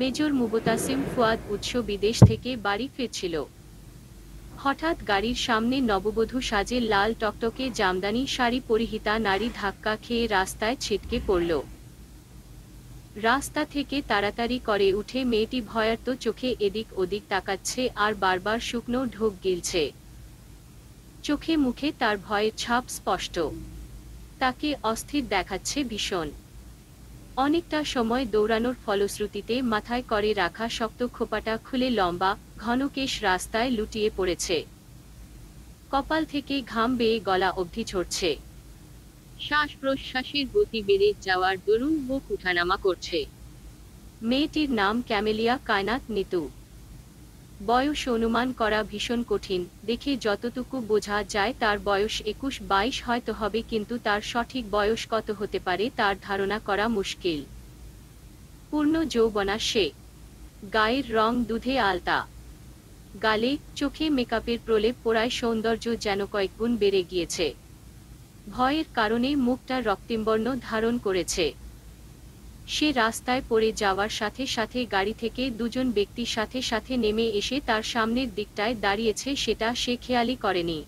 major Mubtasim Fuad উৎস বিদেশ থেকে বাড়ি ফিরছিল হঠাৎ গাড়ির সামনে নববধূ সাজে লাল টকটকে জামদানি শাড়ি পরিহিতা নারী ধাক্কা খেয়ে রাস্তায় ছিটকে পড়ল রাস্তা থেকে তাড়াতাড়ি করে উঠে মেয়েটি ভয়ার্ত চোখে এদিক ওদিক তাকাচ্ছে আর বারবার শুকনো ঢোক গিলছে চোখে মুখে তার ভয়ের ছাপ স্পষ্ট তাকে অস্থির দেখাচ্ছে ভীষণ অনেকটা সময় দৌড়ানোর ফলশ্রুতিতে মাথায় করে রাখা শক্ত খোপাটা খুলে লম্বা ঘনকেশ রাস্তায় লুটিয়ে পড়েছে কপাল থেকে ঘাম বেয়ে গলা অবধি ঝরছে শ্বাস প্রশ্বাসের গতি বেড়ে যাওয়ার দরুন বুক উঠানামা করছে মেয়েটির নাম ক্যামেলিয়া কায়নাত নিতু বয়স অনুমান করা ভীষণ কঠিন দেখে যতটুকু বোঝা যায় তার বয়স একুশ বাইশ হয়তো হবে কিন্তু তার সঠিক বয়স কত হতে পারে তার ধারণা করা মুশকিল পূর্ণ যৌবনা সে গায়ের রং দুধে আলতা গালে চোখে মেকআপের প্রলেপ পোড়ায় সৌন্দর্য যেন কয়েকগুণ বেড়ে গিয়েছে ভয়ের কারণে মুখটা রক্তিম্বর্ণ ধারণ করেছে সে রাস্তায় পড়ে যাওয়ার সাথে সাথে গাড়ি থেকে দুজন ব্যক্তির সাথে সাথে নেমে এসে তার সামনের দিকটায় দাঁড়িয়েছে সেটা সে খেয়ালি করেনি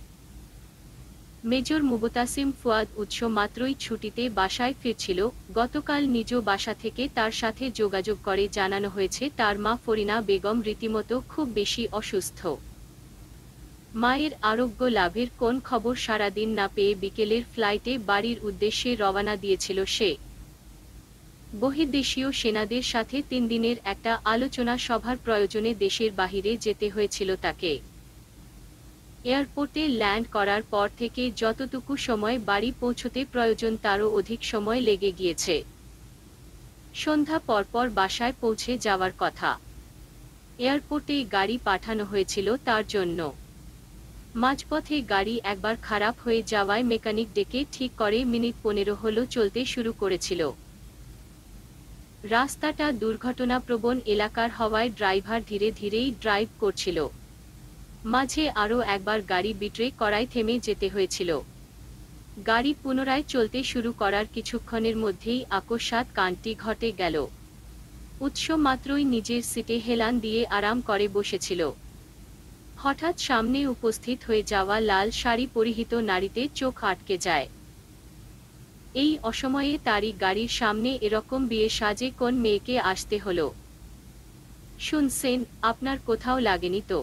মেজর মুবতাসিম ফুয়াদ উৎস মাত্রই ছুটিতে বাসায় ফিরছিল গতকাল নিজ বাসা থেকে তার সাথে যোগাযোগ করে জানানো হয়েছে তার মা ফরিনা বেগম রীতিমতো খুব বেশি অসুস্থ মায়ের আরোগ্য লাভের কোন খবর সারাদিন না পেয়ে বিকেলের ফ্লাইটে বাড়ির উদ্দেশ্যে রওনা দিয়েছিল সে বহির্দেশীয় সেনাদের সাথে তিন দিনের একটা আলোচনা সভার প্রয়োজনে দেশের বাহিরে যেতে হয়েছিল তাকে এয়ারপোর্টে ল্যান্ড করার পর থেকে যতটুকু সময় বাড়ি পৌঁছতে প্রয়োজন তারও অধিক সময় লেগে গিয়েছে সন্ধ্যা পরপর বাসায় পৌঁছে যাওয়ার কথা এয়ারপোর্টে গাড়ি পাঠানো হয়েছিল তার জন্য মাঝপথে গাড়ি একবার খারাপ হয়ে যাওয়ায় মেকানিক ডেকে ঠিক করে মিনিট পনেরো হলো চলতে শুরু করেছিল রাস্তাটা দুর্ঘটনাপ্রবণ এলাকার হওয়ায় ড্রাইভার ধীরে ধীরেই ড্রাইভ করছিল মাঝে আরও একবার গাড়ি বিট্রে করায় থেমে যেতে হয়েছিল গাড়ি পুনরায় চলতে শুরু করার কিছুক্ষণের মধ্যেই আকস্মাত কানটি ঘটে গেল উৎস মাত্রই নিজের সিটে হেলান দিয়ে আরাম করে বসেছিল হঠাৎ সামনে উপস্থিত হয়ে যাওয়া লাল শাড়ি পরিহিত নারীতে চোখ আটকে যায় এই অসময়ে তারই গাড়ির সামনে এরকম বিয়ে সাজে কোন মেয়েকে আসতে হলো শুনছেন আপনার কোথাও লাগেনি তো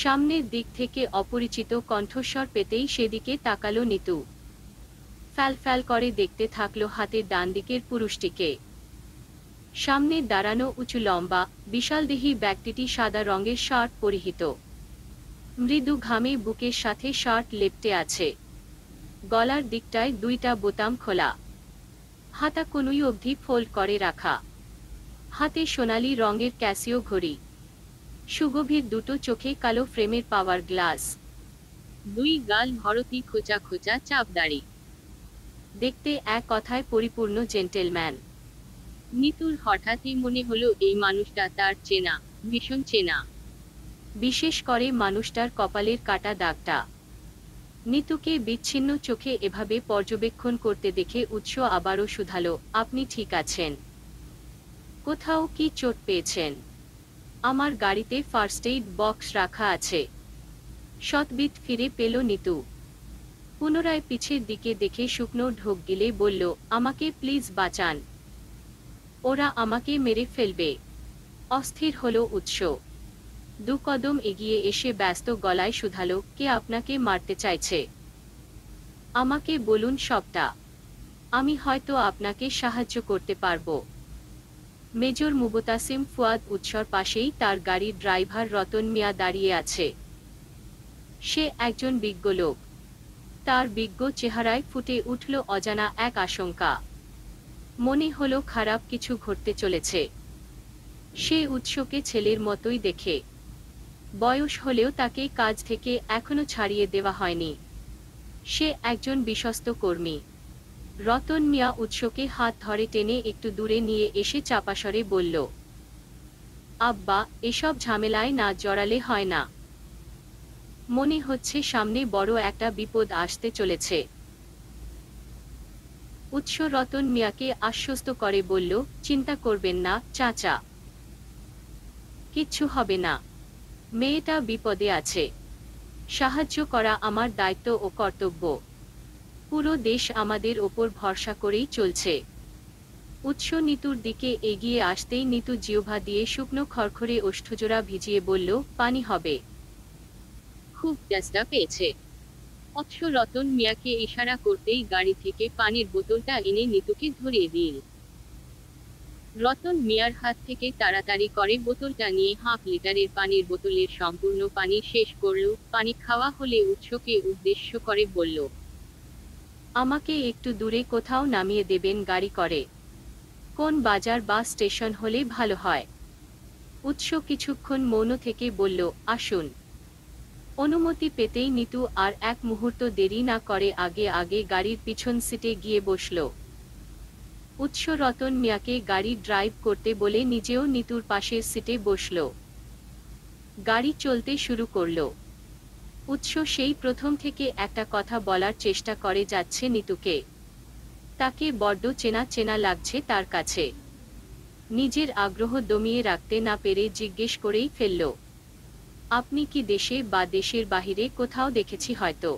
সামনের দিক থেকে অপরিচিত কণ্ঠস্বর পেতেই সেদিকে তাকালো নিতু ফ্যাল ফ্যাল করে দেখতে থাকলো হাতের ডান দিকের পুরুষটিকে সামনে দাঁড়ানো উঁচু লম্বা বিশালদেহি ব্যক্তিটি সাদা রঙের শার্ট পরিহিত মৃদু ঘামে বুকের সাথে শার্ট লেপটে আছে গলার দিকটায় দুইটা বোতাম খোলা হাতা কনুই অবধি ফোল্ড করে রাখা হাতে সোনালি রঙের ক্যাসিও ঘড়ি সুগভীর দুটো চোখে কালো ফ্রেমের পাওয়ার গ্লাস দুই গাল ভরতি খোঁচা খোঁচা চাপদাড়ি দেখতে এক কথায় পরিপূর্ণ জেন্টেলম্যান নিতুর হঠাৎই মনে হলো এই মানুষটা তার চেনা ভীষণ চেনা বিশেষ করে মানুষটার কপালের কাটা দাগটা নিতুকে বিচ্ছিন্ন চোখে এভাবে পর্যবেক্ষণ করতে দেখে উৎস আবারও শুধালো আপনি ঠিক আছেন কোথাও কি চোট পেয়েছেন আমার গাড়িতে ফার্স্ট এইড বক্স রাখা আছে সৎবিদ ফিরে পেল নিতু পুনরায় পিছের দিকে দেখে শুকনো ঢোক গিলে বলল আমাকে প্লিজ বাঁচান ওরা আমাকে মেরে ফেলবে অস্থির হল উৎস দু কদম এগিয়ে এসে ব্যস্ত গলায় শুধালো কে আপনাকে মারতে চাইছে আমাকে বলুন সবটা আমি হয়তো আপনাকে সাহায্য করতে পারব মেজর মুবতাসিম ফুয়াদ উৎসর পাশেই তার গাড়ির ড্রাইভার রতন মিয়া দাঁড়িয়ে আছে সে একজন বিজ্ঞ লোক তার বিজ্ঞ চেহারায় ফুটে উঠল অজানা এক আশঙ্কা মনে হলো খারাপ কিছু ঘটতে চলেছে সে উৎসকে ছেলের মতোই দেখে বয়স হলেও তাকে কাজ থেকে এখনো ছাড়িয়ে দেওয়া হয়নি সে একজন বিশ্বস্ত কর্মী রতন মিয়া উৎসকে হাত ধরে টেনে একটু দূরে নিয়ে এসে চাপাসরে বলল আব্বা এসব ঝামেলায় না জড়ালে হয় না মনে হচ্ছে সামনে বড় একটা বিপদ আসতে চলেছে উৎস রতন মিয়াকে আশ্বস্ত করে বলল চিন্তা করবেন না চাচা কিচ্ছু হবে না মেয়েটা বিপদে আছে সাহায্য করা আমার দায়িত্ব ও কর্তব্য পুরো দেশ আমাদের ওপর ভরসা করেই চলছে উৎস নিতুর দিকে এগিয়ে আসতেই নিতু জিহ্বা দিয়ে শুকনো খড়খড়ে ওষ্ঠজোড়া ভিজিয়ে বলল পানি হবে খুব গ্যাসটা পেয়েছে অথচ রতন মিয়াকে ইশারা করতেই গাড়ি থেকে পানির বোতলটা এনে নিতুকে ধরিয়ে দিল রতন মিয়ার হাত থেকে তাড়াতাড়ি করে বোতলটা নিয়ে হাফ লিটারের পানির বোতলের সম্পূর্ণ পানি শেষ করল পানি খাওয়া হলে উৎসকে উদ্দেশ্য করে বলল আমাকে একটু দূরে কোথাও নামিয়ে দেবেন গাড়ি করে কোন বাজার বা স্টেশন হলে ভালো হয় উৎস কিছুক্ষণ মৌন থেকে বলল আসুন অনুমতি পেতেই নিতু আর এক মুহূর্ত দেরি না করে আগে আগে গাড়ির পিছন সিটে গিয়ে বসল উৎস রতন মিয়াকে গাড়ি ড্রাইভ করতে বলে নিজেও নিতুর পাশের সিটে বসল গাড়ি চলতে শুরু করল উৎস সেই প্রথম থেকে একটা কথা বলার চেষ্টা করে যাচ্ছে নিতুকে তাকে বড্ড চেনা চেনা লাগছে তার কাছে নিজের আগ্রহ দমিয়ে রাখতে না পেরে জিজ্ঞেস করেই ফেলল আপনি কি দেশে বা দেশের বাহিরে কোথাও দেখেছি হয়তো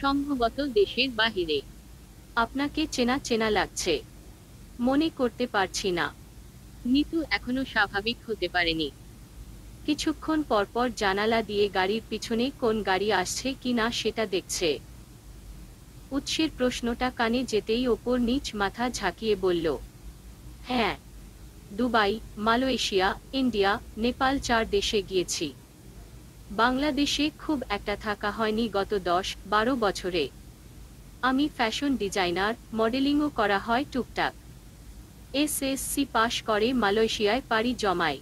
সম্ভবত দেশের বাহিরে আপনাকে চেনা চেনা লাগছে মনে করতে পারছি না নিতু এখনো স্বাভাবিক হতে পারেনি কিছুক্ষণ পরপর জানালা দিয়ে গাড়ির পিছনে কোন গাড়ি আসছে কি না সেটা দেখছে উৎসের প্রশ্নটা কানে যেতেই ওপর নিচ মাথা ঝাঁকিয়ে বলল হ্যাঁ দুবাই মালয়েশিয়া ইন্ডিয়া নেপাল চার দেশে গিয়েছি বাংলাদেশে খুব একটা থাকা হয়নি গত দশ বারো বছরে আমি ফ্যাশন ডিজাইনার মডেলিংও করা হয় টুকটাক এস সি পাশ করে মালয়েশিয়ায় পাড়ি জমাই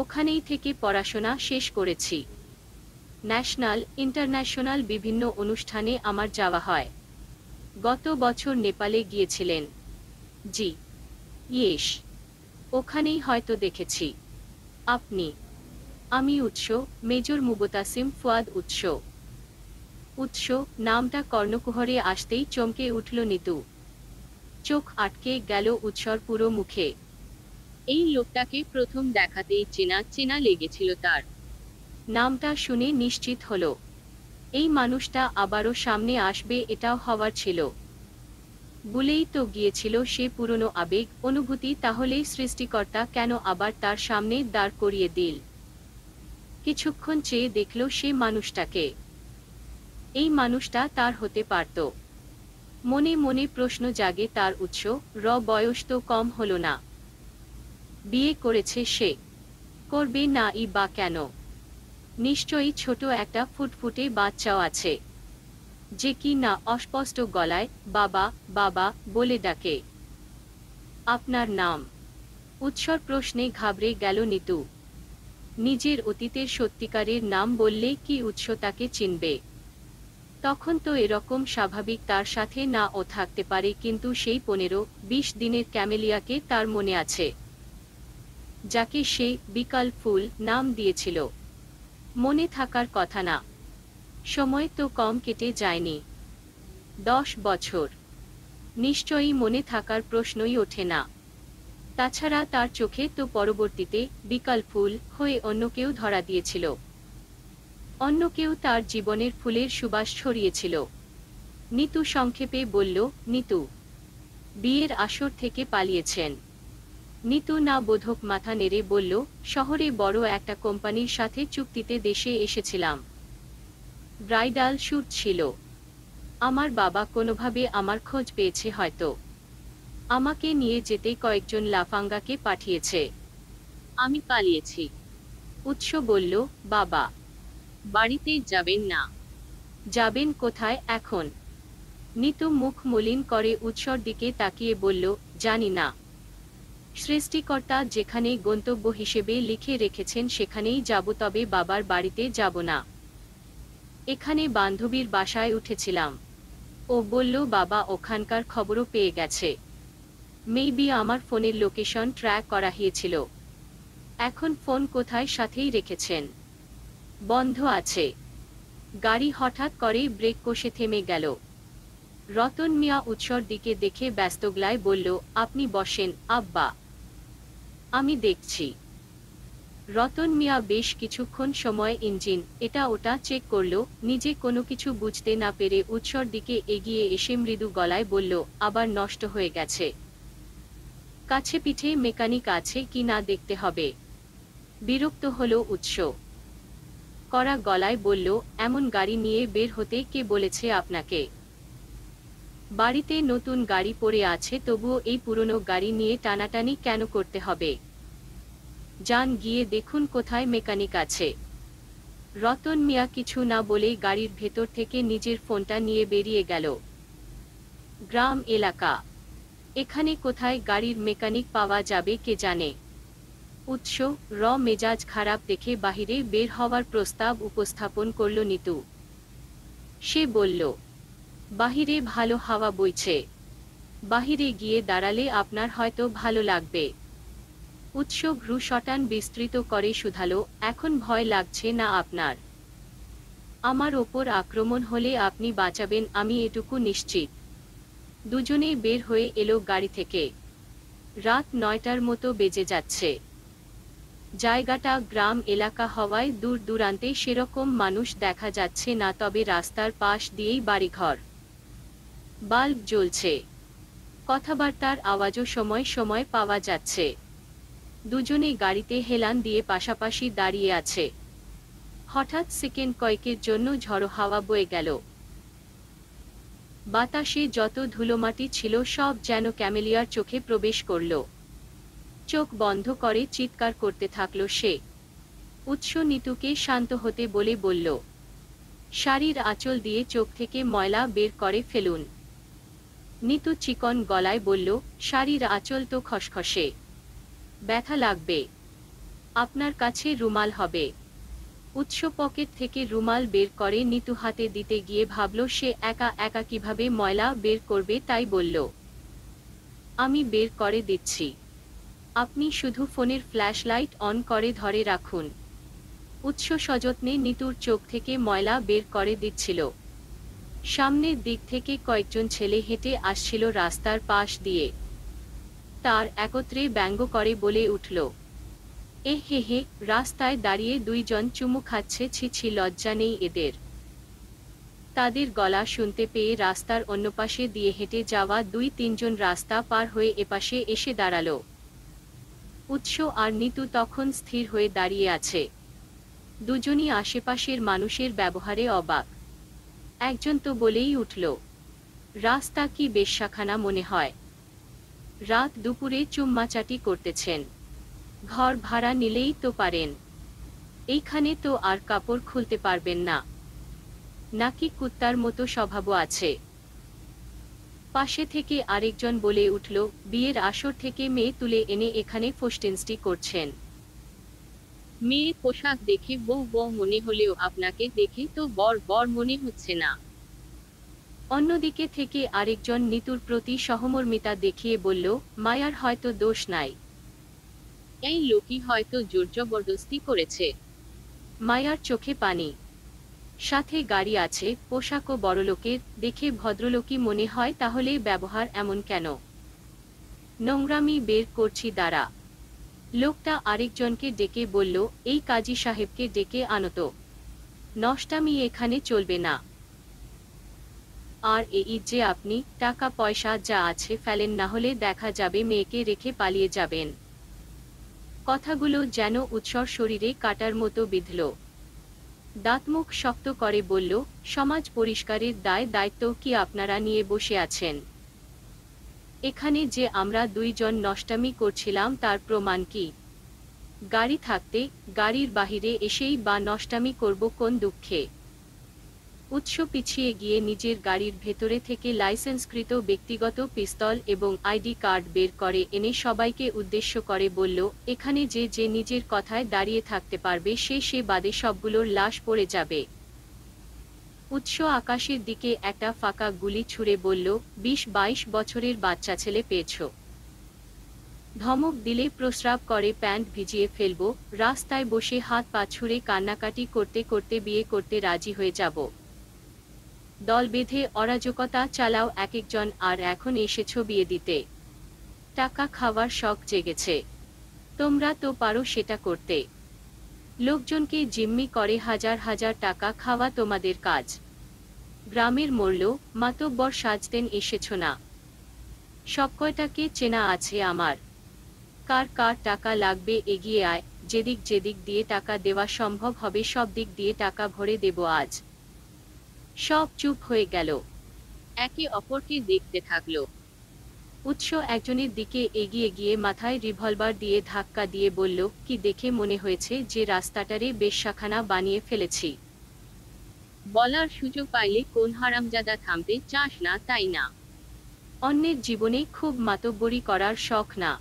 ওখানেই থেকে পড়াশোনা শেষ করেছি ন্যাশনাল ইন্টারন্যাশনাল বিভিন্ন অনুষ্ঠানে আমার যাওয়া হয় গত বছর নেপালে গিয়েছিলেন জি ইয়েস ওখানেই হয়তো দেখেছি আপনি আমি উৎস মেজর মুবতাসিম ফুয়াদ উৎস উৎস নামটা কর্ণকুহরে আসতেই চমকে উঠল নিতু চোখ আটকে গেল উৎসর পুরো মুখে এই লোকটাকে প্রথম দেখাতেই চেনা চেনা লেগেছিল তার নামটা শুনে নিশ্চিত হলো এই মানুষটা আবারও সামনে আসবে এটাও হওয়ার ছিল বলেই তো গিয়েছিল সে পুরনো আবেগ অনুভূতি তাহলেই সৃষ্টিকর্তা কেন আবার তার সামনে দাঁড় করিয়ে দিল কিছুক্ষণ চেয়ে দেখল সে মানুষটাকে এই মানুষটা তার হতে পারত মনে মনে প্রশ্ন জাগে তার উৎস র বয়স তো কম হল না বিয়ে করেছে সে করবে না ই বা কেন নিশ্চয়ই ছোট একটা ফুটফুটে বাচ্চাও আছে যে কি না অস্পষ্ট গলায় বাবা বাবা বলে ডাকে আপনার নাম উৎসর প্রশ্নে ঘাবড়ে গেল নিতু নিজের অতীতের সত্যিকারের নাম বললে কি উৎস তাকে চিনবে তখন তো এরকম স্বাভাবিক তার সাথে না ও থাকতে পারে কিন্তু সেই পনেরো বিশ দিনের ক্যামেলিয়াকে তার মনে আছে যাকে সে বিকাল ফুল নাম দিয়েছিল মনে থাকার কথা না সময় তো কম কেটে যায়নি দশ বছর নিশ্চয়ই মনে থাকার প্রশ্নই ওঠে না তাছাড়া তার চোখে তো পরবর্তীতে বিকাল ফুল হয়ে অন্য কেউ ধরা দিয়েছিল অন্য কেউ তার জীবনের ফুলের সুবাস ছড়িয়েছিল নিতু সংক্ষেপে বলল নিতু বিয়ের আসর থেকে পালিয়েছেন নিতু না বোধক মাথা নেড়ে বলল শহরে বড় একটা কোম্পানির সাথে চুক্তিতে দেশে এসেছিলাম ব্রাইডাল শুট ছিল আমার বাবা কোনোভাবে আমার খোঁজ পেয়েছে হয়তো আমাকে নিয়ে যেতে কয়েকজন লাফাঙ্গাকে পাঠিয়েছে আমি পালিয়েছি উৎস বলল বাবা বাড়িতে যাবেন না যাবেন কোথায় এখন নিতু মুখ মলিন করে উৎসর দিকে তাকিয়ে বলল জানি না সৃষ্টিকর্তা যেখানে গন্তব্য হিসেবে লিখে রেখেছেন সেখানেই যাব তবে বাবার বাড়িতে যাব না এখানে বান্ধবীর বাসায় উঠেছিলাম ও বলল বাবা ওখানকার খবরও পেয়ে গেছে মেবি আমার ফোনের লোকেশন ট্র্যাক করা হয়েছিল এখন ফোন কোথায় সাথেই রেখেছেন বন্ধ আছে গাড়ি হঠাৎ করেই ব্রেক কষে থেমে গেল রতন মিয়া উৎসর দিকে দেখে ব্যস্তগলায় বলল আপনি বসেন আব্বা আমি দেখছি রতন মিয়া বেশ কিছুক্ষণ সময় ইঞ্জিন এটা ওটা চেক করল নিজে কোনো কিছু বুঝতে না পেরে উৎসর দিকে এগিয়ে এসে মৃদু গলায় বলল আবার নষ্ট হয়ে গেছে কাছে পিঠে মেকানিক আছে কি না দেখতে হবে বিরক্ত হল উৎস করা গলায় বলল এমন গাড়ি নিয়ে বের হতে কে বলেছে আপনাকে বাড়িতে নতুন গাড়ি পড়ে আছে তবুও এই পুরনো গাড়ি নিয়ে টানাটানি কেন করতে হবে যান গিয়ে দেখুন কোথায় মেকানিক আছে রতন মিয়া কিছু না বলেই গাড়ির ভেতর থেকে নিজের ফোনটা নিয়ে বেরিয়ে গেল গ্রাম এলাকা এখানে কোথায় গাড়ির মেকানিক পাওয়া যাবে কে জানে উৎস র মেজাজ খারাপ দেখে বাহিরে বের হওয়ার প্রস্তাব উপস্থাপন করল নিতু সে বলল বাহিরে ভালো হাওয়া বইছে বাহিরে গিয়ে দাঁড়ালে আপনার হয়তো ভালো লাগবে উৎস ভ্রু শটান বিস্তৃত করে শুধালো এখন ভয় লাগছে না আপনার আমার ওপর আক্রমণ হলে আপনি বাঁচাবেন আমি এটুকু নিশ্চিত দুজনেই বের হয়ে এলো গাড়ি থেকে রাত নয়টার মতো বেজে যাচ্ছে জায়গাটা গ্রাম এলাকা হওয়ায় দূর দূরান্তে সেরকম মানুষ দেখা যাচ্ছে না তবে রাস্তার পাশ দিয়েই বাড়িঘর বাল্ব জ্বলছে কথাবার্তার আওয়াজও সময় সময় পাওয়া যাচ্ছে দুজনে গাড়িতে হেলান দিয়ে পাশাপাশি দাঁড়িয়ে আছে হঠাৎ সেকেন্ড কয়েকের জন্য ঝড়ো হাওয়া বয়ে গেল বাতাসে যত ধুলোমাটি ছিল সব যেন ক্যামেলিয়ার চোখে প্রবেশ করলো চোখ বন্ধ করে চিৎকার করতে থাকল সে উৎস নিতুকে শান্ত হতে বলে বলল শাড়ির আঁচল দিয়ে চোখ থেকে ময়লা বের করে ফেলুন নিতু চিকন গলায় বলল শাড়ির আঁচল তো খসখসে ব্যথা লাগবে আপনার কাছে রুমাল হবে উৎস পকেট থেকে রুমাল বের করে নিতু হাতে দিতে গিয়ে ভাবল সে একা একা কিভাবে ময়লা বের করবে তাই বলল আমি বের করে দিচ্ছি আপনি শুধু ফোনের ফ্ল্যাশ লাইট অন করে ধরে রাখুন উৎস সযত্নে নিতুর চোখ থেকে ময়লা বের করে দিচ্ছিল সামনের দিক থেকে কয়েকজন ছেলে হেঁটে আসছিল রাস্তার পাশ দিয়ে তার একত্রে ব্যঙ্গ করে বলে উঠল এ হে হে রাস্তায় দাঁড়িয়ে দুইজন চুমু খাচ্ছে ছিছি লজ্জা নেই এদের তাদের গলা শুনতে পেয়ে রাস্তার অন্য পাশে দিয়ে হেঁটে যাওয়া দুই তিনজন রাস্তা পার হয়ে এপাশে এসে দাঁড়ালো উৎস আর নিতু তখন স্থির হয়ে দাঁড়িয়ে আছে দুজনই আশেপাশের মানুষের ব্যবহারে অবাক একজন তো বলেই উঠল রাস্তা কি বেশ্যাখানা মনে হয় রাত দুপুরে চুম্মাচাটি করতেছেন ঘর ভাড়া নিলেই তো পারেন এইখানে তো আর কাপড় খুলতে পারবেন না নাকি কুত্তার মতো স্বভাবও আছে পাশে থেকে আরেকজন বলে উঠল বিয়ের আসর থেকে মেয়ে তুলে এনে এখানে ফোস্টেন্সটি করছেন মেয়ের পোশাক দেখে বউ বউ মনে হলেও আপনাকে দেখে তো বর বর মনে হচ্ছে না অন্যদিকে থেকে আরেকজন নিতুর প্রতি সহমর্মিতা দেখিয়ে বলল মায়ার হয়তো দোষ নাই এই লোকই হয়তো জোর জবরদস্তি করেছে মায়ার চোখে পানি সাথে গাড়ি আছে পোশাক ও বড়লোকের দেখে ভদ্রলোকই মনে হয় তাহলে ব্যবহার এমন কেন নোংরামি বের করছি দ্বারা লোকটা আরেকজনকে ডেকে বলল এই কাজী সাহেবকে ডেকে আনত নষ্টামি এখানে চলবে না আর এই যে আপনি টাকা পয়সা যা আছে ফেলেন না হলে দেখা যাবে মেয়েকে রেখে পালিয়ে যাবেন কথাগুলো যেন উৎসর শরীরে কাটার মতো বিধল দাঁতমুখ শক্ত করে বলল সমাজ পরিষ্কারের দায় দায়িত্ব কি আপনারা নিয়ে বসে আছেন এখানে যে আমরা দুইজন নষ্টামি করছিলাম তার প্রমাণ কি গাড়ি থাকতে গাড়ির বাহিরে এসেই বা নষ্টামি করব কোন দুঃখে উৎস পিছিয়ে গিয়ে নিজের গাড়ির ভেতরে থেকে লাইসেন্সকৃত ব্যক্তিগত পিস্তল এবং আইডি কার্ড বের করে এনে সবাইকে উদ্দেশ্য করে বলল এখানে যে যে নিজের কথায় দাঁড়িয়ে থাকতে পারবে সে সে বাদে সবগুলোর লাশ পড়ে যাবে উৎস আকাশের দিকে একটা ফাঁকা গুলি ছুড়ে বলল বিশ বাইশ বছরের বাচ্চা ছেলে পেয়েছ ধমক দিলে প্রস্রাব করে প্যান্ট ভিজিয়ে ফেলব রাস্তায় বসে হাত পা ছুঁড়ে কান্নাকাটি করতে করতে বিয়ে করতে রাজি হয়ে যাব দল বেঁধে অরাজকতা চালাও এক একজন আর এখন এসেছ বিয়ে দিতে টাকা খাওয়ার শখ জেগেছে তোমরা তো পারো সেটা করতে লোকজনকে জিম্মি করে হাজার হাজার টাকা খাওয়া তোমাদের কাজ গ্রামের মরল মাতব্বর সাজতেন এসেছ না সবকয়টাকে চেনা আছে আমার কার কার টাকা লাগবে এগিয়ে আয় যেদিক যেদিক দিয়ে টাকা দেওয়া সম্ভব হবে সব দিক দিয়ে টাকা ভরে দেব আজ সব চুপ হয়ে গেল একে অপরকে দেখতে থাকলো উৎস একজনের দিকে এগিয়ে গিয়ে মাথায় রিভলভার দিয়ে ধাক্কা দিয়ে বলল কি দেখে মনে হয়েছে যে রাস্তাটারে বেশাখানা বানিয়ে ফেলেছি বলার সুযোগ পাইলে কোন হারামজাদা থামতে চাস না তাই না অন্যের জীবনে খুব মাতব্বরি করার শখ না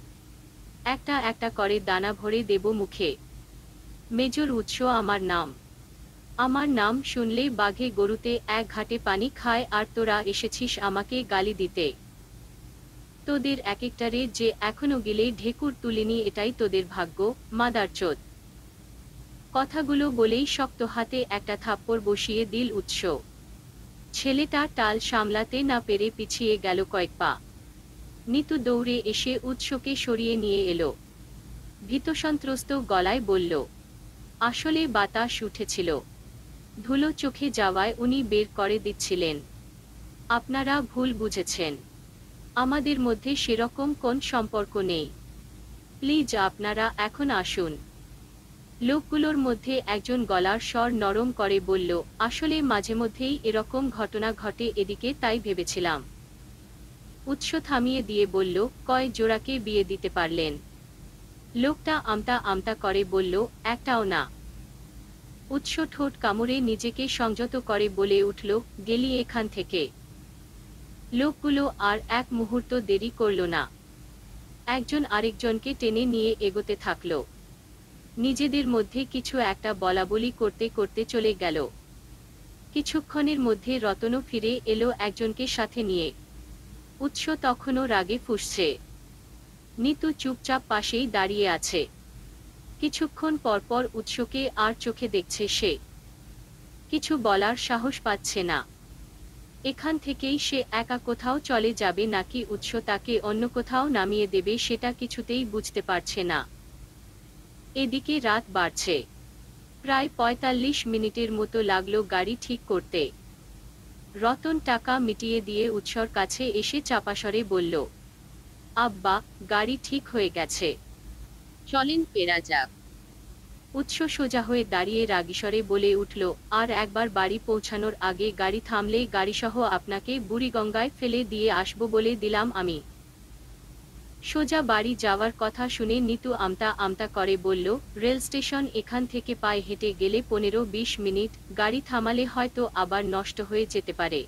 একটা একটা করে দানা ভরে দেব মুখে মেজর উৎস আমার নাম আমার নাম শুনলেই বাঘে গরুতে এক ঘাটে পানি খায় আর তোরা এসেছিস আমাকে গালি দিতে তোদের এক একটারে যে এখনো গেলে ঢেকুর তুলিনি এটাই তোদের ভাগ্য মাদার চোদ কথাগুলো বলেই শক্ত হাতে একটা থাপ্পড় বসিয়ে দিল উৎস ছেলেটা টাল সামলাতে না পেরে পিছিয়ে গেল কয়েক পা নিতু দৌড়ে এসে উৎসকে সরিয়ে নিয়ে এলো ভীতসন্ত্রস্ত গলায় বলল আসলে বাতাস উঠেছিল ধুলো চোখে যাওয়ায় উনি বের করে দিচ্ছিলেন আপনারা ভুল বুঝেছেন আমাদের মধ্যে সেরকম কোন সম্পর্ক নেই প্লিজ আপনারা এখন আসুন লোকগুলোর মধ্যে একজন গলার স্বর নরম করে বলল আসলে মাঝে মধ্যেই এরকম ঘটনা ঘটে এদিকে তাই ভেবেছিলাম উৎস থামিয়ে দিয়ে বলল কয় জোড়াকে বিয়ে দিতে পারলেন লোকটা আমতা আমতা করে বলল একটাও না উৎস ঠোঁট কামড়ে নিজেকে সংযত করে বলে উঠল গেলি এখান থেকে লোকগুলো আর এক মুহূর্ত দেরি করল না একজন আরেকজনকে টেনে নিয়ে এগোতে থাকল নিজেদের মধ্যে কিছু একটা বলাবলি করতে করতে চলে গেল কিছুক্ষণের মধ্যে রতনও ফিরে এলো একজনকে সাথে নিয়ে উৎস তখনও রাগে ফুসছে নিতু চুপচাপ পাশেই দাঁড়িয়ে আছে কিছুক্ষণ পরপর উৎসকে আর চোখে দেখছে সে কিছু বলার সাহস পাচ্ছে না এখান থেকেই সে একা কোথাও চলে যাবে নাকি উৎস তাকে অন্য কোথাও নামিয়ে দেবে সেটা কিছুতেই বুঝতে পারছে না এদিকে রাত বাড়ছে প্রায় পঁয়তাল্লিশ মিনিটের মতো লাগলো গাড়ি ঠিক করতে রতন টাকা মিটিয়ে দিয়ে উৎসর কাছে এসে চাপাসরে বলল আব্বা গাড়ি ঠিক হয়ে গেছে চলেন পেরা যাক উৎস সোজা হয়ে দাঁড়িয়ে রাগিস্বরে বলে উঠল আর একবার বাড়ি পৌঁছানোর আগে গাড়ি থামলে গাড়িসহ আপনাকে বুড়িগঙ্গায় ফেলে দিয়ে আসব বলে দিলাম আমি সোজা বাড়ি যাওয়ার কথা শুনে নিতু আমতা আমতা করে বলল রেল স্টেশন এখান থেকে পায়ে হেঁটে গেলে পনেরো বিশ মিনিট গাড়ি থামালে হয়তো আবার নষ্ট হয়ে যেতে পারে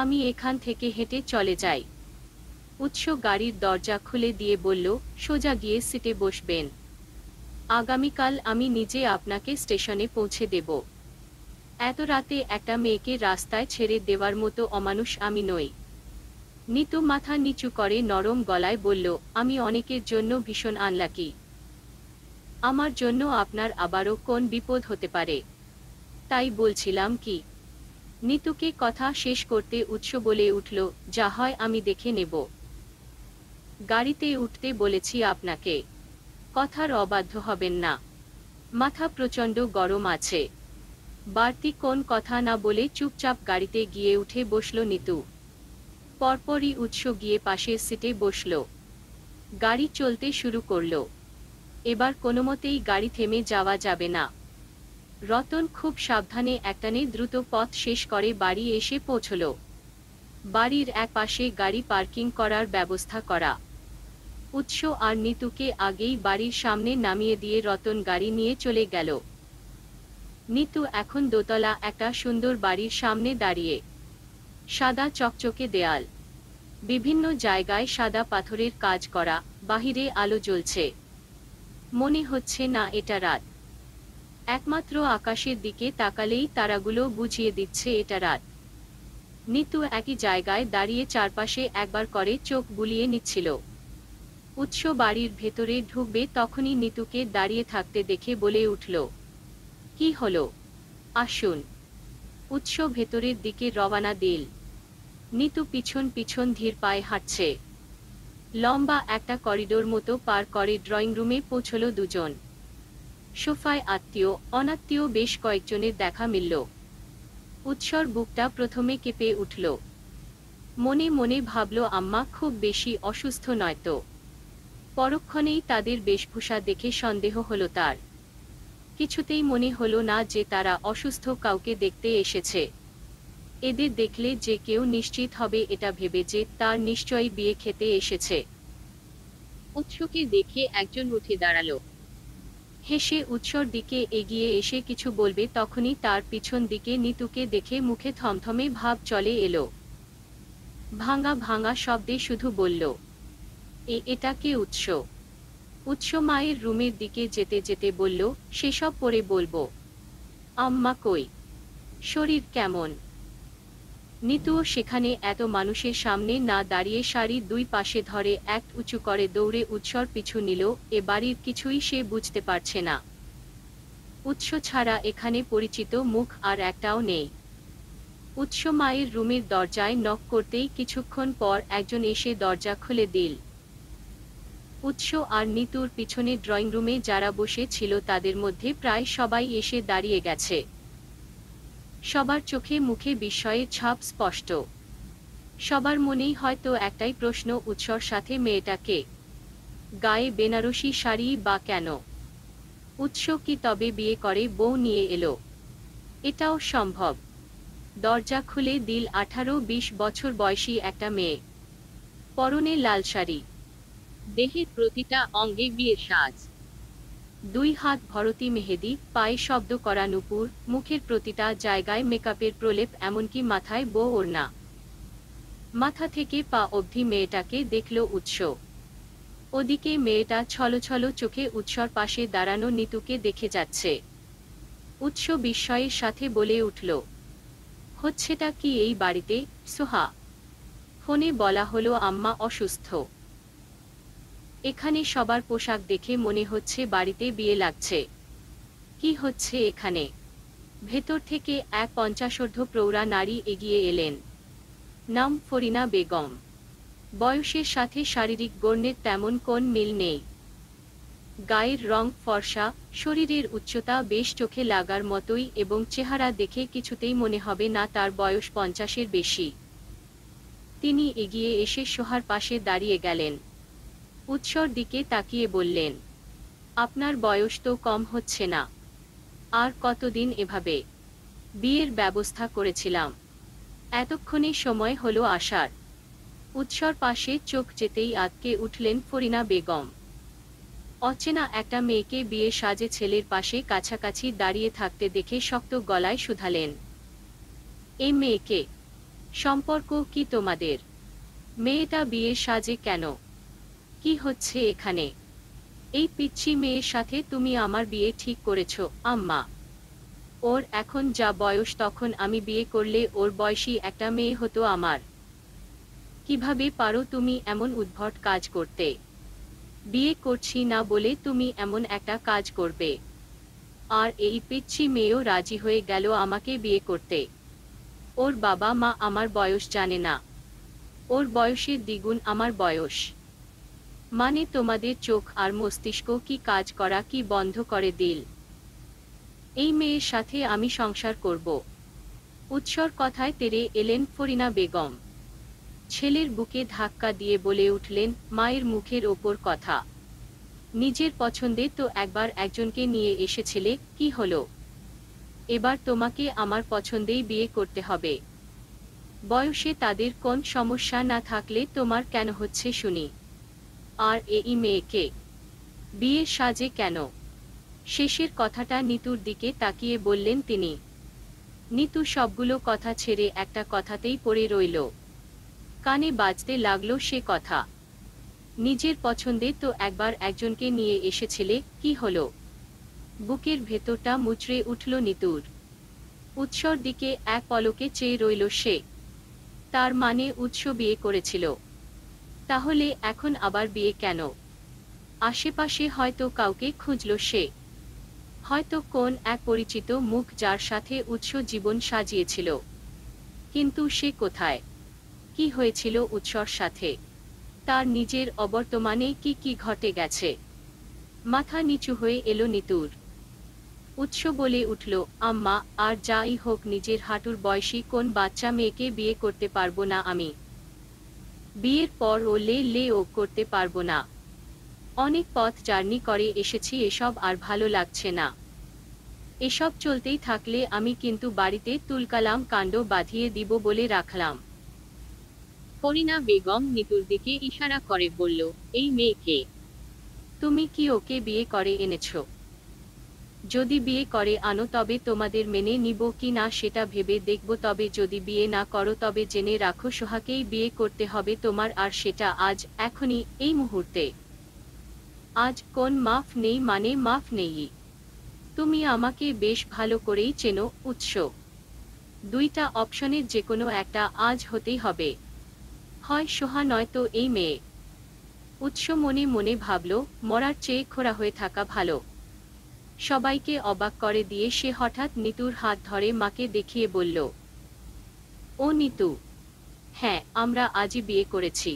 আমি এখান থেকে হেঁটে চলে যাই উৎস গাড়ির দরজা খুলে দিয়ে বলল সোজা গিয়ে সিটে বসবেন আগামীকাল আমি নিজে আপনাকে স্টেশনে পৌঁছে দেব এত রাতে একটা মেয়েকে রাস্তায় ছেড়ে দেওয়ার মতো অমানুষ আমি নই নিতু মাথা নিচু করে নরম গলায় বলল আমি অনেকের জন্য ভীষণ আনলাকি আমার জন্য আপনার আবারও কোন বিপদ হতে পারে তাই বলছিলাম কি নিতুকে কথা শেষ করতে উৎস বলে উঠল যা হয় আমি দেখে নেব গাড়িতে উঠতে বলেছি আপনাকে কথার অবাধ্য হবেন না মাথা প্রচণ্ড গরম আছে বাড়তি কোন কথা না বলে চুপচাপ গাড়িতে গিয়ে উঠে বসল নিতু পরপরই উৎস গিয়ে পাশের সিটে বসল গাড়ি চলতে শুরু করল এবার কোনোমতেই গাড়ি থেমে যাওয়া যাবে না রতন খুব সাবধানে একটানে দ্রুত পথ শেষ করে বাড়ি এসে পৌঁছল বাড়ির এক পাশে গাড়ি পার্কিং করার ব্যবস্থা করা উৎস আর নিতুকে আগেই বাড়ির সামনে নামিয়ে দিয়ে রতন গাড়ি নিয়ে চলে গেল নিতু এখন দোতলা একটা সুন্দর বাড়ির সামনে দাঁড়িয়ে সাদা চকচকে দেয়াল বিভিন্ন জায়গায় সাদা পাথরের কাজ করা বাহিরে আলো জ্বলছে মনে হচ্ছে না এটা রাত একমাত্র আকাশের দিকে তাকালেই তারাগুলো বুঝিয়ে দিচ্ছে এটা রাত নিতু একই জায়গায় দাঁড়িয়ে চারপাশে একবার করে চোখ বুলিয়ে নিচ্ছিল উৎস বাড়ির ভেতরে ঢুকবে তখনই নিতুকে দাঁড়িয়ে থাকতে দেখে বলে উঠল কি হলো আসুন উৎস ভেতরের দিকে রবানা দিল নিতু পিছন পিছন ধীর পায়ে হাঁটছে লম্বা একটা করিডোর মতো পার করে ড্রয়িং রুমে পৌঁছল দুজন সোফায় আত্মীয় অনাত্মীয় বেশ কয়েকজনের দেখা মিলল উৎসর বুকটা প্রথমে কেঁপে উঠল মনে মনে ভাবল আম্মা খুব বেশি অসুস্থ নয় তো পরক্ষণেই তাদের বেশভূষা দেখে সন্দেহ হলো তার কিছুতেই মনে হলো না যে তারা অসুস্থ কাউকে দেখতে এসেছে এদের দেখলে যে কেউ নিশ্চিত হবে এটা ভেবে যে তার নিশ্চয়ই বিয়ে খেতে এসেছে উৎসকে দেখে একজন উঠে দাঁড়ালো হেসে উৎসর দিকে এগিয়ে এসে কিছু বলবে তখনই তার পিছন দিকে নিতুকে দেখে মুখে থমথমে ভাব চলে এলো ভাঙা ভাঙা শব্দে শুধু বলল এটা কি উৎস উৎস মায়ের রুমের দিকে যেতে যেতে বলল সেসব পরে বলবো আম্মা কই শরীর কেমন নিতুও সেখানে এত মানুষের সামনে না দাঁড়িয়ে শাড়ি দুই পাশে ধরে এক উঁচু করে দৌড়ে উৎসর পিছু নিল এ বাড়ির কিছুই সে বুঝতে পারছে না উৎস ছাড়া এখানে পরিচিত মুখ আর একটাও নেই উৎস মায়ের রুমের দরজায় নক করতেই কিছুক্ষণ পর একজন এসে দরজা খুলে দিল উৎস আর নিতুর পিছনে ড্রয়িং রুমে যারা বসে ছিল তাদের মধ্যে প্রায় সবাই এসে দাঁড়িয়ে গেছে সবার চোখে মুখে বিস্ময়ের ছাপ স্পষ্ট সবার মনেই হয়তো একটাই প্রশ্ন উৎসর সাথে মেয়েটাকে গায়ে বেনারসি শাড়ি বা কেন উৎস কি তবে বিয়ে করে বউ নিয়ে এলো এটাও সম্ভব দরজা খুলে দিল আঠারো বিশ বছর বয়সী একটা মেয়ে পরনে লাল শাড়ি দেহের প্রতিটা অঙ্গে বিয়ের সাজ দুই হাত ভরতি মেহেদি পায়ে শব্দ করা নুপুর মুখের প্রতিটা জায়গায় মেকআপের প্রলেপ এমনকি মাথায় বো ওড়না মাথা থেকে পা অবধি মেয়েটাকে দেখল উৎস ওদিকে মেয়েটা ছলছল চোখে উৎসর পাশে দাঁড়ানো নিতুকে দেখে যাচ্ছে উৎস বিস্ময়ের সাথে বলে উঠল হচ্ছেটা কি এই বাড়িতে সোহা ফোনে বলা হলো আম্মা অসুস্থ এখানে সবার পোশাক দেখে মনে হচ্ছে বাড়িতে বিয়ে লাগছে কি হচ্ছে এখানে ভেতর থেকে এক পঞ্চাশোর্ধ প্রৌঢ়া নারী এগিয়ে এলেন নাম ফরিনা বেগম বয়সের সাথে শারীরিক গণ্যের তেমন কোন মিল নেই গায়ের রং ফর্সা শরীরের উচ্চতা বেশ চোখে লাগার মতোই এবং চেহারা দেখে কিছুতেই মনে হবে না তার বয়স পঞ্চাশের বেশি তিনি এগিয়ে এসে সোহার পাশে দাঁড়িয়ে গেলেন উৎসর দিকে তাকিয়ে বললেন আপনার বয়স তো কম হচ্ছে না আর কতদিন এভাবে বিয়ের ব্যবস্থা করেছিলাম এতক্ষণে সময় হলো আসার উৎসর পাশে চোখ যেতেই আতকে উঠলেন ফরিনা বেগম অচেনা একটা মেয়েকে বিয়ে সাজে ছেলের পাশে কাছাকাছি দাঁড়িয়ে থাকতে দেখে শক্ত গলায় শুধালেন এ মেয়েকে সম্পর্ক কি তোমাদের মেয়েটা বিয়ে সাজে কেন কি হচ্ছে এখানে এই পিচ্ছি মেয়ের সাথে তুমি আমার বিয়ে ঠিক করেছ আম্মা ওর এখন যা বয়স তখন আমি বিয়ে করলে ওর বয়সী একটা মেয়ে হতো আমার কিভাবে পারো তুমি এমন উদ্ভট কাজ করতে বিয়ে করছি না বলে তুমি এমন একটা কাজ করবে আর এই পিচ্ছি মেয়েও রাজি হয়ে গেল আমাকে বিয়ে করতে ওর বাবা মা আমার বয়স জানে না ওর বয়সের দ্বিগুণ আমার বয়স মানে তোমাদের চোখ আর মস্তিষ্ক কি কাজ করা কি বন্ধ করে দিল এই মেয়ের সাথে আমি সংসার করব উৎসর কথায় তেরে এলেন ফরিনা বেগম ছেলের বুকে ধাক্কা দিয়ে বলে উঠলেন মায়ের মুখের ওপর কথা নিজের পছন্দে তো একবার একজনকে নিয়ে এসেছিলে কি হলো এবার তোমাকে আমার পছন্দেই বিয়ে করতে হবে বয়সে তাদের কোন সমস্যা না থাকলে তোমার কেন হচ্ছে শুনি আর এই মেয়েকে বিয়ে সাজে কেন শেষের কথাটা নিতুর দিকে তাকিয়ে বললেন তিনি নিতু সবগুলো কথা ছেড়ে একটা কথাতেই পড়ে রইল কানে বাজতে লাগলো সে কথা নিজের পছন্দে তো একবার একজনকে নিয়ে এসেছিলে কি হলো বুকের ভেতরটা মুচড়ে উঠল নিতুর উৎসর দিকে এক পলকে চেয়ে রইল সে তার মানে উৎস বিয়ে করেছিল তাহলে এখন আবার বিয়ে কেন আশেপাশে হয়তো কাউকে খুঁজল সে হয়তো কোন এক পরিচিত মুখ যার সাথে উৎস জীবন সাজিয়েছিল কিন্তু সে কোথায় কি হয়েছিল উৎসর সাথে তার নিজের অবর্তমানে কি কি ঘটে গেছে মাথা নিচু হয়ে এলো নিতুর উৎস বলে উঠল আম্মা আর যাই হোক নিজের হাঁটুর বয়সী কোন বাচ্চা মেয়েকে বিয়ে করতে পারবো না আমি বিয়ের পর ও লে লে ও করতে পারবো না অনেক পথ জার্নি করে এসেছি এসব আর ভালো লাগছে না এসব চলতেই থাকলে আমি কিন্তু বাড়িতে তুলকালাম কাণ্ড বাঁধিয়ে দিব বলে রাখলাম করিনা বেগম নিতুর দিকে ইশারা করে বলল এই মেয়েকে তুমি কি ওকে বিয়ে করে এনেছো যদি বিয়ে করে আনো তবে তোমাদের মেনে নিব কি না সেটা ভেবে দেখব তবে যদি বিয়ে না করো তবে জেনে রাখো সোহাকেই বিয়ে করতে হবে তোমার আর সেটা আজ এখনই এই মুহূর্তে আজ কোন মাফ নেই মানে মাফ নেই তুমি আমাকে বেশ ভালো করেই চেনো উৎস দুইটা অপশনের যে কোনো একটা আজ হতেই হবে হয় সোহা নয়তো এই মেয়ে উৎস মনে মনে ভাবল মরার চেয়ে খোরা হয়ে থাকা ভালো সবাইকে অবাক করে দিয়ে সে হঠাৎ নিতুর হাত ধরে মাকে দেখিয়ে বলল ও নিতু হ্যাঁ আমরা আজই বিয়ে করেছি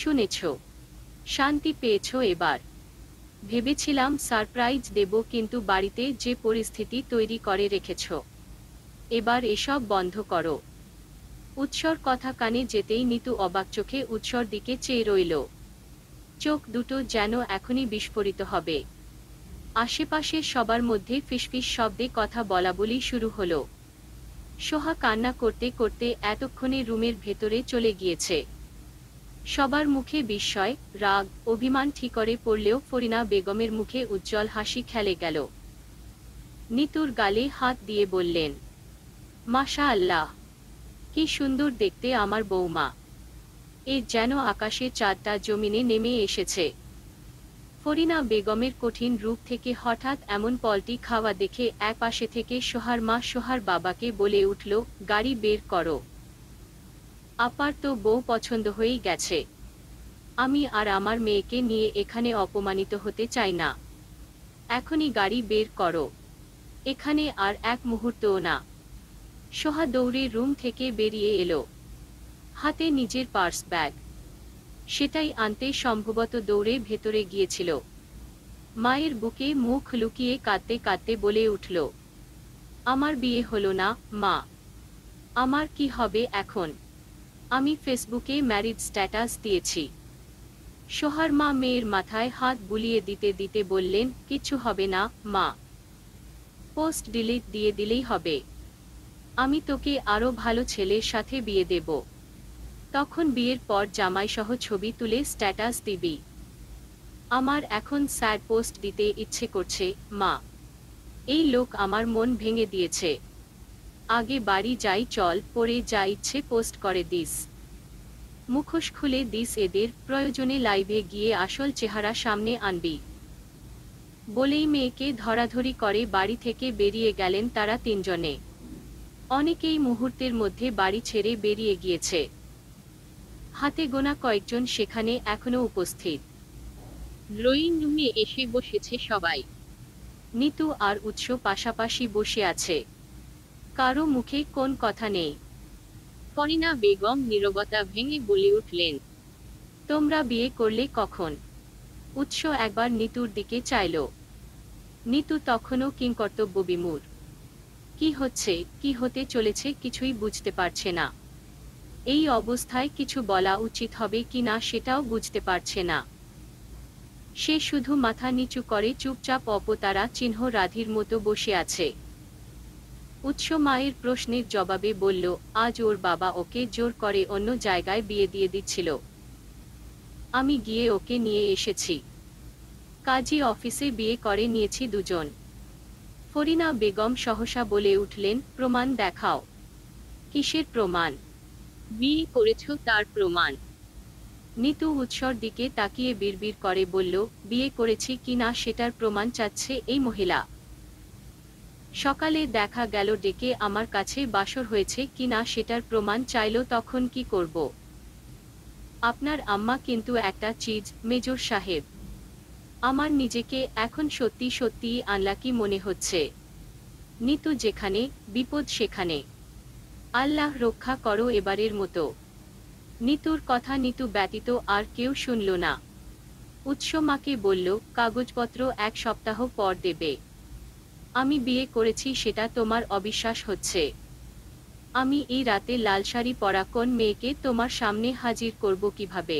শুনেছ শান্তি পেয়েছ এবার ভেবেছিলাম সারপ্রাইজ দেব কিন্তু বাড়িতে যে পরিস্থিতি তৈরি করে রেখেছ এবার এসব বন্ধ করো উৎসর কথা কানে যেতেই নিতু অবাক চোখে উৎসর দিকে চেয়ে রইল চোখ দুটো যেন এখনই বিস্ফোরিত হবে আশেপাশের সবার মধ্যে ফিসফিস শব্দে কথা বলা বলি শুরু হল সোহা কান্না করতে করতে এতক্ষণে রুমের ভেতরে চলে গিয়েছে সবার মুখে বিস্ময় রাগ অভিমান ঠিকরে পড়লেও ফরিনা বেগমের মুখে উজ্জ্বল হাসি খেলে গেল নিতুর গালে হাত দিয়ে বললেন মাশা আল্লাহ কি সুন্দর দেখতে আমার বৌমা এ যেন আকাশে চারটা জমিনে নেমে এসেছে ফরিনা বেগমের কঠিন রূপ থেকে হঠাৎ এমন পলটি খাওয়া দেখে এক পাশে থেকে সোহার মা সোহার বাবাকে বলে উঠল গাড়ি বের করো আপার তো বউ পছন্দ হয়েই গেছে আমি আর আমার মেয়েকে নিয়ে এখানে অপমানিত হতে চাই না এখনই গাড়ি বের করো এখানে আর এক মুহূর্তও না সোহা দৌড়ে রুম থেকে বেরিয়ে এলো হাতে নিজের পার্স ব্যাগ সেটাই আনতেই সম্ভবত দৌড়ে ভেতরে গিয়েছিল মায়ের বুকে মুখ লুকিয়ে কাঁদতে কাঁদতে বলে উঠল আমার বিয়ে হলো না মা আমার কি হবে এখন আমি ফেসবুকে ম্যারিড স্ট্যাটাস দিয়েছি সোহার মা মেয়ের মাথায় হাত বুলিয়ে দিতে দিতে বললেন কিছু হবে না মা পোস্ট ডিলিট দিয়ে দিলেই হবে আমি তোকে আরও ভালো ছেলের সাথে বিয়ে দেব তখন বিয়ের পর জামাইসহ ছবি তুলে স্ট্যাটাস দিবি আমার এখন স্যার পোস্ট দিতে ইচ্ছে করছে মা এই লোক আমার মন ভেঙে দিয়েছে আগে বাড়ি যাই চল পরে যা ইচ্ছে পোস্ট করে দিস মুখোশ খুলে দিস এদের প্রয়োজনে লাইভে গিয়ে আসল চেহারা সামনে আনবি বলেই মেয়েকে ধরাধরি করে বাড়ি থেকে বেরিয়ে গেলেন তারা তিনজনে অনেকেই মুহূর্তের মধ্যে বাড়ি ছেড়ে বেরিয়ে গিয়েছে হাতে গোনা কয়েকজন সেখানে এখনো উপস্থিত ড্রয়িং রুমে এসে বসেছে সবাই নিতু আর উৎস পাশাপাশি বসে আছে কারো মুখে কোন কথা নেই করিনা বেগম নীরবতা ভেঙে বলে উঠলেন তোমরা বিয়ে করলে কখন উৎস একবার নিতুর দিকে চাইল নিতু তখনও কিংকর্তব্য বিমূর কি হচ্ছে কি হতে চলেছে কিছুই বুঝতে পারছে না এই অবস্থায় কিছু বলা উচিত হবে কি না সেটাও বুঝতে পারছে না সে শুধু মাথা নিচু করে চুপচাপ অপতারা চিহ্ন রাধির মতো বসে আছে উৎস মায়ের প্রশ্নের জবাবে বলল আজ ওর বাবা ওকে জোর করে অন্য জায়গায় বিয়ে দিয়ে দিচ্ছিল আমি গিয়ে ওকে নিয়ে এসেছি কাজী অফিসে বিয়ে করে নিয়েছি দুজন ফরিনা বেগম সহসা বলে উঠলেন প্রমাণ দেখাও কিসের প্রমাণ বিয়ে করেছ তার প্রমাণ নিতু উৎসর দিকে তাকিয়ে বিড়বির করে বলল বিয়ে করেছি কি না সেটার প্রমাণ চাচ্ছে এই মহিলা সকালে দেখা গেল ডেকে আমার কাছে বাসর হয়েছে কি না সেটার প্রমাণ চাইল তখন কি করব আপনার আম্মা কিন্তু একটা চিজ মেজর সাহেব আমার নিজেকে এখন সত্যি সত্যি আনলাকি মনে হচ্ছে নিতু যেখানে বিপদ সেখানে আল্লাহ রক্ষা করো এবারের মতো নিতুর কথা নিতু ব্যতীত আর কেউ শুনল না উৎস মাকে বলল কাগজপত্র এক সপ্তাহ পর দেবে আমি বিয়ে করেছি সেটা তোমার অবিশ্বাস হচ্ছে আমি এই রাতে লাল শাড়ি পরা কোন মেয়েকে তোমার সামনে হাজির করব কিভাবে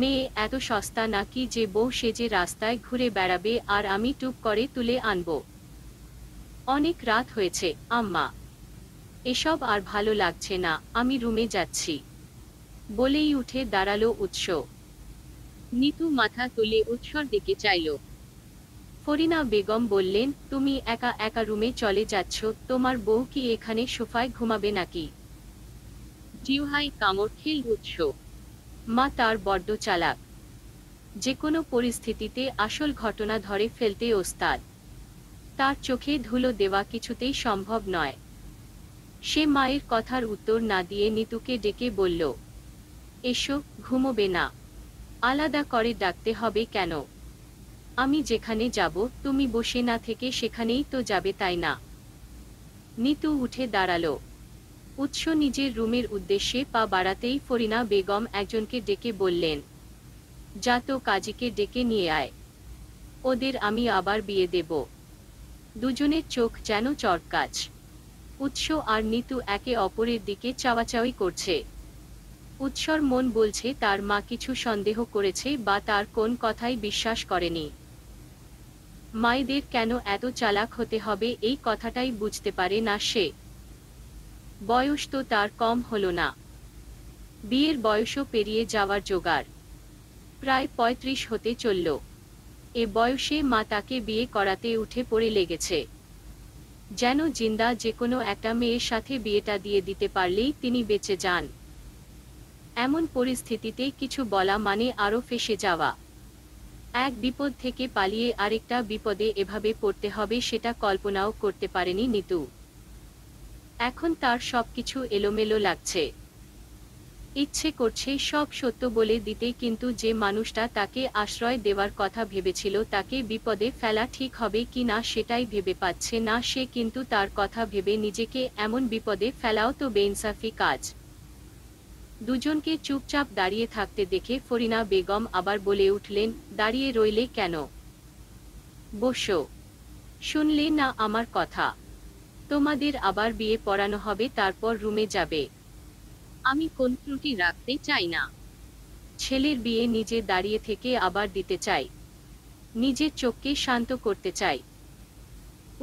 মেয়ে এত সস্তা নাকি যে বউ সেজে রাস্তায় ঘুরে বেড়াবে আর আমি টুপ করে তুলে আনব অনেক রাত হয়েছে আম্মা এসব আর ভালো লাগছে না আমি রুমে যাচ্ছি বলেই উঠে দাঁড়ালো উৎস নিতু মাথা তুলে উৎসর দিকে চাইল ফরিনা বেগম বললেন তুমি একা একা রুমে চলে যাচ্ছ তোমার বউ কি এখানে সোফায় ঘুমাবে নাকি জিউহাই কামড় খেল উৎস মা তার বড্ড চালাক যে কোনো পরিস্থিতিতে আসল ঘটনা ধরে ফেলতে ওস্তাদ তার চোখে ধুলো দেওয়া কিছুতেই সম্ভব নয় সে মায়ের কথার উত্তর না দিয়ে নিতুকে ডেকে বলল এসো ঘুমোবে না আলাদা করে ডাকতে হবে কেন আমি যেখানে যাব তুমি বসে না থেকে সেখানেই তো যাবে তাই না নিতু উঠে দাঁড়াল উৎস নিজের রুমের উদ্দেশ্যে পা বাড়াতেই ফরিনা বেগম একজনকে ডেকে বললেন যা তো কাজীকে ডেকে নিয়ে আয় ওদের আমি আবার বিয়ে দেব দুজনের চোখ যেন চরকাছ উৎস আর নিতু একে অপরের দিকে চাওয়াচাওয়ি করছে উৎসর মন বলছে তার মা কিছু সন্দেহ করেছে বা তার কোন কথাই বিশ্বাস করেনি মায়েদের কেন এত চালাক হতে হবে এই কথাটাই বুঝতে পারে না সে বয়স তো তার কম হলো না বিয়ের বয়সও পেরিয়ে যাওয়ার জোগাড় প্রায় পঁয়ত্রিশ হতে চলল এ বয়সে মা তাকে বিয়ে করাতে উঠে পড়ে লেগেছে যেন জিন্দা যে কোনো একটা মেয়ের সাথে বিয়েটা দিয়ে দিতে পারলেই তিনি বেঁচে যান এমন পরিস্থিতিতে কিছু বলা মানে আরও ফেসে যাওয়া এক বিপদ থেকে পালিয়ে আরেকটা বিপদে এভাবে পড়তে হবে সেটা কল্পনাও করতে পারেনি নিতু এখন তার সবকিছু এলোমেলো লাগছে ইচ্ছে করছে সব সত্য বলে দিতে কিন্তু যে মানুষটা তাকে আশ্রয় দেওয়ার কথা ভেবেছিল তাকে বিপদে ফেলা ঠিক হবে কি না সেটাই ভেবে পাচ্ছে না সে কিন্তু তার কথা ভেবে নিজেকে এমন বিপদে ফেলাও তো বেইনসাফি কাজ দুজনকে চুপচাপ দাঁড়িয়ে থাকতে দেখে ফরিনা বেগম আবার বলে উঠলেন দাঁড়িয়ে রইলে কেন বসো শুনলে না আমার কথা তোমাদের আবার বিয়ে পড়ানো হবে তারপর রুমে যাবে আমি কোন ত্রুটি রাখতে চাই না ছেলের বিয়ে নিজে দাঁড়িয়ে থেকে আবার দিতে চাই নিজের চোখকে শান্ত করতে চাই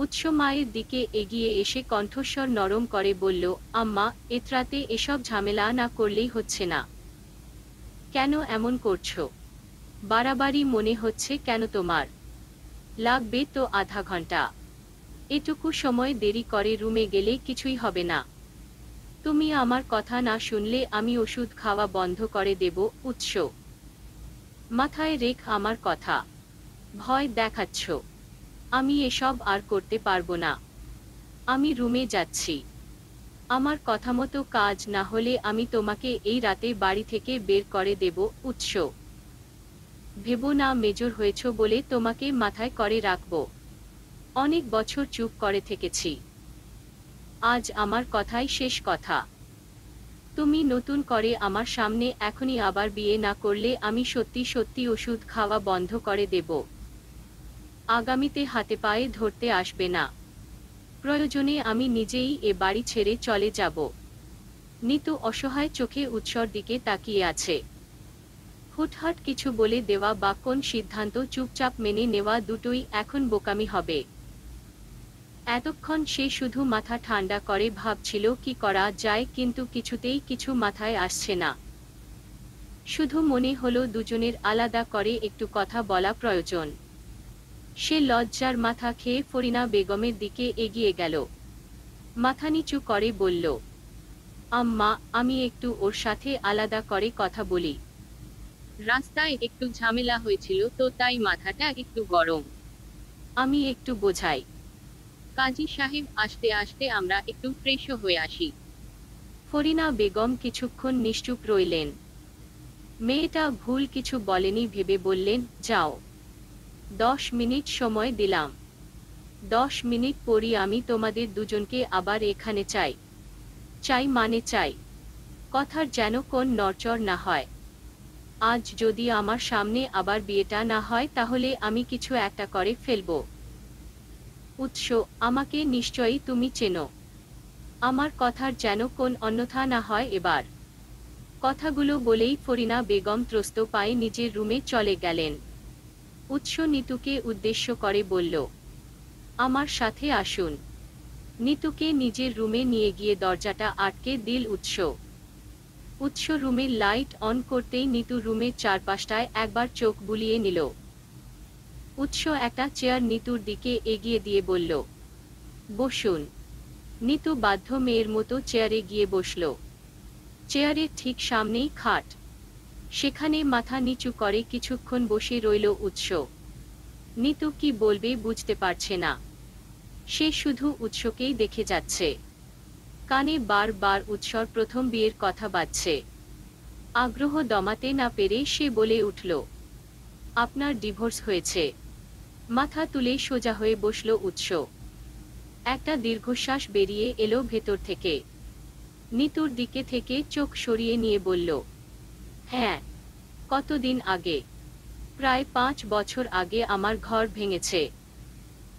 উৎস মায়ের দিকে এগিয়ে এসে কণ্ঠস্বর নরম করে বলল আম্মা এতরাতে এসব ঝামেলা না করলেই হচ্ছে না কেন এমন করছো বাড়াবাড়ি মনে হচ্ছে কেন তোমার লাগবে তো আধা ঘন্টা এটুকু সময় দেরি করে রুমে গেলে কিছুই হবে না তুমি আমার কথা না শুনলে আমি ওষুধ খাওয়া বন্ধ করে দেব উৎস মাথায় রেখ আমার কথা ভয় দেখাচ্ছ আমি এসব আর করতে পারবো না আমি রুমে যাচ্ছি আমার কথা মতো কাজ না হলে আমি তোমাকে এই রাতে বাড়ি থেকে বের করে দেব উৎস ভেবো না মেজর হয়েছ বলে তোমাকে মাথায় করে রাখব অনেক বছর চুপ করে থেকেছি আজ আমার কথাই শেষ কথা তুমি নতুন করে আমার সামনে এখনই আবার বিয়ে না করলে আমি সত্যি সত্যি ওষুধ খাওয়া বন্ধ করে দেব আগামীতে হাতে পায়ে ধরতে আসবে না প্রয়োজনে আমি নিজেই এ বাড়ি ছেড়ে চলে যাব নিতু অসহায় চোখে উৎসর দিকে তাকিয়ে আছে হুটহাট কিছু বলে দেওয়া বা কোন সিদ্ধান্ত চুপচাপ মেনে নেওয়া দুটোই এখন বোকামি হবে এতক্ষণ সে শুধু মাথা ঠান্ডা করে ভাবছিল কি করা যায় কিন্তু কিছুতেই কিছু মাথায় আসছে না শুধু মনে হলো দুজনের আলাদা করে একটু কথা বলা প্রয়োজন সে লজ্জার মাথা খেয়ে ফরিনা বেগমের দিকে এগিয়ে গেল মাথা নিচু করে বলল আম্মা আমি একটু ওর সাথে আলাদা করে কথা বলি রাস্তায় একটু ঝামেলা হয়েছিল তো তাই মাথাটা একটু গরম আমি একটু বোঝাই কাজী সাহেব আসতে আসতে আমরা একটু ফ্রেশও হয়ে আসি ফরিনা বেগম কিছুক্ষণ নিশ্চুপ রইলেন মেয়েটা ভুল কিছু বলেনি ভেবে বললেন যাও দশ মিনিট সময় দিলাম দশ মিনিট পরই আমি তোমাদের দুজনকে আবার এখানে চাই চাই মানে চাই কথার যেন কোন নরচর না হয় আজ যদি আমার সামনে আবার বিয়েটা না হয় তাহলে আমি কিছু একটা করে ফেলবো উৎস আমাকে নিশ্চয়ই তুমি চেনো আমার কথার যেন কোন অন্যথা না হয় এবার কথাগুলো বলেই ফরিনা বেগম ত্রস্ত পায়ে নিজের রুমে চলে গেলেন উৎস নিতুকে উদ্দেশ্য করে বলল আমার সাথে আসুন নিতুকে নিজের রুমে নিয়ে গিয়ে দরজাটা আটকে দিল উৎস উৎস রুমের লাইট অন করতেই নিতু রুমের চারপাশটায় একবার চোখ বুলিয়ে নিল উৎস একটা চেয়ার নিতুর দিকে এগিয়ে দিয়ে বলল বসুন নিতু বাধ্য মেয়ের মতো চেয়ারে গিয়ে বসল চেয়ারের ঠিক সামনেই খাট সেখানে মাথা নিচু করে কিছুক্ষণ বসে রইল উৎস নিতু কি বলবে বুঝতে পারছে না সে শুধু উৎসকেই দেখে যাচ্ছে কানে বার বার উৎসর প্রথম বিয়ের কথা বাজছে আগ্রহ দমাতে না পেরে সে বলে উঠল আপনার ডিভোর্স হয়েছে মাথা তুলে সোজা হয়ে বসল উৎস একটা দীর্ঘশ্বাস বেরিয়ে এলো ভেতর থেকে নিতুর দিকে থেকে চোখ সরিয়ে নিয়ে বলল হ্যাঁ কতদিন আগে প্রায় পাঁচ বছর আগে আমার ঘর ভেঙেছে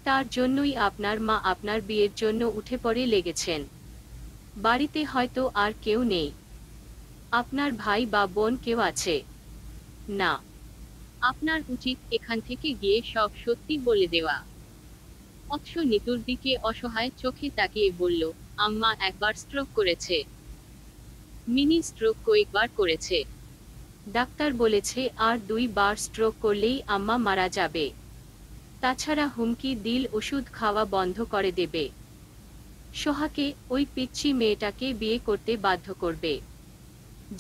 তার জন্যই আপনার মা আপনার বিয়ের জন্য উঠে পড়ে লেগেছেন বাড়িতে হয়তো আর কেউ নেই আপনার ভাই বা বোন কেউ আছে না আপনার উচিত এখান থেকে গিয়ে সব সত্যি বলে দেওয়া অথচ নিতুর দিকে অসহায় চোখে তাকিয়ে বলল আম্মা একবার স্ট্রোক করেছে মিনি স্ট্রোক কয়েকবার করেছে ডাক্তার বলেছে আর দুই বার স্ট্রোক করলেই আম্মা মারা যাবে তাছাড়া হুমকি দিল ওষুধ খাওয়া বন্ধ করে দেবে সোহাকে ওই পিচ্ছি মেয়েটাকে বিয়ে করতে বাধ্য করবে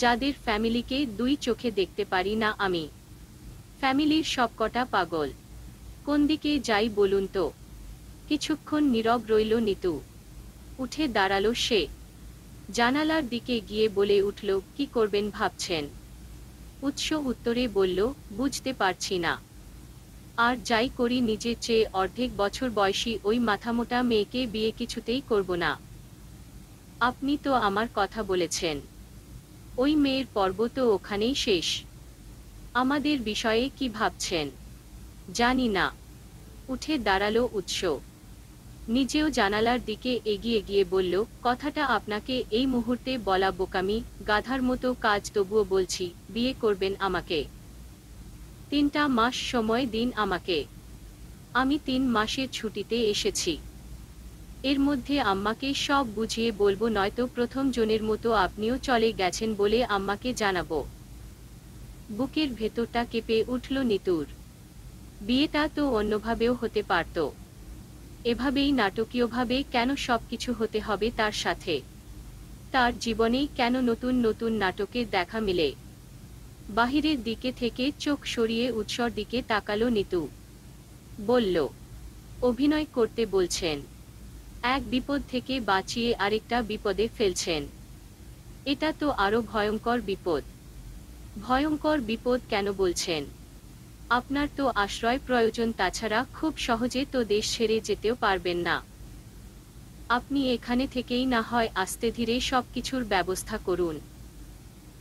যাদের ফ্যামিলিকে দুই চোখে দেখতে পারি না আমি ফ্যামিলির সবকটা পাগল কোন দিকে যাই বলুন তো কিছুক্ষণ নীরব রইল নিতু উঠে দাঁড়ালো সে জানালার দিকে গিয়ে বলে উঠল কি করবেন ভাবছেন উৎস উত্তরে বলল বুঝতে পারছি না আর যাই করি নিজের চেয়ে অর্ধেক বছর বয়সী ওই মাথামোটা মেয়েকে বিয়ে কিছুতেই করব না আপনি তো আমার কথা বলেছেন ওই মেয়ের পর্ব তো ওখানেই শেষ আমাদের বিষয়ে কি ভাবছেন জানি না উঠে দাঁড়ালো উৎস নিজেও জানালার দিকে এগিয়ে গিয়ে বলল কথাটা আপনাকে এই মুহূর্তে বলা বোকামি গাধার মতো কাজ তবুও বলছি বিয়ে করবেন আমাকে তিনটা মাস সময় দিন আমাকে আমি তিন মাসের ছুটিতে এসেছি এর মধ্যে আম্মাকে সব বুঝিয়ে বলবো নয়তো প্রথম জনের মতো আপনিও চলে গেছেন বলে আম্মাকে জানাবো বুকের ভেতরটা কেঁপে উঠল নিতুর বিয়েটা তো অন্যভাবেও হতে পারত এভাবেই নাটকীয়ভাবে কেন সব কিছু হতে হবে তার সাথে তার জীবনে কেন নতুন নতুন নাটকের দেখা মিলে বাহিরের দিকে থেকে চোখ সরিয়ে উৎসর দিকে তাকালো নিতু বলল অভিনয় করতে বলছেন এক বিপদ থেকে বাঁচিয়ে আরেকটা বিপদে ফেলছেন এটা তো আরো ভয়ঙ্কর বিপদ ভয়ঙ্কর বিপদ কেন বলছেন আপনার তো আশ্রয় প্রয়োজন তাছাড়া খুব সহজে তো দেশ ছেড়ে যেতেও পারবেন না আপনি এখানে থেকেই না হয় আস্তে ধীরে সব কিছুর ব্যবস্থা করুন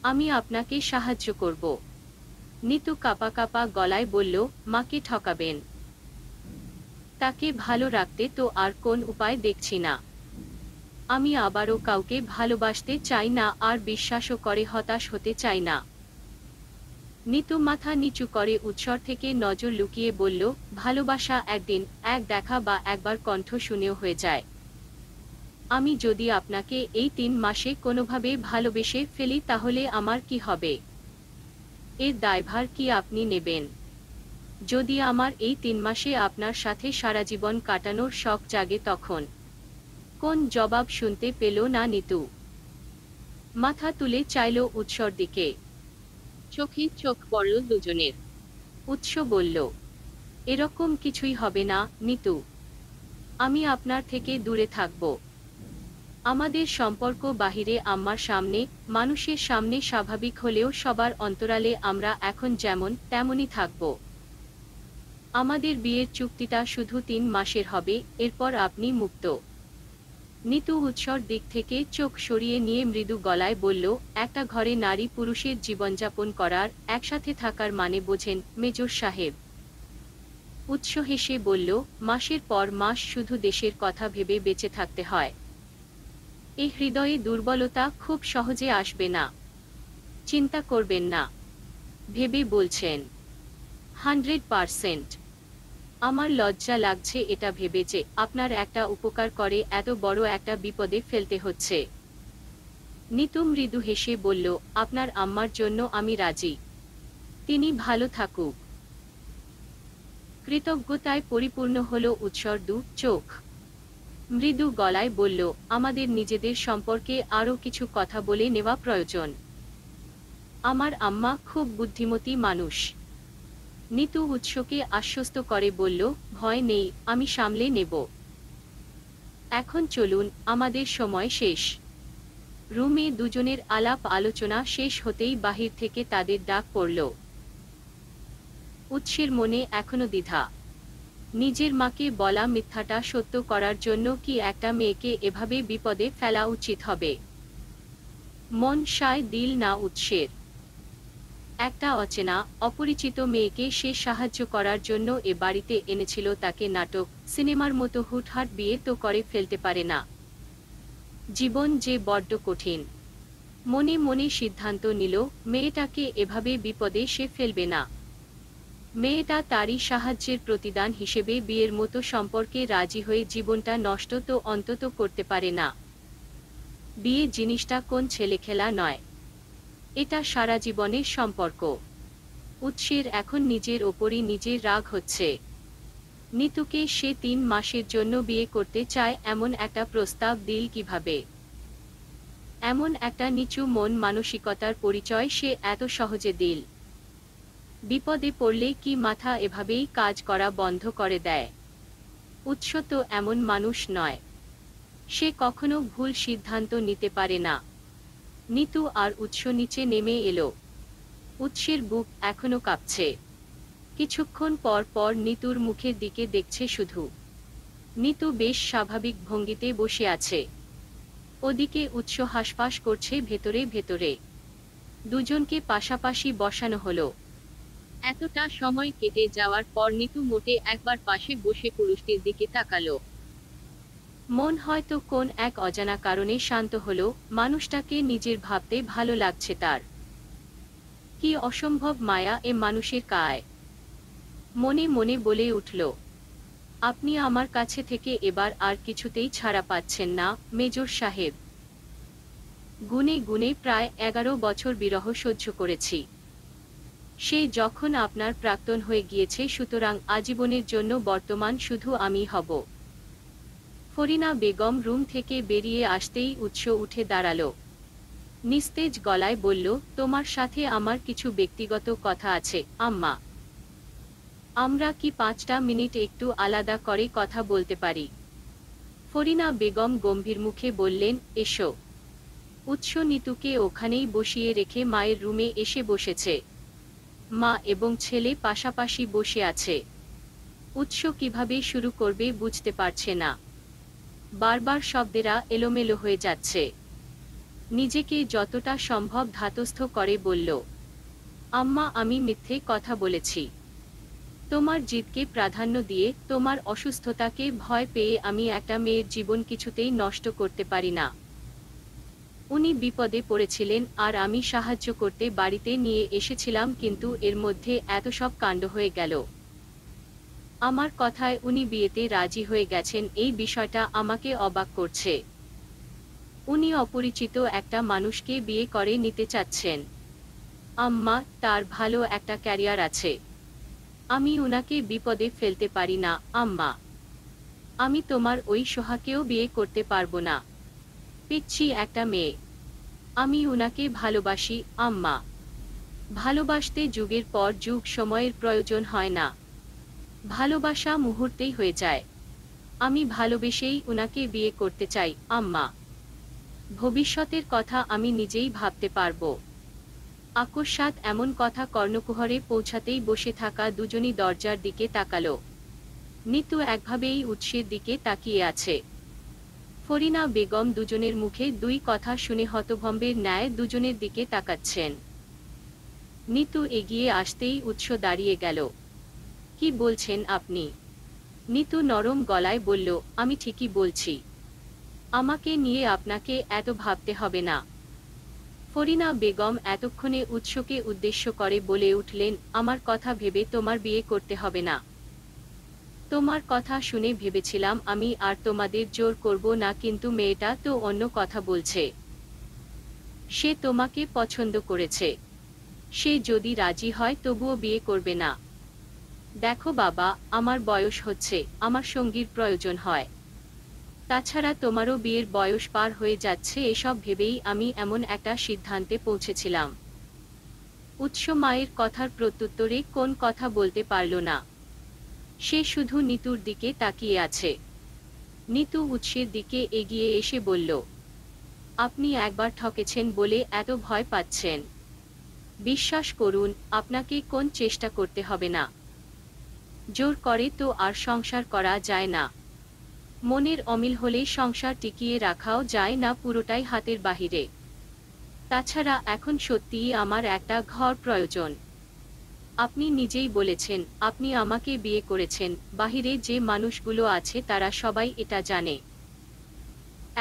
আমি আপনাকে সাহায্য করব নিতু কাপা কাপা গলায় বলল মাকে ঠকাবেন তাকে ভালো রাখতে তো আর কোন উপায় দেখছি না আমি আবারও কাউকে ভালোবাসতে চাই না আর বিশ্বাসও করে হতাশ হতে চাই না নিতু মাথা নিচু করে উৎসর থেকে নজর লুকিয়ে বলল ভালোবাসা একদিন এক দেখা বা একবার কণ্ঠ শুনেও হয়ে যায় আমি যদি আপনাকে এই তিন মাসে কোনোভাবে ভালোবেসে ফেলি তাহলে আমার কি হবে এর দায়ভার কি আপনি নেবেন যদি আমার এই তিন মাসে আপনার সাথে সারা জীবন কাটানোর শখ জাগে তখন কোন জবাব শুনতে পেল না নিতু মাথা তুলে চাইল উৎসর দিকে চোখে চোখ পড়ল দুজনের উৎস বলল এরকম কিছুই হবে না নিতু আমি আপনার থেকে দূরে থাকব আমাদের সম্পর্ক বাহিরে আমার সামনে মানুষের সামনে স্বাভাবিক হলেও সবার অন্তরালে আমরা এখন যেমন তেমনই থাকব আমাদের বিয়ের চুক্তিটা শুধু তিন মাসের হবে এরপর আপনি মুক্ত নিতু উৎসর দিক থেকে চোখ সরিয়ে নিয়ে মৃদু গলায় বলল একটা ঘরে নারী পুরুষের জীবনযাপন করার একসাথে থাকার মানে বোঝেন মেজর সাহেব উৎস হেসে বলল মাসের পর মাস শুধু দেশের কথা ভেবে বেঁচে থাকতে হয় এই হৃদয়ে দুর্বলতা খুব সহজে আসবে না চিন্তা করবেন না ভেবে বলছেন হান্ড্রেড পারসেন্ট আমার লজ্জা লাগছে এটা ভেবে যে আপনার একটা উপকার করে এত বড় একটা বিপদে ফেলতে হচ্ছে নিতু মৃদু হেসে বলল আপনার আম্মার জন্য আমি রাজি তিনি ভালো থাকুক কৃতজ্ঞতায় পরিপূর্ণ হল উৎসর দু চোখ মৃদু গলায় বলল আমাদের নিজেদের সম্পর্কে আরও কিছু কথা বলে নেওয়া প্রয়োজন আমার আম্মা খুব বুদ্ধিমতী মানুষ নিতু উৎসকে আশ্বস্ত করে বলল ভয় নেই আমি সামলে নেব এখন চলুন আমাদের সময় শেষ রুমে দুজনের আলাপ আলোচনা শেষ হতেই বাহির থেকে তাদের ডাক পড়ল উৎসের মনে এখনো দ্বিধা নিজের মাকে বলা মিথ্যাটা সত্য করার জন্য কি একটা মেয়েকে এভাবে বিপদে ফেলা উচিত হবে মন সায় দিল না উৎসের একটা অচেনা অপরিচিত মেয়েকে সে সাহায্য করার জন্য এ বাড়িতে এনেছিল তাকে নাটক সিনেমার মতো হুটহাট বিয়ে তো করে ফেলতে পারে না জীবন যে বড্ড কঠিন মনে মনে সিদ্ধান্ত নিল মেয়েটাকে এভাবে বিপদে সে ফেলবে না মেয়েটা তারই সাহায্যের প্রতিদান হিসেবে বিয়ের মতো সম্পর্কে রাজি হয়ে জীবনটা নষ্ট তো অন্তত করতে পারে না বিয়ে জিনিসটা কোন ছেলে খেলা নয় এটা সারা জীবনের সম্পর্ক উৎসের এখন নিজের ওপরই নিজের রাগ হচ্ছে নিতুকে সে তিন মাসের জন্য বিয়ে করতে চায় এমন একটা প্রস্তাব দিল কিভাবে এমন একটা নিচু মন মানসিকতার পরিচয় সে এত সহজে দিল বিপদে পড়লে কি মাথা এভাবেই কাজ করা বন্ধ করে দেয় উৎস তো এমন মানুষ নয় সে কখনো ভুল সিদ্ধান্ত নিতে পারে না নিতু আর উৎস নিচে নেমে এলো উৎসের বুক এখনো কাঁপছে কিছুক্ষণ পর পর নিতুর মুখের দিকে দেখছে শুধু নিতু বেশ স্বাভাবিক ভঙ্গিতে বসে আছে ওদিকে উৎস হাসপাস করছে ভেতরে ভেতরে দুজনকে পাশাপাশি বসানো হলো এতটা সময় কেটে যাওয়ার পর নিতু মোটে একবার পাশে বসে পুরুষটির দিকে তাকালো মন হয়তো কোন এক অজানা কারণে শান্ত হল মানুষটাকে নিজের ভাবতে ভালো লাগছে তার কি অসম্ভব মায়া এ মানুষের কায় মনে মনে বলে উঠল আপনি আমার কাছে থেকে এবার আর কিছুতেই ছাড়া পাচ্ছেন না মেজর সাহেব গুনে গুনে প্রায় এগারো বছর বিরহ সহ্য করেছি সে যখন আপনার প্রাক্তন হয়ে গিয়েছে সুতরাং আজীবনের জন্য বর্তমান শুধু আমি হব ফরিনা বেগম রুম থেকে বেরিয়ে আসতেই উৎস উঠে দাঁড়াল নিস্তেজ গলায় বলল তোমার সাথে আমার কিছু ব্যক্তিগত কথা আছে আম্মা আমরা কি পাঁচটা মিনিট একটু আলাদা করে কথা বলতে পারি ফরিনা বেগম গম্ভীর মুখে বললেন এসো উৎস নিতুকে ওখানেই বসিয়ে রেখে মায়ের রুমে এসে বসেছে মা এবং ছেলে পাশাপাশি বসে আছে উৎস কিভাবে শুরু করবে বুঝতে পারছে না বারবার শব্দেরা এলোমেলো হয়ে যাচ্ছে নিজেকে যতটা সম্ভব ধাতস্থ করে বলল আম্মা আমি মিথ্যে কথা বলেছি তোমার জিদকে প্রাধান্য দিয়ে তোমার অসুস্থতাকে ভয় পেয়ে আমি একটা মেয়ের জীবন কিছুতেই নষ্ট করতে পারি না উনি বিপদে পড়েছিলেন আর আমি সাহায্য করতে বাড়িতে নিয়ে এসেছিলাম কিন্তু এর মধ্যে এত সব কাণ্ড হয়ে গেল আমার কথায় উনি বিয়েতে রাজি হয়ে গেছেন এই বিষয়টা আমাকে অবাক করছে উনি অপরিচিত একটা মানুষকে বিয়ে করে নিতে চাচ্ছেন আম্মা তার ভালো একটা ক্যারিয়ার আছে আমি উনাকে বিপদে ফেলতে পারি না আম্মা আমি তোমার ওই সোহাকেও বিয়ে করতে পারবো না পিচ্ছি একটা মেয়ে আমি উনাকে ভালোবাসি আম্মা ভালোবাসতে যুগের পর যুগ সময়ের প্রয়োজন হয় না ভালোবাসা মুহূর্তেই হয়ে যায় আমি ভালোবেসেই ওনাকে বিয়ে করতে চাই আম্মা ভবিষ্যতের কথা আমি নিজেই ভাবতে পারব আকস্মাত এমন কথা কর্ণকুহরে পৌঁছাতেই বসে থাকা দুজনই দরজার দিকে তাকালো নিতু একভাবেই উৎসের দিকে তাকিয়ে আছে ফরিনা বেগম দুজনের মুখে দুই কথা শুনে হতভম্বের ন্যায় দুজনের দিকে তাকাচ্ছেন নিতু এগিয়ে আসতেই উৎস দাঁড়িয়ে গেল কি বলছেন আপনি নিতু নরম গলায় বলল আমি ঠিকই বলছি আমাকে নিয়ে আপনাকে এত ভাবতে হবে না ফরিনা বেগম এতক্ষণে উৎসকে উদ্দেশ্য করে বলে উঠলেন আমার কথা ভেবে তোমার বিয়ে করতে হবে না তোমার কথা শুনে ভেবেছিলাম আমি আর তোমাদের জোর করব না কিন্তু মেয়েটা তো অন্য কথা বলছে সে তোমাকে পছন্দ করেছে সে যদি রাজি হয় তবুও বিয়ে করবে না দেখো বাবা আমার বয়স হচ্ছে আমার সঙ্গীর প্রয়োজন হয় তাছাড়া তোমারও বিয়ের বয়স পার হয়ে যাচ্ছে এসব ভেবেই আমি এমন একটা সিদ্ধান্তে পৌঁছেছিলাম উৎস মায়ের কথার প্রত্যুত্তরে কোন কথা বলতে পারল না সে শুধু নিতুর দিকে তাকিয়ে আছে নিতু উৎসের দিকে এগিয়ে এসে বলল আপনি একবার ঠকেছেন বলে এত ভয় পাচ্ছেন বিশ্বাস করুন আপনাকে কোন চেষ্টা করতে হবে না জোর করে তো আর সংসার করা যায় না মনের অমিল হলে সংসার টিকিয়ে রাখাও যায় না পুরোটাই হাতের বাহিরে তাছাড়া এখন সত্যিই আমার একটা ঘর প্রয়োজন আপনি নিজেই বলেছেন আপনি আমাকে বিয়ে করেছেন বাহিরে যে মানুষগুলো আছে তারা সবাই এটা জানে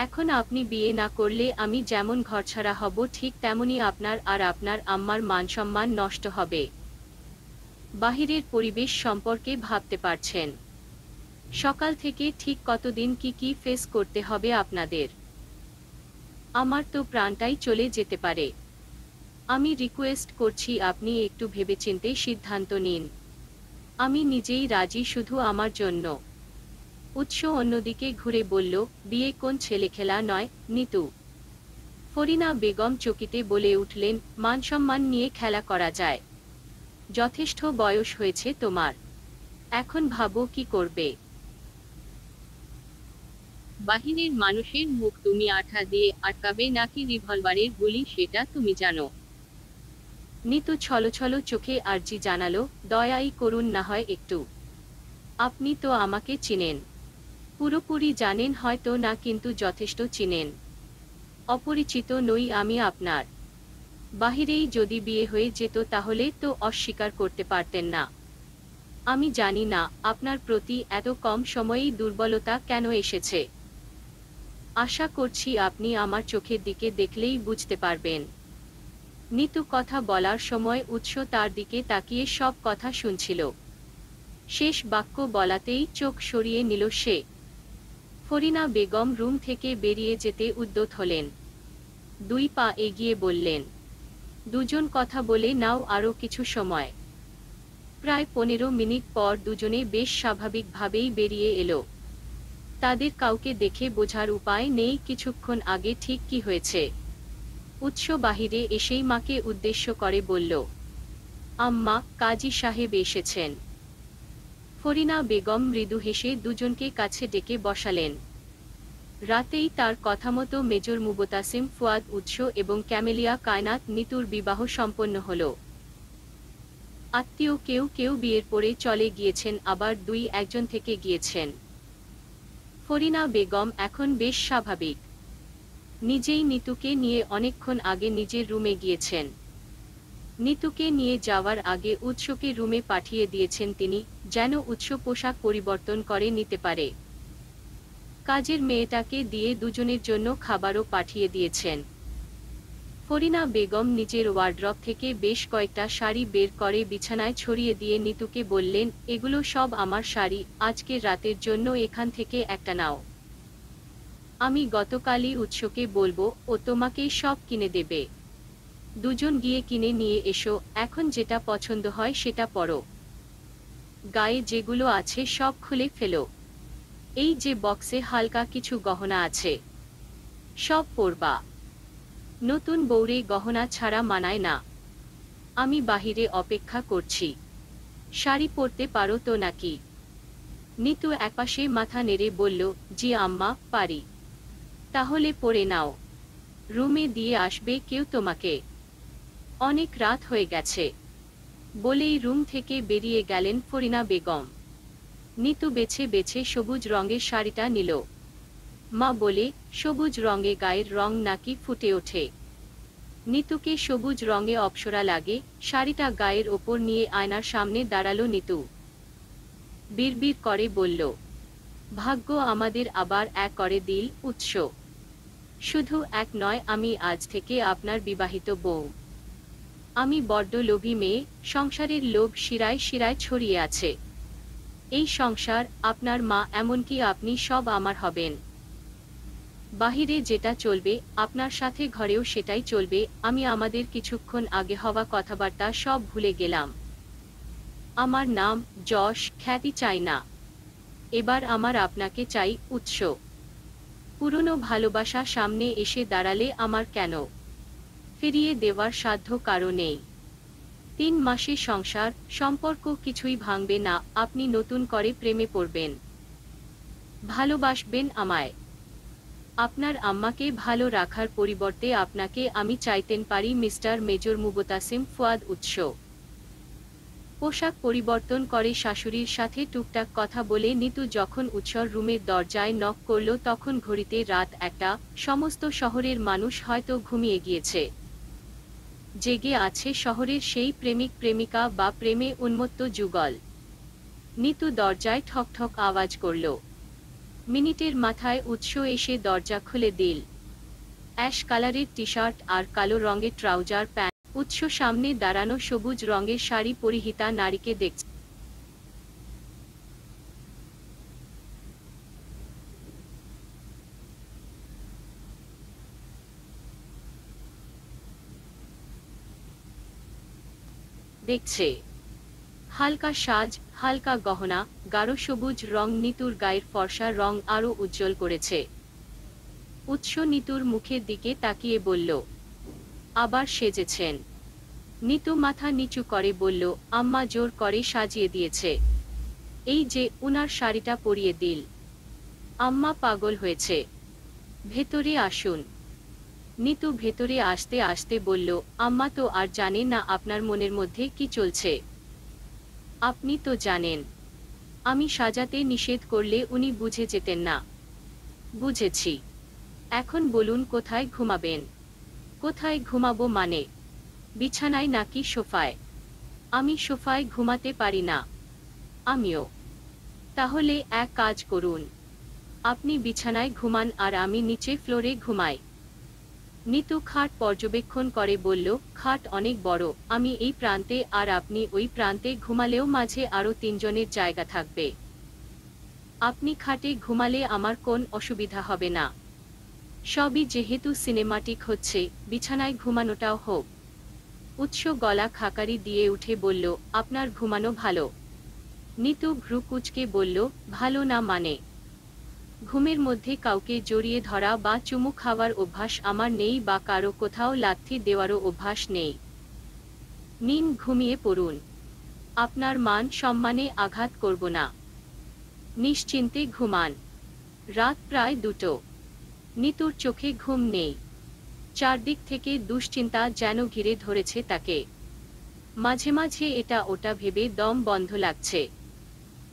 এখন আপনি বিয়ে না করলে আমি যেমন ঘরছাড়া হব ঠিক তেমনি আপনার আর আপনার আম্মার মানসম্মান নষ্ট হবে বাহিরের পরিবেশ সম্পর্কে ভাবতে পারছেন সকাল থেকে ঠিক কতদিন কি কি ফেস করতে হবে আপনাদের আমার তো প্রাণটাই চলে যেতে পারে আমি রিকোয়েস্ট করছি আপনি একটু ভেবেচিন্তে সিদ্ধান্ত নিন আমি নিজেই রাজি শুধু আমার জন্য উৎস অন্যদিকে ঘুরে বলল বিয়ে কোন ছেলে খেলা নয় নিতু ফরিনা বেগম চকিতে বলে উঠলেন মানসম্মান নিয়ে খেলা করা যায় যথেষ্ট বয়স হয়েছে তোমার এখন ভাবো কি করবে বাহিনীর মানুষের মুখ তুমি আঠা দিয়ে আটকাবে নাকি রিভলভারের গুলি সেটা তুমি জানো নিতু ছল চোখে আরজি জানালো দয়াই করুন না হয় একটু আপনি তো আমাকে চিনেন পুরোপুরি জানেন হয়তো না কিন্তু যথেষ্ট চিনেন অপরিচিত নই আমি আপনার বাহিরেই যদি বিয়ে হয়ে যেত তাহলে তো অস্বীকার করতে পারতেন না আমি জানি না আপনার প্রতি এত কম সময়েই দুর্বলতা কেন এসেছে আশা করছি আপনি আমার চোখের দিকে দেখলেই বুঝতে পারবেন নিতু কথা বলার সময় উৎস তার দিকে তাকিয়ে সব কথা শুনছিল শেষ বাক্য বলাতেই চোখ সরিয়ে নিল সে ফরিনা বেগম রুম থেকে বেরিয়ে যেতে উদ্যত হলেন দুই পা এগিয়ে বললেন দুজন কথা বলে নাও আরও কিছু সময় প্রায় পনেরো মিনিট পর দুজনে বেশ স্বাভাবিকভাবেই বেরিয়ে এলো তাদের কাউকে দেখে বোঝার উপায় নেই কিছুক্ষণ আগে ঠিক কি হয়েছে উৎস বাহিরে এসেই মাকে উদ্দেশ্য করে বলল আম্মা কাজী সাহেব এসেছেন ফরিনা বেগম মৃদু হেসে দুজনকে কাছে ডেকে বসালেন রাতেই তার কথামতো মেজর মুবতাসিম ফুয়াদ উৎস এবং ক্যামেলিয়া কায়নাত নিতুর বিবাহ সম্পন্ন হল আত্মীয় কেউ কেউ বিয়ের পরে চলে গিয়েছেন আবার দুই একজন থেকে গিয়েছেন ফরিনা বেগম এখন বেশ স্বাভাবিক নিজেই নিতুকে নিয়ে অনেকক্ষণ আগে নিজের রুমে গিয়েছেন নিতুকে নিয়ে যাওয়ার আগে উৎসকে রুমে পাঠিয়ে দিয়েছেন তিনি যেন উৎস পোশাক পরিবর্তন করে নিতে পারে কাজের মেয়েটাকে দিয়ে দুজনের জন্য খাবারও পাঠিয়ে দিয়েছেন ফরিনা বেগম নিজের ওয়ার্ড্রপ থেকে বেশ কয়েকটা শাড়ি বের করে বিছানায় ছড়িয়ে দিয়ে নিতুকে বললেন এগুলো সব আমার শাড়ি আজকের রাতের জন্য এখান থেকে একটা নাও আমি গতকালই উৎসকে বলবো ও তোমাকেই সব কিনে দেবে দুজন গিয়ে কিনে নিয়ে এসো এখন যেটা পছন্দ হয় সেটা পরো গায়ে যেগুলো আছে সব খুলে ফেলো এই যে বক্সে হালকা কিছু গহনা আছে সব পরবা নতুন বৌরে গহনা ছাড়া মানায় না আমি বাহিরে অপেক্ষা করছি শাড়ি পরতে পারো তো নাকি নিতু একপাশে মাথা নেড়ে বলল জি আম্মা পারি তাহলে পরে নাও রুমে দিয়ে আসবে কেউ তোমাকে অনেক রাত হয়ে গেছে বলেই রুম থেকে বেরিয়ে গেলেন ফরিনা বেগম নিতু বেছে বেছে সবুজ রঙের শাড়িটা নিল মা বলে সবুজ রঙে গায়ের রং নাকি ফুটে ওঠে নিতুকে সবুজ রঙে অপসরা লাগে শাড়িটা গায়ের ওপর নিয়ে আয়নার সামনে দাঁড়ালো নিতু বিড়বিড় করে বলল ভাগ্য আমাদের আবার এক করে দিল উৎস শুধু এক নয় আমি আজ থেকে আপনার বিবাহিত বউ আমি বড্ড লোভী মেয়ে সংসারের লোভ শিরায় শিরায় ছড়িয়ে আছে এই সংসার আপনার মা এমনকি আপনি সব আমার হবেন বাহিরে যেটা চলবে আপনার সাথে ঘরেও সেটাই চলবে আমি আমাদের কিছুক্ষণ আগে হওয়া কথাবার্তা সব ভুলে গেলাম আমার নাম যশ খ্যাতি চাই না এবার আমার আপনাকে চাই উৎস পুরনো ভালোবাসা সামনে এসে দাঁড়ালে আমার কেন ফিরিয়ে দেওয়ার সাধ্য কারো নেই তিন মাসে সংসার সম্পর্ক কিছুই ভাঙবে না আপনি নতুন করে প্রেমে পড়বেন ভালোবাসবেন আমায় আপনার আম্মাকে ভালো রাখার পরিবর্তে আপনাকে আমি চাইতেন পারি মিস্টার মেজর মুবতাসিম ফুয়াদ উৎস পোশাক পরিবর্তন করে শাশুড়ির সাথে টুকটাক কথা বলে নিতু যখন উৎসর রুমের দরজায় নক করল তখন ঘড়িতে রাত একটা সমস্ত শহরের মানুষ হয়তো ঘুমিয়ে গিয়েছে জেগে আছে শহরের সেই প্রেমিক প্রেমিকা বা প্রেমে উন্মত্ত যুগল নিতু দরজায় ঠক ঠক আওয়াজ করল মিনিটের মাথায় উৎস এসে দরজা খুলে দিল অ্যাশ কালারের টি শার্ট আর কালো রঙের ট্রাউজার প্যান্ট উৎস সামনে দাঁড়ানো সবুজ রঙের শাড়ি পরিহিতা নারীকে দেখছে দেখছে হালকা সাজ হালকা গহনা গাঢ় সবুজ রং নিতুর গায়ের ফর্সার রং আরও উজ্জ্বল করেছে উৎস নিতুর মুখের দিকে তাকিয়ে বলল আবার সেজেছেন নিতু মাথা নিচু করে বলল আম্মা জোর করে সাজিয়ে দিয়েছে এই যে উনার শাড়িটা পরিয়ে দিল আম্মা পাগল হয়েছে ভেতরে আসুন নিতু ভেতরে আসতে আসতে বলল আম্মা তো আর জানে না আপনার মনের মধ্যে কি চলছে আপনি তো জানেন আমি সাজাতে নিষেধ করলে উনি বুঝে যেতেন না বুঝেছি এখন বলুন কোথায় ঘুমাবেন কোথায় ঘুমাবো মানে বিছানায় নাকি সোফায় আমি সোফায় ঘুমাতে পারি না আমিও তাহলে এক কাজ করুন আপনি বিছানায় ঘুমান আর আমি নিচে ফ্লোরে ঘুমাই নিতু খাট পর্যবেক্ষণ করে বলল খাট অনেক বড় আমি এই প্রান্তে আর আপনি ওই প্রান্তে ঘুমালেও মাঝে আরও তিনজনের জায়গা থাকবে আপনি খাটে ঘুমালে আমার কোন অসুবিধা হবে না সবই যেহেতু সিনেমাটিক হচ্ছে বিছানায় ঘুমানোটাও হোক উৎস গলা খাকারি দিয়ে উঠে বলল আপনার ঘুমানো ভালো নিতু ঘ্রুকুচকে বলল ভালো না মানে ঘুমের মধ্যে কাউকে জড়িয়ে ধরা বা চুমু খাওয়ার অভ্যাস আমার নেই বা কারো কোথাও লাথি দেওয়ারও অভ্যাস নেই নিন ঘুমিয়ে পড়ুন আপনার মান সম্মানে আঘাত করব না নিশ্চিন্তে ঘুমান রাত প্রায় দুটো নিতুর চোখে ঘুম নেই চারদিক থেকে দুশ্চিন্তা যেন ঘিরে ধরেছে তাকে মাঝে মাঝে এটা ওটা ভেবে দম বন্ধ লাগছে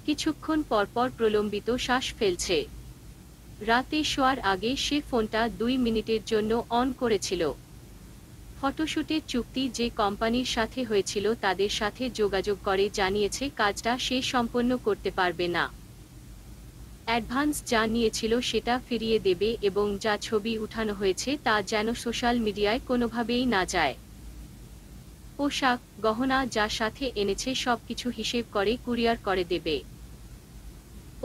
কিছুক্ষণ পরপর প্রলম্বিত শ্বাস ফেলছে রাতে শোয়ার আগে সে ফোনটা দুই মিনিটের জন্য অন করেছিল ফটোশুটের চুক্তি যে কোম্পানির সাথে হয়েছিল তাদের সাথে যোগাযোগ করে জানিয়েছে কাজটা সে সম্পন্ন করতে পারবে না অ্যাডভান্স যা নিয়েছিল সেটা ফিরিয়ে দেবে এবং যা ছবি উঠানো হয়েছে তা যেন সোশ্যাল মিডিয়ায় কোনোভাবেই না যায় পোশাক গহনা যা সাথে এনেছে সব কিছু হিসেব করে কুরিয়ার করে দেবে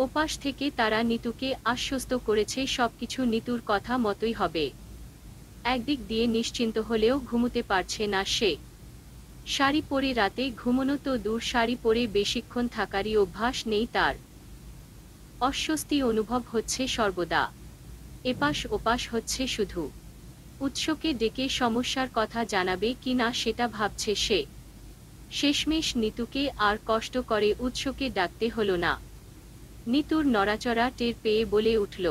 ওপাশ থেকে তারা নিতুকে আশ্বস্ত করেছে সবকিছু নিতুর কথা মতোই হবে একদিক দিয়ে নিশ্চিন্ত হলেও ঘুমোতে পারছে না সে শাড়ি পরে রাতে ঘুমনো তো দূর শাড়ি পরে বেশিক্ষণ থাকারই অভ্যাস নেই তার অস্বস্তি অনুভব হচ্ছে সর্বদা এপাশ ওপাশ হচ্ছে শুধু উৎসকে ডেকে সমস্যার কথা জানাবে কি না সেটা ভাবছে সে শেষমেশ নিতুকে আর কষ্ট করে উৎসকে ডাকতে হলো না নিতুর নড়াচড়া টের পেয়ে বলে উঠল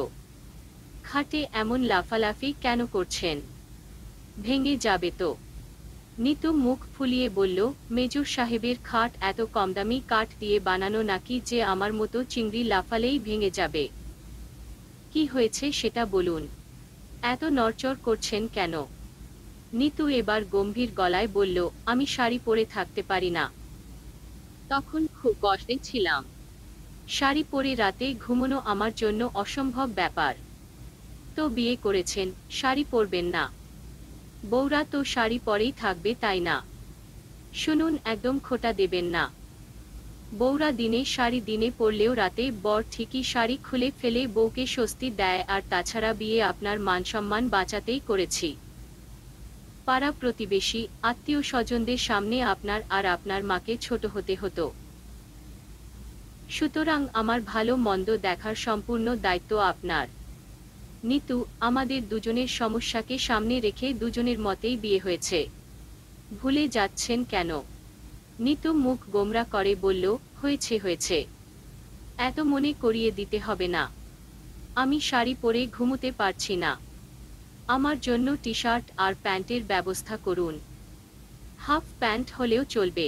খাটে এমন লাফালাফি কেন করছেন ভেঙে যাবে তো নিতু মুখ ফুলিয়ে বলল মেজুর সাহেবের খাট এত কম দামি কাঠ দিয়ে বানানো নাকি যে আমার মতো চিংড়ি লাফালেই ভেঙে যাবে কি হয়েছে সেটা বলুন এত নড়চড় করছেন কেন নিতু এবার গম্ভীর গলায় বলল আমি শাড়ি পরে থাকতে পারি না তখন খুব কষ্টে ছিলাম শাড়ি পরে রাতে ঘুমনো আমার জন্য অসম্ভব ব্যাপার তো বিয়ে করেছেন শাড়ি পরবেন না বউরা তো শাড়ি পরেই থাকবে তাই না শুনুন একদম খোটা দেবেন না বউরা দিনে শাড়ি দিনে পরলেও রাতে বর ঠিকই শাড়ি খুলে ফেলে বউকে স্বস্তি দেয় আর তাছাড়া বিয়ে আপনার মানসম্মান বাঁচাতেই করেছি পাড়া প্রতিবেশী আত্মীয় স্বজনদের সামনে আপনার আর আপনার মাকে ছোট হতে হতো সুতরাং আমার ভালো মন্দ দেখার সম্পূর্ণ দায়িত্ব আপনার নিতু আমাদের দুজনের সমস্যাকে সামনে রেখে দুজনের মতেই বিয়ে হয়েছে ভুলে যাচ্ছেন কেন নিতু মুখ গোমরা করে বলল হয়েছে হয়েছে এত মনে করিয়ে দিতে হবে না আমি শাড়ি পরে ঘুমোতে পারছি না আমার জন্য টি শার্ট আর প্যান্টের ব্যবস্থা করুন হাফ প্যান্ট হলেও চলবে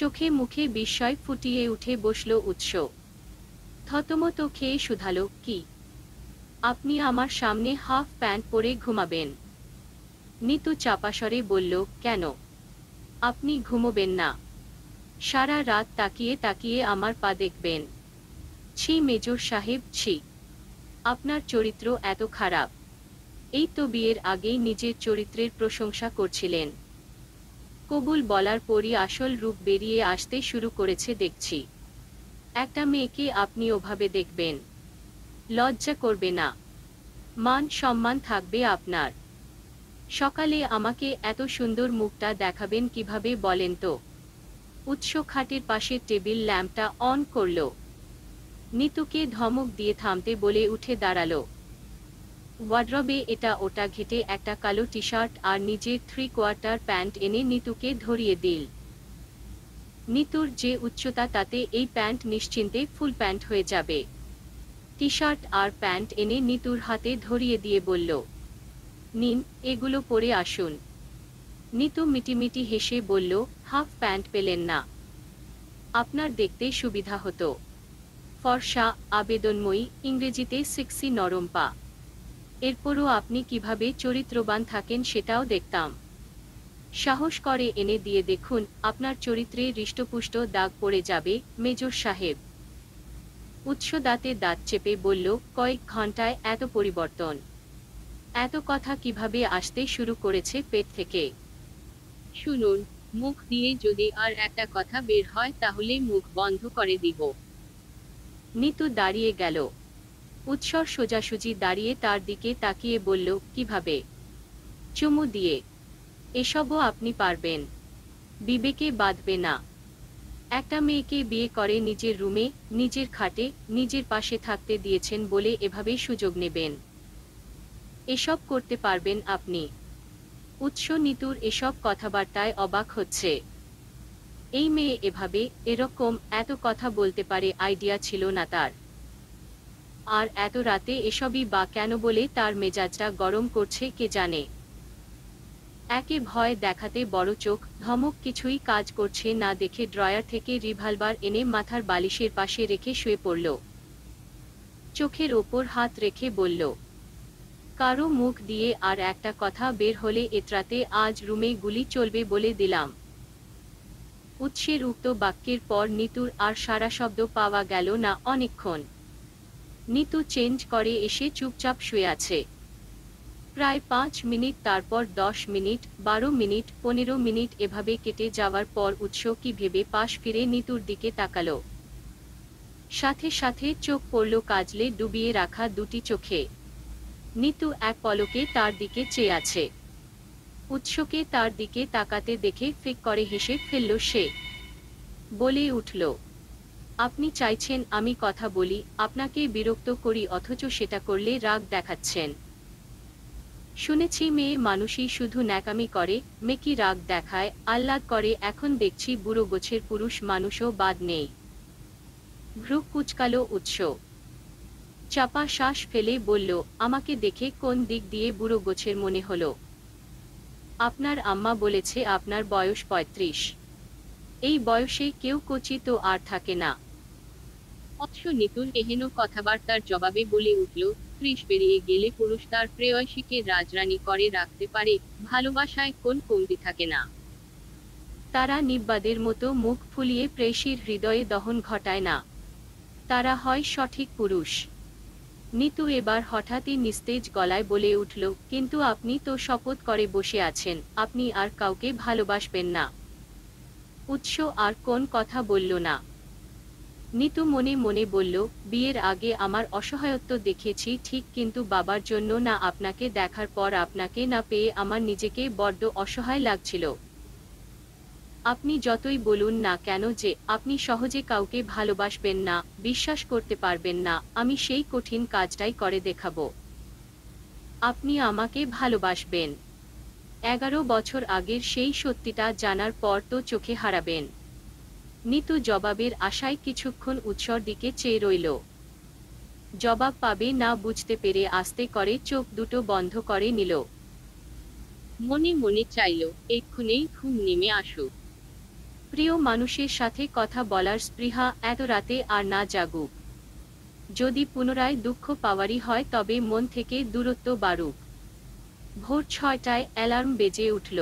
চোখে মুখে বিস্ময় ফুটিয়ে উঠে বসল উৎস থতমত খেয়ে শুধালো কি আপনি আমার সামনে হাফ প্যান্ট পরে ঘুমাবেন নিতু চাপাসরে বলল কেন আপনি ঘুমোবেন না সারা রাত তাকিয়ে তাকিয়ে আমার পা দেখবেন ছি মেজর সাহেব ছি আপনার চরিত্র এত খারাপ এই তো বিয়ের আগেই নিজের চরিত্রের প্রশংসা করছিলেন কবুল বলার পরই আসল রূপ বেরিয়ে আসতে শুরু করেছে দেখছি একটা মেয়েকে আপনি ওভাবে দেখবেন লজ্জা করবে না মান সম্মান থাকবে আপনার সকালে আমাকে এত সুন্দর মুখটা দেখাবেন কিভাবে বলেন তো উৎস খাটের পাশে টেবিল ল্যাম্পটা অন করল নিতুকে ধমক দিয়ে থামতে বলে উঠে দাঁড়ালো ওয়াড্রবে এটা ওটা ঘেটে একটা কালো টি শার্ট আর নিজের থ্রি কোয়ার্টার প্যান্ট এনে নিতুকে ধরিয়ে দিল নিতুর যে উচ্চতা তাতে এই প্যান্ট নিশ্চিন্তে ফুল প্যান্ট হয়ে যাবে টি শার্ট আর প্যান্ট এনে নিতুর হাতে ধরিয়ে দিয়ে বলল নিন এগুলো পরে আসুন নিতু মিটিমিটি হেসে বলল হাফ প্যান্ট পেলেন না আপনার দেখতে সুবিধা হতো ফর্সা আবেদনময়ী ইংরেজিতে সিক্সি নরম পা এরপরও আপনি কিভাবে চরিত্রবান থাকেন সেটাও দেখতাম সাহস করে এনে দিয়ে দেখুন আপনার চরিত্রে হৃষ্টপুষ্ট দাগ পড়ে যাবে মেজর সাহেব উৎস দাঁতে দাঁত চেপে বলল কয়েক ঘন্টায় এত পরিবর্তন এত কথা কিভাবে আসতে শুরু করেছে পেট থেকে শুনুন মুখ দিয়ে যদি আর একটা কথা বের হয় তাহলে মুখ বন্ধ করে দিব নিতু দাঁড়িয়ে গেল উৎসর সোজাসুজি দাঁড়িয়ে তার দিকে তাকিয়ে বলল কিভাবে চুমু দিয়ে এসবও আপনি পারবেন বিবেকে বাঁধবে না একটা মেয়েকে বিয়ে করে নিজের রুমে নিজের খাটে নিজের পাশে থাকতে দিয়েছেন বলে এভাবে সুযোগ নেবেন এসব করতে পারবেন আপনি উৎস নিতুর এসব কথাবার্তায় অবাক হচ্ছে এই মেয়ে এভাবে এরকম এত কথা বলতে পারে আইডিয়া ছিল না তার আর এত রাতে এসবই বা কেন বলে তার মেজাজটা গরম করছে কে জানে একে ভয় দেখাতে বড় চোখ ধমক কিছুই কাজ করছে না দেখে ড্রয়ার থেকে রিভলভার এনে মাথার বালিশের পাশে রেখে শুয়ে পড়ল চোখের ওপর হাত রেখে বলল কারো মুখ দিয়ে আর একটা কথা বের হলে এতরাতে আজ রুমে গুলি চলবে বলে দিলাম উৎসের উক্ত বাক্যের পর নিতুর আর সারা শব্দ পাওয়া গেল না অনেকক্ষণ নিতু চেঞ্জ করে এসে চুপচাপ শুয়ে আছে প্রায় পাঁচ মিনিট তারপর দশ মিনিট বারো মিনিট পনেরো মিনিট এভাবে কেটে যাওয়ার পর উৎস কি ভেবে পাশ ফিরে নিতুর দিকে তাকাল সাথে সাথে চোখ পড়ল কাজলে ডুবিয়ে রাখা দুটি চোখে নিতু এক পলকে তার দিকে চেয়ে আছে উৎসকে তার দিকে তাকাতে দেখে ফেক করে হেসে ফেলল সে বলে উঠল আপনি চাইছেন আমি কথা বলি আপনাকে বিরক্ত করি অথচ সেটা করলে রাগ দেখাচ্ছেন শুনেছি মেয়ে মানুষই শুধু ন্যাকামি করে মেকি রাগ দেখায় আহ্লাদ করে এখন দেখছি বুড়ো গোছের পুরুষ মানুষও বাদ নেই ভ্রু কুচকালো উৎস চাপা শ্বাস ফেলে বলল আমাকে দেখে কোন দিক দিয়ে বুড়ো গোছের মনে হল আপনার আম্মা বলেছে আপনার বয়স পঁয়ত্রিশ এই বয়সে কেউ কচিত আর থাকে না অথচ নিতুল এহেন কথাবার্তার জবাবে বলে উঠল ত্রিশ পেরিয়ে গেলে পুরুষ তার প্রেয়সীকে রাজরানী করে রাখতে পারে ভালোবাসায় কোন কমতি থাকে না তারা নিব্বাদের মতো মুখ ফুলিয়ে প্রেসির হৃদয়ে দহন ঘটায় না তারা হয় সঠিক পুরুষ নিতু এবার হঠাৎই নিস্তেজ গলায় বলে উঠল কিন্তু আপনি তো শপথ করে বসে আছেন আপনি আর কাউকে ভালোবাসবেন না উৎস আর কোন কথা বলল না নিতু মনে মনে বলল বিয়ের আগে আমার অসহায়ত্ব দেখেছি ঠিক কিন্তু বাবার জন্য না আপনাকে দেখার পর আপনাকে না পেয়ে আমার নিজেকে বড্ড অসহায় লাগছিল আপনি যতই বলুন না কেন যে আপনি সহজে কাউকে ভালোবাসবেন না বিশ্বাস করতে পারবেন না আমি সেই কঠিন কাজটাই করে দেখাব আপনি আমাকে ভালোবাসবেন এগারো বছর আগের সেই সত্যিটা জানার পর তো চোখে হারাবেন নিতু জবাবের আশায় কিছুক্ষণ উৎসর দিকে চেয়ে রইল জবাব পাবে না বুঝতে পেরে আস্তে করে চোখ দুটো বন্ধ করে নিল মনে মনে চাইল এক্ষুনেই ঘুম নেমে আসুক প্রিয় মানুষের সাথে কথা বলার স্পৃহা এত রাতে আর না জাগুক যদি পুনরায় দুঃখ পাওয়ারই হয় তবে মন থেকে দূরত্ব বাড়ুক ভোর ছয়টায় অ্যালার্ম বেজে উঠল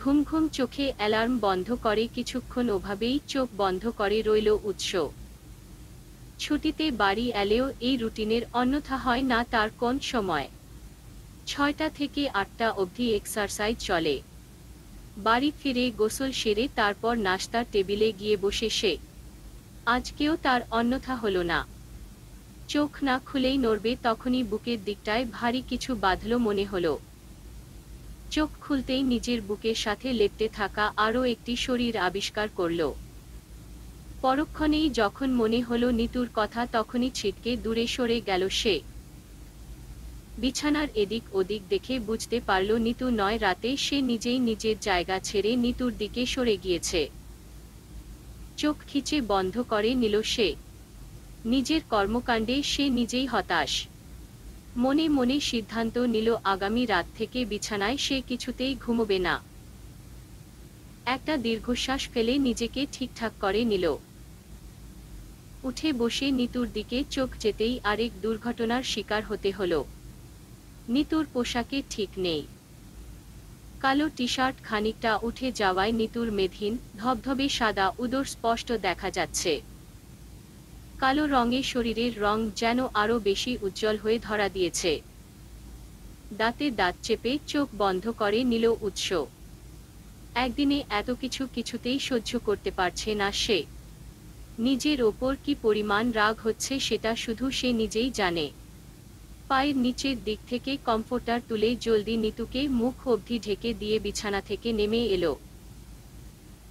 ঘুম ঘুম চোখে অ্যালার্ম বন্ধ করে কিছুক্ষণ ওভাবেই চোখ বন্ধ করে রইল উৎস ছুটিতে বাড়ি এলেও এই রুটিনের অন্যথা হয় না তার কোন সময় ছয়টা থেকে আটটা অবধি এক্সারসাইজ চলে বাড়ি ফিরে গোসল সেরে তারপর নাস্তার টেবিলে গিয়ে বসে সে আজকেও তার অন্যথা হলো না চোখ না খুলেই নড়বে তখনই বুকের দিকটায় ভারী কিছু বাঁধল মনে হল চোখ খুলতেই নিজের বুকের সাথে লেপটে থাকা আরও একটি শরীর আবিষ্কার করল পরক্ষণেই যখন মনে হল নিতুর কথা তখনই ছিটকে দূরে সরে গেল সে বিছানার এদিক ওদিক দেখে বুঝতে পারল নিতু নয় রাতে সে নিজেই নিজের জায়গা ছেড়ে নিতুর দিকে সরে গিয়েছে চোখ খিচে বন্ধ করে নিল সে নিজের কর্মকাণ্ডে সে নিজেই হতাশ মনে মনে সিদ্ধান্ত নিল আগামী রাত থেকে বিছানায় সে কিছুতেই ঘুমবে না একটা দীর্ঘশ্বাস ফেলে নিজেকে ঠিকঠাক করে নিল উঠে বসে নিতুর দিকে চোখ যেতেই আরেক দুর্ঘটনার শিকার হতে হল নিতুর পোশাকে ঠিক নেই কালো টি শার্ট খানিকটা উঠে যাওয়ায় নিতুর মেধিন ধবধবে সাদা উদর স্পষ্ট দেখা যাচ্ছে কালো রঙে শরীরের রং যেন আরও বেশি উজ্জ্বল হয়ে ধরা দিয়েছে দাঁতে দাঁত চেপে চোখ বন্ধ করে নিল উৎস একদিনে এত কিছু কিছুতেই সহ্য করতে পারছে না সে নিজের ওপর কি পরিমাণ রাগ হচ্ছে সেটা শুধু সে নিজেই জানে পায়ের নিচের দিক থেকে কমফোর্টার তুলে জলদি নিতুকে মুখ অবধি ঢেকে দিয়ে বিছানা থেকে নেমে এলো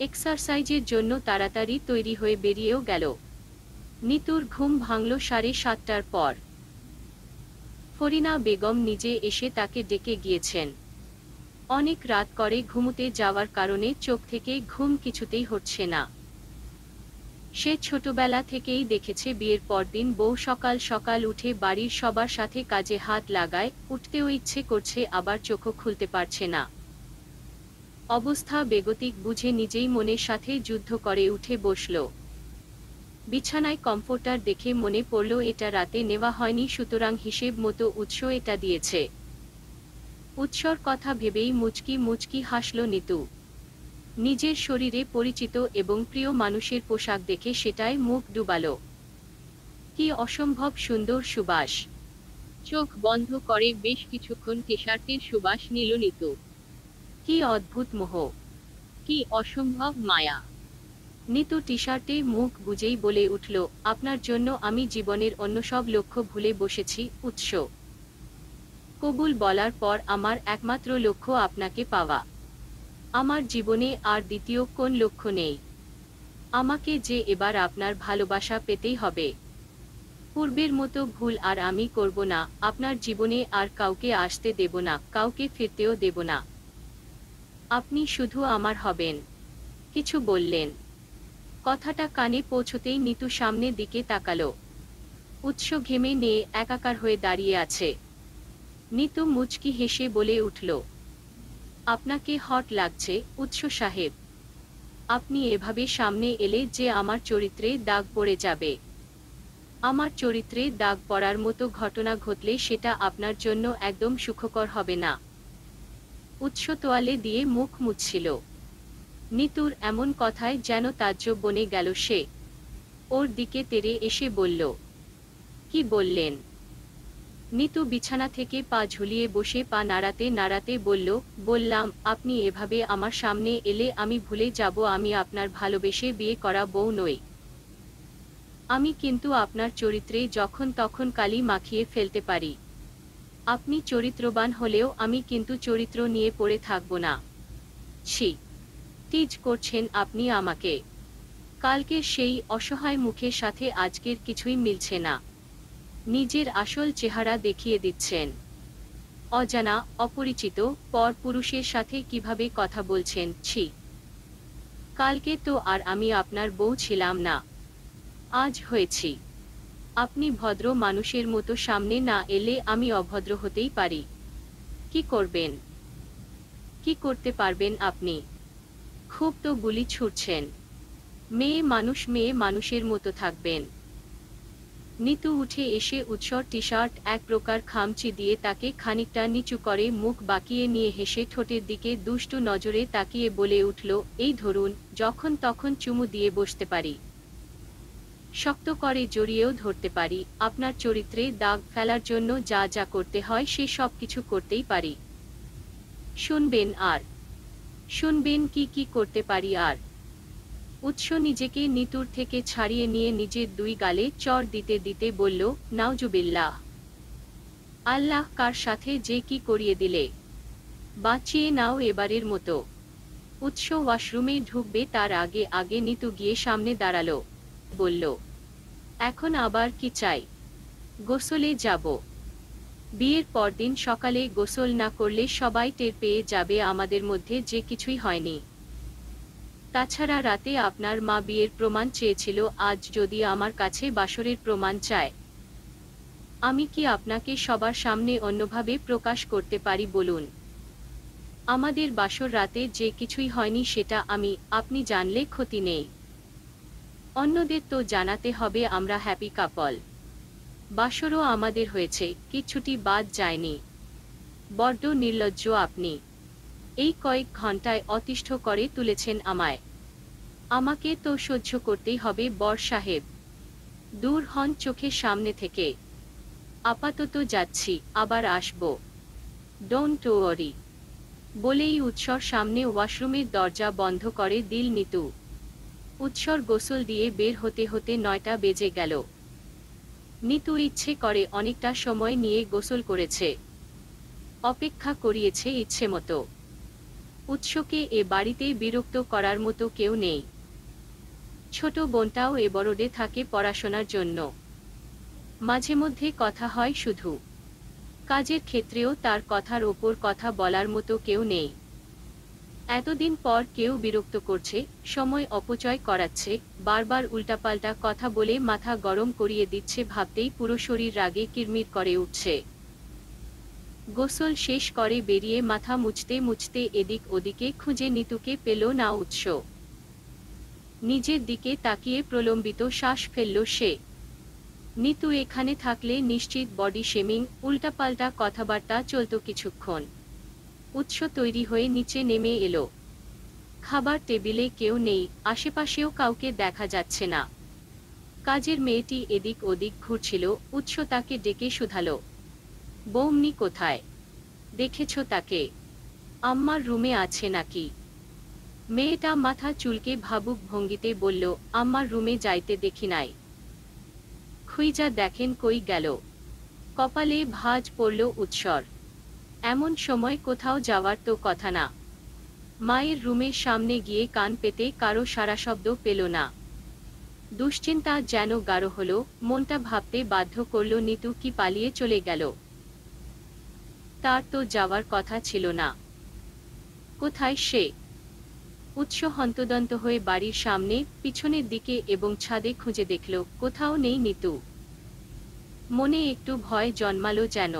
এক্সারসাইজের জন্য তাড়াতাড়ি তৈরি হয়ে বেরিয়েও গেল নিতুর ঘুম ভাঙল সাড়ে সাতটার পর ফরিনা বেগম নিজে এসে তাকে ডেকে গিয়েছেন অনেক রাত করে ঘুমুতে যাওয়ার কারণে চোখ থেকে ঘুম কিছুতেই হচ্ছে না সে ছোটবেলা থেকেই দেখেছে বিয়ের পরদিন বউ সকাল সকাল উঠে বাড়ির সবার সাথে কাজে হাত লাগায় উঠতেও ইচ্ছে করছে আবার চোখও খুলতে পারছে না অবস্থা বেগতিক বুঝে নিজেই মনের সাথে যুদ্ধ করে উঠে বসল বিছানায় কম্ফোর্টার দেখে মনে পড়ল এটা রাতে নেওয়া হয়নি সুতরাং হিসেব মতো উৎস এটা দিয়েছে উৎসর কথা ভেবেই মুচকি মুচকি হাসল নিতু নিজের শরীরে পরিচিত এবং প্রিয় মানুষের পোশাক দেখে সেটাই মুখ ডুবাল কি অসম্ভব সুন্দর সুবাস চোখ বন্ধ করে বেশ কিছুক্ষণ টিশার্টের সুবাস নিল নিতু কি অদ্ভুত মোহ কি অসম্ভব মায়া নিতু টি শার্টে মুখ বুঝেই বলে উঠল আপনার জন্য আমি জীবনের অন্য সব লক্ষ্য ভুলে বসেছি উৎস কবুল বলার পর আমার একমাত্র লক্ষ্য আপনাকে পাওয়া আমার জীবনে আর দ্বিতীয় কোন লক্ষ্য নেই আমাকে যে এবার আপনার ভালোবাসা পেতেই হবে পূর্বের মতো ভুল আর আমি করব না আপনার জীবনে আর কাউকে আসতে দেব না কাউকে ফিরতেও দেব না আপনি শুধু আমার হবেন কিছু বললেন কথাটা কানে পৌঁছতেই নিতু সামনের দিকে তাকালো উৎস ঘেমে নিয়ে একাকার হয়ে দাঁড়িয়ে আছে নিতু মুচকি হেসে বলে উঠল আপনাকে হট লাগছে উৎস সাহেব আপনি এভাবে সামনে এলে যে আমার চরিত্রে দাগ পড়ে যাবে আমার চরিত্রে দাগ পড়ার মতো ঘটনা ঘটলে সেটা আপনার জন্য একদম সুখকর হবে না উৎস তোয়ালে দিয়ে মুখ মুছছিল নিতুর এমন কথায় যেন তাজ্য বনে গেল সে ওর দিকে তেরে এসে বলল কি বললেন নিতু বিছানা থেকে পা ঝুলিয়ে বসে পা নাড়াতে নাড়াতে বলল বললাম আপনি এভাবে আমার সামনে এলে আমি ভুলে যাব আমি আপনার ভালোবেসে বিয়ে করা বউ নই আমি কিন্তু আপনার চরিত্রে যখন তখন কালি মাখিয়ে ফেলতে পারি আপনি চরিত্রবান হলেও আমি কিন্তু চরিত্র নিয়ে পড়ে থাকব না ছি তিজ করছেন আপনি আমাকে কালকের সেই অসহায় মুখের সাথে আজকের কিছুই মিলছে না নিজের আসল চেহারা দেখিয়ে দিচ্ছেন অজানা অপরিচিত পর পুরুষের সাথে কিভাবে কথা বলছেন ছি কালকে তো আর আমি আপনার বউ ছিলাম না আজ হয়েছি আপনি ভদ্র মানুষের মতো সামনে না এলে আমি অভদ্র হতেই পারি কি করবেন কি করতে পারবেন আপনি খুব তো গুলি ছুটছেন মেয়ে মানুষ মেয়ে মানুষের মতো থাকবেন নিতু উঠে এসে উৎসর টি শার্ট এক প্রকার খামচি দিয়ে তাকে খানিকটা নিচু করে মুখ বাকিয়ে নিয়ে হেসে ঠোঁটের দিকে দুষ্টু নজরে তাকিয়ে বলে উঠল এই ধরুন যখন তখন চুমু দিয়ে বসতে পারি শক্ত করে জড়িয়েও ধরতে পারি আপনার চরিত্রে দাগ ফেলার জন্য যা যা করতে হয় সে সব কিছু করতেই পারি শুনবেন আর শুনবেন কি কি করতে পারি আর উৎস নিজেকে নিতুর থেকে ছাড়িয়ে নিয়ে নিজের দুই গালে চর দিতে দিতে বলল নাউজুবিল্লাহ আল্লাহ কার সাথে যে কি করিয়ে দিলে বাঁচিয়ে নাও এবারের মতো উৎস ওয়াশরুমে ঢুকবে তার আগে আগে নিতু গিয়ে সামনে দাঁড়ালো বলল এখন আবার কি চাই গোসলে যাব বিয়ের পরদিন সকালে গোসল না করলে সবাই টের পেয়ে যাবে আমাদের মধ্যে যে কিছুই হয়নি তাছাড়া রাতে আপনার মা বিয়ের প্রমাণ চেয়েছিল আজ যদি আমার কাছে বাসরের প্রমাণ চায় আমি কি আপনাকে সবার সামনে অন্যভাবে প্রকাশ করতে পারি বলুন আমাদের বাসর রাতে যে কিছুই হয়নি সেটা আমি আপনি জানলে ক্ষতি নেই অন্যদের তো জানাতে হবে আমরা হ্যাপি কাপল বাসরও আমাদের হয়েছে কিছুটি বাদ যায়নি বড্ড নির্লজ্জ আপনি এই কয়েক ঘন্টায় অতিষ্ঠ করে তুলেছেন আমায় আমাকে তো সহ্য করতেই হবে বর সাহেব দূর হন চোখের সামনে থেকে আপাতত যাচ্ছি আবার আসব ডোন্ট ওয়ারি বলেই উৎসর সামনে ওয়াশরুমের দরজা বন্ধ করে দিল নিতু উৎসর গোসল দিয়ে বের হতে হতে নয়টা বেজে গেল নিতু ইচ্ছে করে অনেকটা সময় নিয়ে গোসল করেছে অপেক্ষা করিয়েছে ইচ্ছে মতো উৎসকে এ বাড়িতে বিরক্ত করার মতো কেউ নেই ছোট বোনটাও এ বড়ডে থাকে পড়াশোনার জন্য মাঝে মধ্যে কথা হয় শুধু কাজের ক্ষেত্রেও তার কথার ওপর কথা বলার মতো কেউ নেই এতদিন পর কেউ বিরক্ত করছে সময় অপচয় করাচ্ছে বারবার উল্টাপাল্টা কথা বলে মাথা গরম করিয়ে দিচ্ছে ভাবতেই পুরো শরীর রাগে কিরমির করে উঠছে গোসল শেষ করে বেরিয়ে মাথা মুছতে মুছতে এদিক ওদিকে খুঁজে নিতুকে পেল না উৎস নিজের দিকে তাকিয়ে প্রলম্বিত শ্বাস ফেলল সে নিতু এখানে থাকলে নিশ্চিত বডি শেমিং উল্টাপাল্টা কথাবার্তা চলত কিছুক্ষণ উৎস তৈরি হয়ে নিচে নেমে এলো খাবার টেবিলে কেউ নেই আশেপাশেও কাউকে দেখা যাচ্ছে না কাজের মেয়েটি এদিক ওদিক ঘুরছিল উৎস তাকে ডেকে শুধালো বৌমনি কোথায় দেখেছ তাকে আম্মার রুমে আছে নাকি মেয়েটা মাথা চুলকে ভাবুক ভঙ্গিতে বলল আম্মার রুমে যাইতে দেখি নাই খুইজা দেখেন কই গেল কপালে ভাজ পড়ল উৎসর এমন সময় কোথাও যাওয়ার তো কথা না মায়ের রুমের সামনে গিয়ে কান পেতে কারো সারা শব্দ পেল না দুশ্চিন্তা যেন গাঢ় হলো মনটা ভাবতে বাধ্য করল নিতু কি পালিয়ে চলে গেল তার তো যাওয়ার কথা ছিল না কোথায় সে উৎস হন্তদন্ত হয়ে বাড়ির সামনে পিছনের দিকে এবং ছাদে খুঁজে দেখল কোথাও নেই নিতু মনে একটু ভয় জন্মালো যেন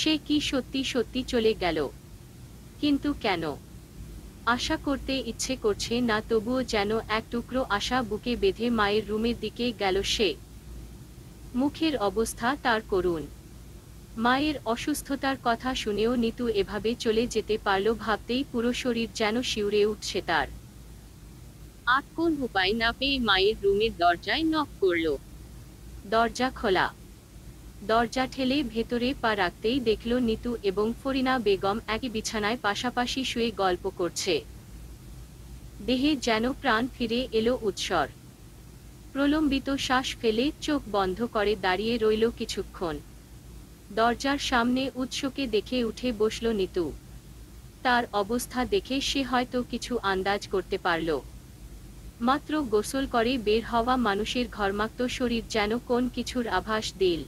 সে কি সত্যি সত্যি চলে গেল কিন্তু কেন আশা করতে ইচ্ছে করছে না তবুও যেন এক টুকরো আশা বুকে বেঁধে মায়ের রুমের দিকে গেল সে মুখের অবস্থা তার করুন মায়ের অসুস্থতার কথা শুনেও নিতু এভাবে চলে যেতে পারল ভাবতেই পুরো শরীর যেন শিউরে উঠছে তার আর কোন উপায় না পেয়ে মায়ের রুমের দরজায় নক করল দরজা খোলা দরজা ঠেলে ভেতরে পা রাখতেই দেখল নিতু এবং ফরিনা বেগম একই বিছানায় পাশাপাশি শুয়ে গল্প করছে দেহে যেন প্রাণ ফিরে এলো উৎসর প্রলম্বিত শ্বাস ফেলে চোখ বন্ধ করে দাঁড়িয়ে রইল কিছুক্ষণ দরজার সামনে উৎসকে দেখে উঠে বসল নিতু তার অবস্থা দেখে সে হয়তো কিছু আন্দাজ করতে পারল মাত্র গোসল করে বের হওয়া মানুষের ঘর্মাক্ত শরীর যেন কোন কিছুর আভাস দিল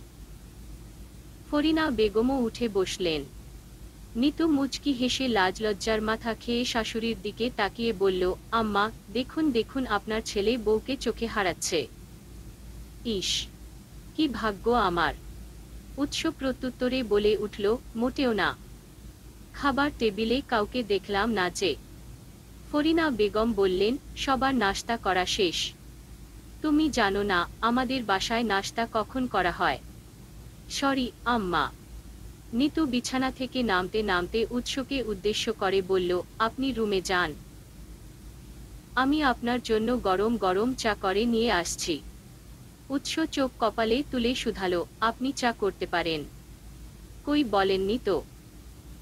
ফরিনা বেগমও উঠে বসলেন নিতু মুচকি হেসে লাজ লজ্জার মাথা খেয়ে শাশুড়ির দিকে তাকিয়ে বলল আম্মা দেখুন দেখুন আপনার ছেলে বউকে চোখে হারাচ্ছে ইস কি ভাগ্য আমার উৎস প্রত্যুত্তরে বলে উঠল মোটেও না খাবার টেবিলে কাউকে দেখলাম না যে ফরিনা বেগম বললেন সবার নাস্তা করা শেষ তুমি জানো না আমাদের বাসায় নাস্তা কখন করা হয় সরি আম্মা নিতু বিছানা থেকে নামতে নামতে উৎসকে উদ্দেশ্য করে বলল আপনি রুমে যান আমি আপনার জন্য গরম গরম চা করে নিয়ে আসছি উৎস চোখ কপালে তুলে শুধালো আপনি চা করতে পারেন কই বলেননি তো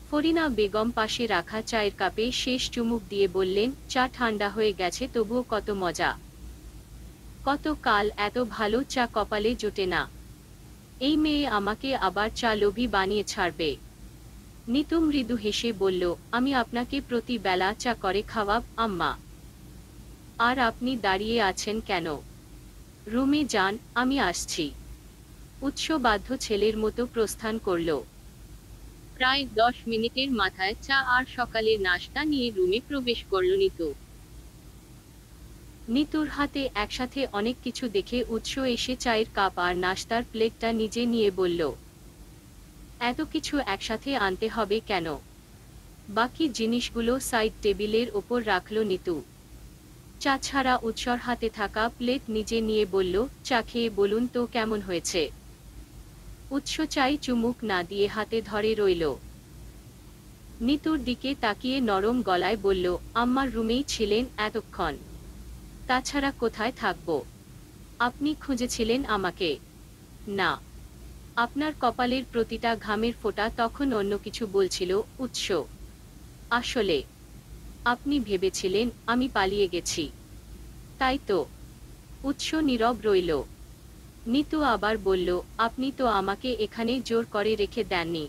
ফরিনা বেগম পাশে রাখা চায়ের কাপে শেষ চুমুক দিয়ে বললেন চা ঠান্ডা হয়ে গেছে তবুও কত মজা কত কাল এত ভালো চা কপালে জোটে না এই মেয়ে আমাকে আবার চা লোভি বানিয়ে ছাড়বে নিতু মৃদু হেসে বলল আমি আপনাকে প্রতি বেলা চা করে খাওয়াব আম্মা আর আপনি দাঁড়িয়ে আছেন কেন রুমে যান আমি আসছি উৎসবাধ্য ছেলের মতো প্রস্থান করল প্রায় দশ মিনিটের মাথায় চা আর সকালের নাস্তা নিয়ে রুমে প্রবেশ করল নিতু নিতুর হাতে একসাথে অনেক কিছু দেখে উৎস এসে চায়ের কাপ আর নাস্তার প্লেটটা নিজে নিয়ে বলল এত কিছু একসাথে আনতে হবে কেন বাকি জিনিসগুলো সাইড টেবিলের ওপর রাখল নিতু চা ছাড়া উৎসর হাতে থাকা প্লেট নিজে নিয়ে বলল চা খেয়ে বলুন তো কেমন হয়েছে উৎস চাই চুমুক না দিয়ে হাতে ধরে রইল নিতুর দিকে তাকিয়ে নরম গলায় বলল আম্মার রুমেই ছিলেন এতক্ষণ তাছাড়া কোথায় থাকব আপনি খুঁজেছিলেন আমাকে না আপনার কপালের প্রতিটা ঘামের ফোঁটা তখন অন্য কিছু বলছিল উৎস আসলে আপনি ভেবেছিলেন আমি পালিয়ে গেছি তাই তো উৎস নীরব রইল নিতু আবার বলল আপনি তো আমাকে এখানে জোর করে রেখে দেননি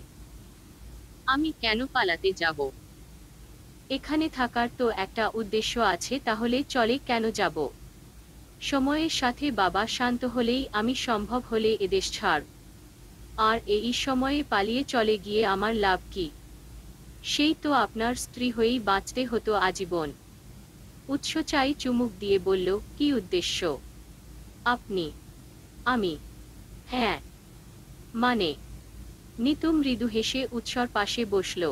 আমি কেন পালাতে যাব এখানে থাকার তো একটা উদ্দেশ্য আছে তাহলে চলে কেন যাব সময়ের সাথে বাবা শান্ত হলেই আমি সম্ভব হলে এদেশ ছাড় আর এই সময়ে পালিয়ে চলে গিয়ে আমার লাভ কি সেই তো আপনার স্ত্রী হয়েই বাঁচতে হতো আজীবন উৎস চাই চুমুক দিয়ে বলল কি উদ্দেশ্য আপনি আমি হ্যাঁ মানে নিতু মৃদু হেসে উৎসর পাশে বসল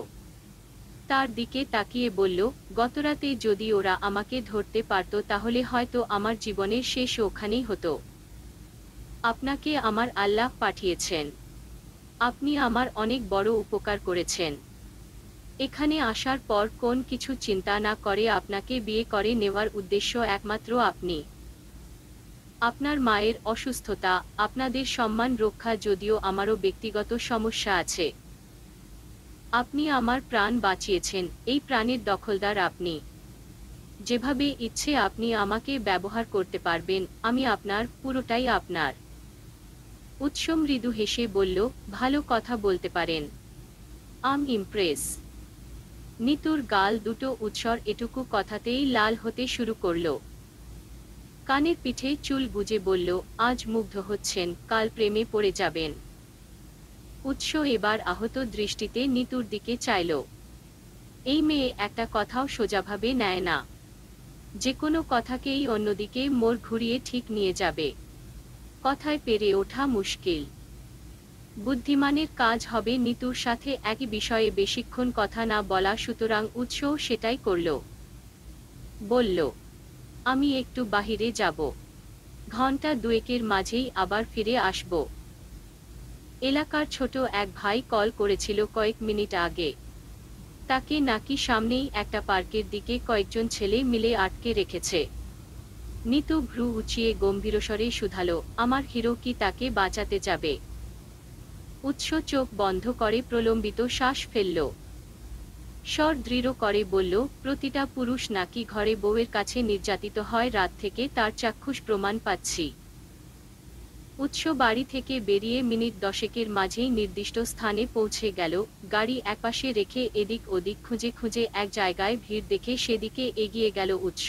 তার দিকে তাকিয়ে বলল গতরাতে যদি ওরা আমাকে ধরতে পারত তাহলে হয়তো আমার জীবনের শেষ ওখানেই হতো আপনাকে আমার আল্লাহ পাঠিয়েছেন আপনি আমার অনেক বড় উপকার করেছেন এখানে আসার পর কোন কিছু চিন্তা না করে আপনাকে বিয়ে করে নেওয়ার উদ্দেশ্য একমাত্র আপনি আপনার মায়ের অসুস্থতা আপনাদের সম্মান রক্ষা যদিও আমারও ব্যক্তিগত সমস্যা আছে আপনি আমার প্রাণ বাঁচিয়েছেন এই প্রাণের দখলদার আপনি যেভাবে ইচ্ছে আপনি আমাকে ব্যবহার করতে পারবেন আমি আপনার পুরোটাই আপনার উৎস মৃদু হেসে বলল ভালো কথা বলতে পারেন আম ইমপ্রেস নিতুর গাল দুটো উৎসর এটুকু কথাতেই লাল হতে শুরু করল কানের পিঠে চুল গুজে বলল আজ মুগ্ধ হচ্ছেন কাল প্রেমে পড়ে যাবেন উৎস এবার আহত দৃষ্টিতে নিতুর দিকে চাইল এই মেয়ে একটা কথাও সোজাভাবে নেয় না যে কোনো কথাকেই অন্যদিকে মোড় ঘুরিয়ে ঠিক নিয়ে যাবে কথায় পেরে ওঠা মুশকিল বুদ্ধিমানের কাজ হবে নিতুর সাথে একই বিষয়ে বেশিক্ষণ কথা না বলা সুতরাং উৎস সেটাই করল বলল আমি একটু বাহিরে যাব ঘন্টা দুয়েকের মাঝেই আবার ফিরে আসবো এলাকার ছোট এক ভাই কল করেছিল কয়েক মিনিট আগে তাকে নাকি সামনেই একটা পার্কের দিকে কয়েকজন ছেলে মিলে আটকে রেখেছে নিতু ভ্রু উঁচিয়ে গম্ভীরস্বরে শুধালো আমার হিরো কি তাকে বাঁচাতে যাবে উৎস চোখ বন্ধ করে প্রলম্বিত শ্বাস ফেলল স্বর দৃঢ় করে বলল প্রতিটা পুরুষ নাকি ঘরে বউয়ের কাছে নির্যাতিত হয় রাত থেকে তার চাক্ষুষ প্রমাণ পাচ্ছি উৎস বাড়ি থেকে বেরিয়ে মিনিট দশেকের মাঝেই নির্দিষ্ট স্থানে পৌঁছে গেল গাড়ি একপাশে রেখে এদিক ওদিক খুঁজে খুঁজে এক জায়গায় ভিড় দেখে সেদিকে এগিয়ে গেল উৎস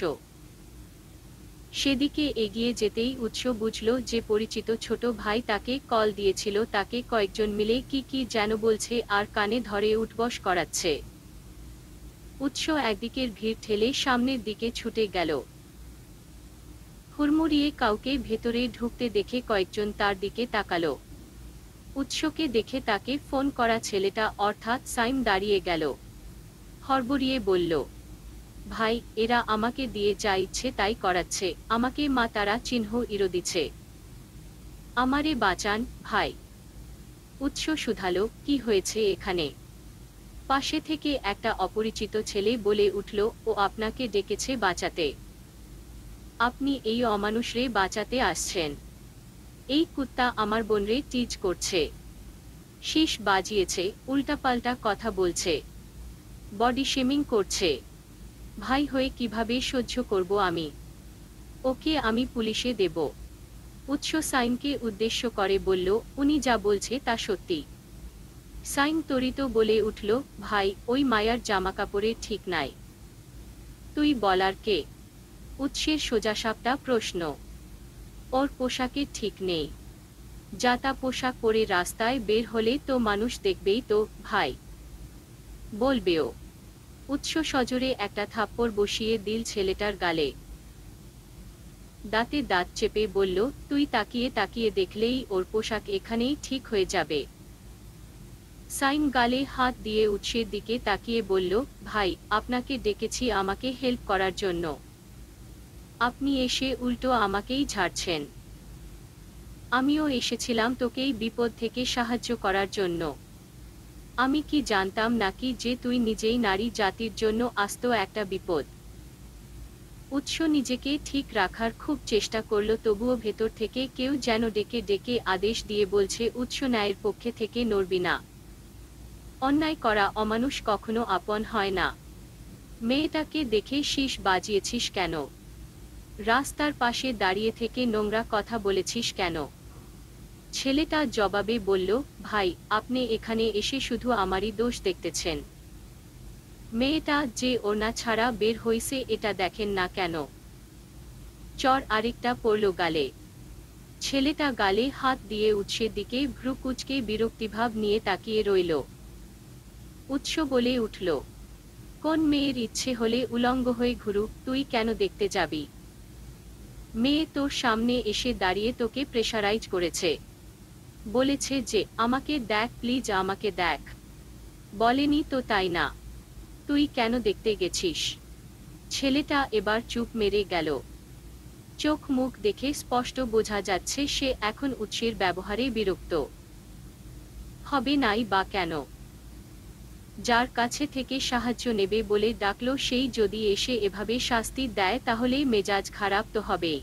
সেদিকে এগিয়ে যেতেই উৎস বুঝল যে পরিচিত ছোট ভাই তাকে কল দিয়েছিল তাকে কয়েকজন মিলে কি কি যেন বলছে আর কানে ধরে উঠবস করাচ্ছে উৎস একদিকের ভিড় ঠেলে সামনের দিকে ছুটে গেল হুড়মুড়িয়ে কাউকে ভেতরে ঢুকতে দেখে কয়েকজন তার দিকে তাকালো উৎসকে দেখে তাকে ফোন করা ছেলেটা অর্থাৎ সাইম দাঁড়িয়ে গেল হরবড়িয়ে বলল ভাই এরা আমাকে দিয়ে যা ইচ্ছে তাই করাচ্ছে আমাকে মা তারা চিহ্ন ইরো দিছে আমারে বাঁচান ভাই উৎস শুধালো কি হয়েছে এখানে পাশে থেকে একটা অপরিচিত ছেলে বলে উঠল ও আপনাকে ডেকেছে বাঁচাতে আপনি এই অমানুষ রে বাঁচাতে আসছেন এই কুত্তা আমার বোন রে টিজ করছে শীষ বাজিয়েছে উল্টাপাল্টা কথা বলছে বডি শেমিং করছে ভাই হয়ে কিভাবে সহ্য করব আমি ওকে আমি পুলিশে দেব উৎস সাইনকে উদ্দেশ্য করে বলল উনি যা বলছে তা সত্যি সাইন তরিত বলে উঠল ভাই ওই মায়ার জামাকাপড়ের ঠিক নাই তুই বলার কে উৎসের সোজাসাপটা প্রশ্ন ওর পোশাকের ঠিক নেই যাতা পোশাক পরে রাস্তায় বের হলে তো মানুষ দেখবেই তো ভাই বলবেও উৎস সজোরে একটা থাপ্পড় বসিয়ে দিল ছেলেটার গালে দাঁতে দাঁত চেপে বলল তুই তাকিয়ে তাকিয়ে দেখলেই ওর পোশাক এখানেই ঠিক হয়ে যাবে সাইম গালে হাত দিয়ে উৎসের দিকে তাকিয়ে বলল ভাই আপনাকে ডেকেছি আমাকে হেল্প করার জন্য আপনি এসে উল্টো আমাকেই ঝাড়ছেন আমিও এসেছিলাম তোকেই বিপদ থেকে সাহায্য করার জন্য আমি কি জানতাম নাকি যে তুই নিজেই নারী জাতির জন্য আস্ত একটা বিপদ উৎস নিজেকে ঠিক রাখার খুব চেষ্টা করল তবুও ভেতর থেকে কেউ যেন ডেকে ডেকে আদেশ দিয়ে বলছে উৎস ন্যায়ের পক্ষে থেকে নড়বি না অন্যায় করা অমানুষ কখনো আপন হয় না মেয়েটাকে দেখে শীষ বাজিয়েছিস কেন রাস্তার পাশে দাঁড়িয়ে থেকে নোংরা কথা বলেছিস কেন ছেলেটা জবাবে বলল ভাই আপনি এখানে এসে শুধু আমারই দোষ দেখতেছেন মেয়েটা যে ওনা ছাড়া বের হইছে এটা দেখেন না কেন চর আরেকটা পড়ল গালে ছেলেটা গালে হাত দিয়ে উৎসের দিকে ভ্রুকুচকে বিরক্তিভাব নিয়ে তাকিয়ে রইল উৎস বলে উঠল কোন মেয়ের ইচ্ছে হলে উলঙ্গ হয়ে ঘুরুক তুই কেন দেখতে যাবি মেয়ে তোর সামনে এসে দাঁড়িয়ে তোকে প্রেশারাইজ করেছে বলেছে যে আমাকে দেখ প্লিজ আমাকে দেখ বলেনি তো তাই না তুই কেন দেখতে গেছিস ছেলেটা এবার চুপ মেরে গেল চোখ মুখ দেখে স্পষ্ট বোঝা যাচ্ছে সে এখন উৎসের ব্যবহারে বিরক্ত হবে নাই বা কেন যার কাছে থেকে সাহায্য নেবে বলে ডাকলো সেই যদি এসে এভাবে শাস্তি দেয় তাহলেই মেজাজ খারাপ তো হবে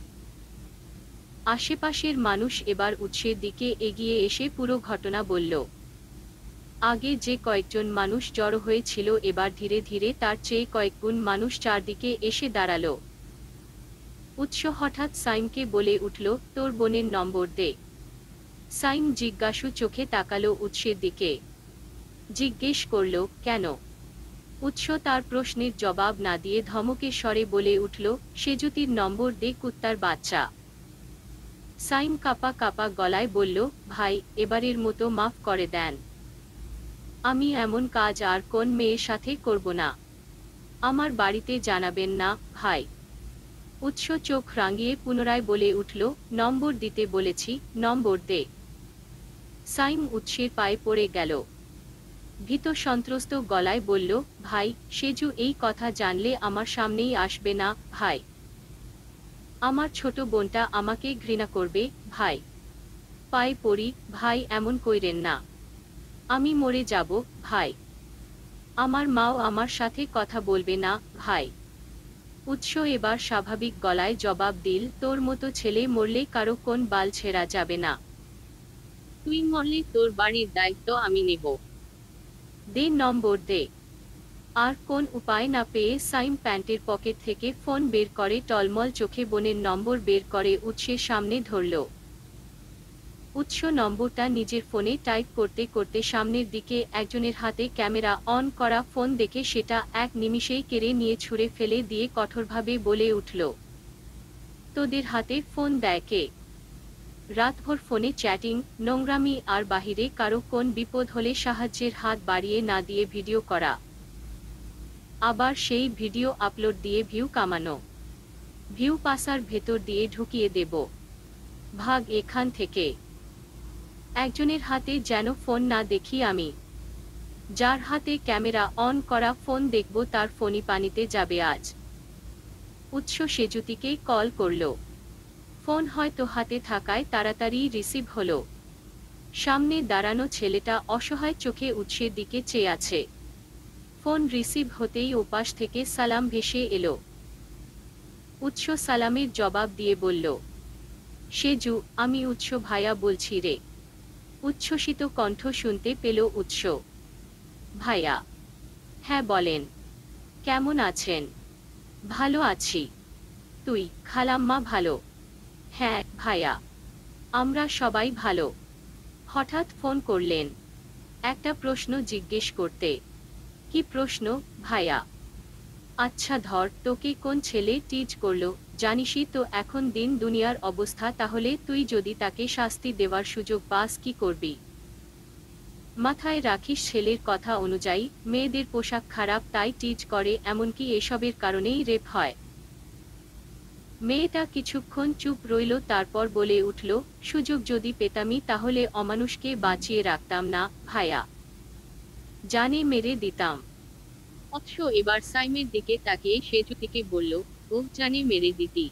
আশেপাশের মানুষ এবার উৎসের দিকে এগিয়ে এসে পুরো ঘটনা বলল আগে যে কয়েকজন মানুষ জড়ো হয়েছিল এবার ধীরে ধীরে তার চেয়ে কয়েকগুণ মানুষ চারদিকে এসে দাঁড়ালো উৎস হঠাৎ সাইমকে বলে উঠল তোর বোনের নম্বর দে সাইম জিজ্ঞাসু চোখে তাকালো উৎসের দিকে জিজ্ঞেস করল কেন উৎস তার প্রশ্নের জবাব না দিয়ে ধমকে স্বরে বলে উঠল সেজুতির নম্বর দে কুত্তার বাচ্চা সাইম কাপা কাপা গলায় বলল ভাই এবারের মতো মাফ করে দেন আমি এমন কাজ আর কোন মেয়ের সাথে করব না আমার বাড়িতে জানাবেন না ভাই উৎস চোখ রাঙিয়ে পুনরায় বলে উঠল নম্বর দিতে বলেছি নম্বর দে সাইম উৎসের পায়ে পড়ে গেল ভীত সন্ত্রস্ত গলায় বলল ভাই সেজু এই কথা জানলে আমার সামনেই আসবে না ভাই আমার ছোট বোনটা আমাকে ঘৃণা করবে ভাই পায়ে পড়ি ভাই এমন কইরেন না আমি মরে যাব ভাই আমার মাও আমার সাথে কথা বলবে না ভাই উৎস এবার স্বাভাবিক গলায় জবাব দিল তোর মতো ছেলে মরলে কারো কোন বাল ছেঁড়া যাবে না তুই মরলে তোর বাড়ির দায়িত্ব আমি নেব দিন নম্বর দে আর কোন উপায় না পেয়ে সাইম প্যান্টের পকেট থেকে ফোন বের করে টলমল চোখে বোনের নম্বর বের করে উৎসের সামনে ধরল উৎস নম্বরটা নিজের ফোনে টাইপ করতে করতে সামনের দিকে একজনের হাতে ক্যামেরা অন করা ফোন দেখে সেটা এক নিমিষেই কেড়ে নিয়ে ছুঁড়ে ফেলে দিয়ে কঠোরভাবে বলে উঠল তোদের হাতে ফোন দেয় কে রাতভর ফোনে চ্যাটিং নোংরামি আর বাহিরে কারো কোন বিপদ হলে সাহায্যের হাত বাড়িয়ে না দিয়ে ভিডিও করা আবার সেই ভিডিও আপলোড দিয়ে ভিউ কামানো ভিউ পাসার ভেতর দিয়ে ঢুকিয়ে দেব ভাগ এখান থেকে একজনের হাতে যেন ফোন না দেখি আমি যার হাতে ক্যামেরা অন করা ফোন দেখব তার ফোনই পানিতে যাবে আজ উৎস সেজুতিকেই কল করলো ফোন হয়তো হাতে থাকায় তাড়াতাড়ি রিসিভ হল সামনে দাঁড়ানো ছেলেটা অসহায় চোখে উৎসের দিকে চেয়ে আছে ফোন রিসিভ হতেই ওপাশ থেকে সালাম ভেসে এলো উৎস সালামের জবাব দিয়ে বলল সেজু আমি উৎস ভাইয়া বলছি রে উচ্ছ্বসিত কণ্ঠ শুনতে পেল উৎস ভাইয়া হ্যাঁ বলেন কেমন আছেন ভালো আছি তুই খালাম্মা ভালো হ্যাঁ ভাইয়া আমরা সবাই ভালো হঠাৎ ফোন করলেন একটা প্রশ্ন জিজ্ঞেস করতে কি প্রশ্ন ভাইয়া আচ্ছা ধর তোকে কোন ছেলে টিজ করলো জানিসই তো এখন দিন দুনিয়ার অবস্থা তাহলে তুই যদি তাকে শাস্তি দেওয়ার সুযোগ পাস কি করবি মাথায় রাখিস ছেলের কথা অনুযায়ী মেয়েদের পোশাক খারাপ তাই টিজ করে এমনকি এসবের কারণেই রেপ হয় মেয়েটা কিছুক্ষণ চুপ রইল তারপর বলে উঠল সুযোগ যদি পেতামি তাহলে অমানুষকে বাঁচিয়ে রাখতাম না ভায়া জানে মেরে দিতাম অথচ এবার সাইমের দিকে তাকিয়ে সে জুতিকে বলল ও জানে মেরে দিতি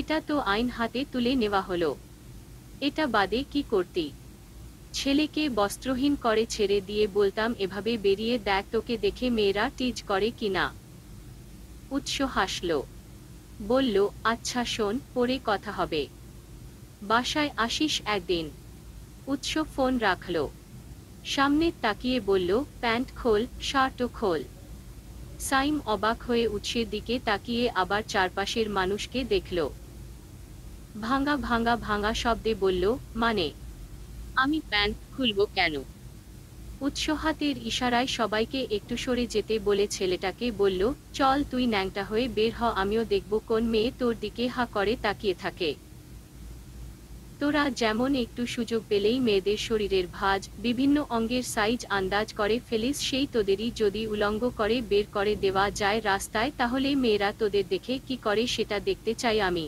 এটা তো আইন হাতে তুলে নেওয়া হলো এটা বাদে কি করতি ছেলেকে বস্ত্রহীন করে ছেড়ে দিয়ে বলতাম এভাবে বেরিয়ে দেখ তোকে দেখে মেয়েরা টিজ করে কিনা উৎস হাসলো বলল আচ্ছা শোন পরে কথা হবে বাসায় আসিস একদিন উৎস ফোন রাখল সামনে তাকিয়ে বলল প্যান্ট খোল শার্টও খোল সাইম অবাক হয়ে উৎসের দিকে তাকিয়ে আবার চারপাশের মানুষকে দেখল ভাঙা ভাঙা ভাঙা শব্দে বলল মানে আমি প্যান্ট খুলব কেন উৎসহাতের ইশারায় সবাইকে একটু সরে যেতে বলে ছেলেটাকে বলল চল তুই ন্যাংটা হয়ে বের হ আমিও দেখব কোন মেয়ে তোর দিকে হা করে তাকিয়ে থাকে তোরা যেমন একটু সুযোগ পেলেই মেয়েদের শরীরের ভাজ বিভিন্ন অঙ্গের সাইজ আন্দাজ করে ফেলিস সেই তোদেরই যদি উলঙ্গ করে বের করে দেওয়া যায় রাস্তায় তাহলে মেয়েরা তোদের দেখে কি করে সেটা দেখতে চাই আমি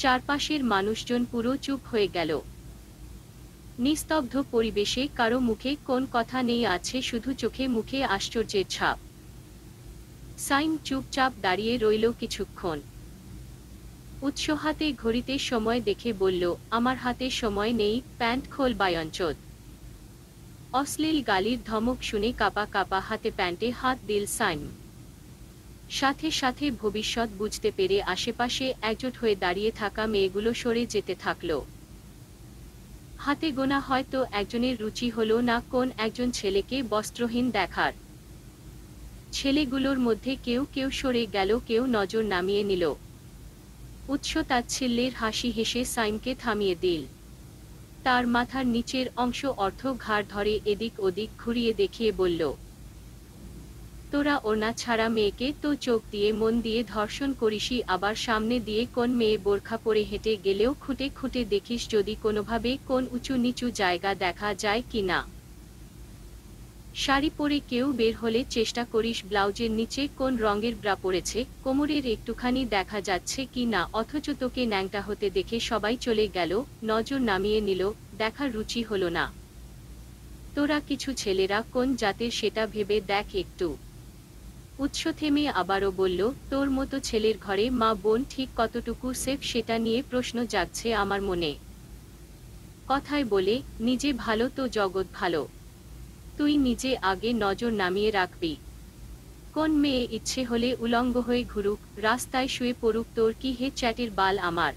চারপাশের মানুষজন পুরো চুপ হয়ে গেল নিস্তব্ধ পরিবেশে কারো মুখে কোন কথা নেই আছে শুধু চোখে মুখে আশ্চর্যের ছাপ সাইম চুপচাপ দাঁড়িয়ে রইল কিছুক্ষণ উৎসহাতে ঘড়িতে সময় দেখে বলল আমার হাতে সময় নেই প্যান্ট খোল বায়ঞ্চদ অশ্লীল গালির ধমক শুনে কাপা কাপা হাতে প্যান্টে হাত দিল সাইম সাথে সাথে ভবিষ্যৎ বুঝতে পেরে আশেপাশে একজোট হয়ে দাঁড়িয়ে থাকা মেয়েগুলো সরে যেতে থাকলো হাতে গোনা হয়তো একজনের রুচি হলো না কোন একজন ছেলেকে বস্ত্রহীন দেখার ছেলেগুলোর মধ্যে কেউ কেউ সরে গেল কেউ নজর নামিয়ে নিল উৎস তাচ্ছিল্যের হাসি হেসে সাইমকে থামিয়ে দিল তার মাথার নিচের অংশ অর্থ ঘাড় ধরে এদিক ওদিক ঘুরিয়ে দেখিয়ে বলল তোরা ওনা ছাড়া মেয়েকে তো চোখ দিয়ে মন দিয়ে ধর্ষণ করিসি আবার সামনে দিয়ে কোন মেয়ে বোরখা পরে হেঁটে গেলেও খুঁটে খুঁটে দেখিস যদি কোনোভাবে কোন উঁচু নিচু জায়গা দেখা যায় কি না শাড়ি পরে কেউ বের হলে চেষ্টা করিস ব্লাউজের নিচে কোন রঙের ব্রা পরেছে কোমরের একটুখানি দেখা যাচ্ছে কি না অথচ তোকে ন্যাংটা হতে দেখে সবাই চলে গেল নজর নামিয়ে নিল দেখার রুচি হলো না তোরা কিছু ছেলেরা কোন জাতের সেটা ভেবে দেখ একটু উৎস থেমে আবারও বলল তোর মতো ছেলের ঘরে মা বোন ঠিক কতটুকু সেফ সেটা নিয়ে প্রশ্ন জাগছে আমার মনে কথায় বলে নিজে ভালো তো জগৎ ভালো তুই নিজে আগে নজর নামিয়ে রাখবি কোন মেয়ে ইচ্ছে হলে উলঙ্গ হয়ে ঘুরুক রাস্তায় শুয়ে পড়ুক তোর কি হে চ্যাটের বাল আমার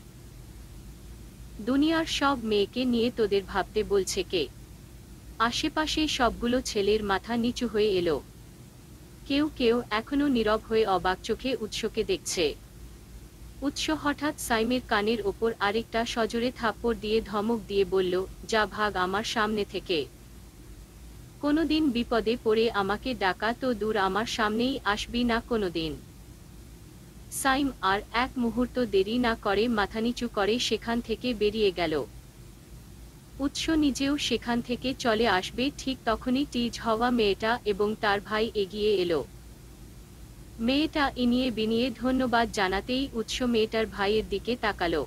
দুনিয়ার সব মেয়েকে নিয়ে তোদের ভাবতে বলছে কে আশেপাশে সবগুলো ছেলের মাথা নিচু হয়ে এলো কেউ কেউ এখনো নীরব হয়ে অবাক চোখে উৎসকে দেখছে উৎস হঠাৎ সাইমের কানের ওপর আরেকটা সজোরে থাপ্পড় দিয়ে ধমক দিয়ে বলল যা ভাগ আমার সামনে থেকে কোনোদিন বিপদে পড়ে আমাকে ডাকা তো দূর আমার সামনেই আসবি না কোনোদিন সাইম আর এক মুহূর্ত দেরি না করে মাথা নিচু করে সেখান থেকে বেরিয়ে গেল উৎস নিজেও সেখান থেকে চলে আসবে ঠিক তখনই টিজ হওয়া মেয়েটা এবং তার ভাই এগিয়ে এলো মেয়েটা ইনিয়ে বিনিয়ে ধন্যবাদ জানাতেই উৎস মেয়েটার ভাইয়ের দিকে তাকালো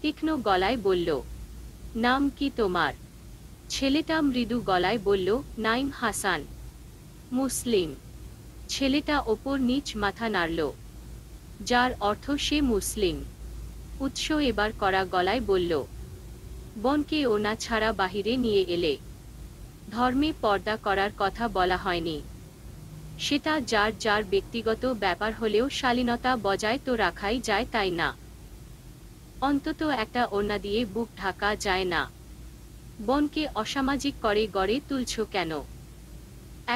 তীক্ষ্ণ গলায় বলল নাম কি তোমার ছেলেটা মৃদু গলায় বলল নাইম হাসান মুসলিম ছেলেটা ওপর নিচ মাথা নাড়ল যার অর্থ সে মুসলিম উৎস এবার করা গলায় বলল বনকে ওনা ছাড়া বাহিরে নিয়ে এলে ধর্মে পর্দা করার কথা বলা হয়নি সেটা যার যার ব্যক্তিগত ব্যাপার হলেও শালীনতা বজায় তো রাখাই যায় তাই না অন্তত একটা ওনা দিয়ে বুক ঢাকা যায় না বনকে অসামাজিক করে গড়ে তুলছ কেন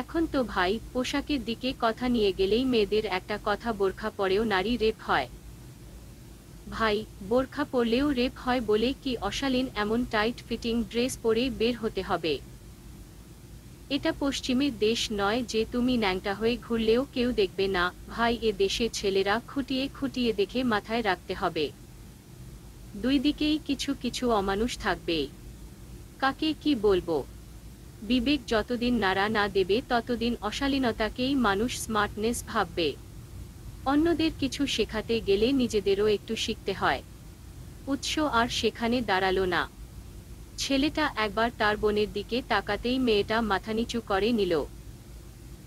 এখন তো ভাই পোশাকের দিকে কথা নিয়ে গেলেই মেয়েদের একটা কথা বোরখা পরেও নারী রেপ হয় ভাই বোরখা পরলেও রেপ হয় বলে কি অশালীন এমন টাইট ফিটিং ড্রেস পরে বের হতে হবে এটা পশ্চিমের দেশ নয় যে তুমি ন্যাংটা হয়ে ঘুরলেও কেউ দেখবে না ভাই এ দেশে ছেলেরা খুঁটিয়ে খুঁটিয়ে দেখে মাথায় রাখতে হবে দুই দিকেই কিছু কিছু অমানুষ থাকবে কাকে কি বলবো বিবেক যতদিন নাড়া না দেবে ততদিন অশালীনতাকেই মানুষ স্মার্টনেস ভাববে অন্যদের কিছু শেখাতে গেলে নিজেদেরও একটু শিখতে হয় উৎস আর সেখানে দাঁড়ালো না ছেলেটা একবার তার বোনের দিকে তাকাতেই মেয়েটা মাথা নিচু করে নিল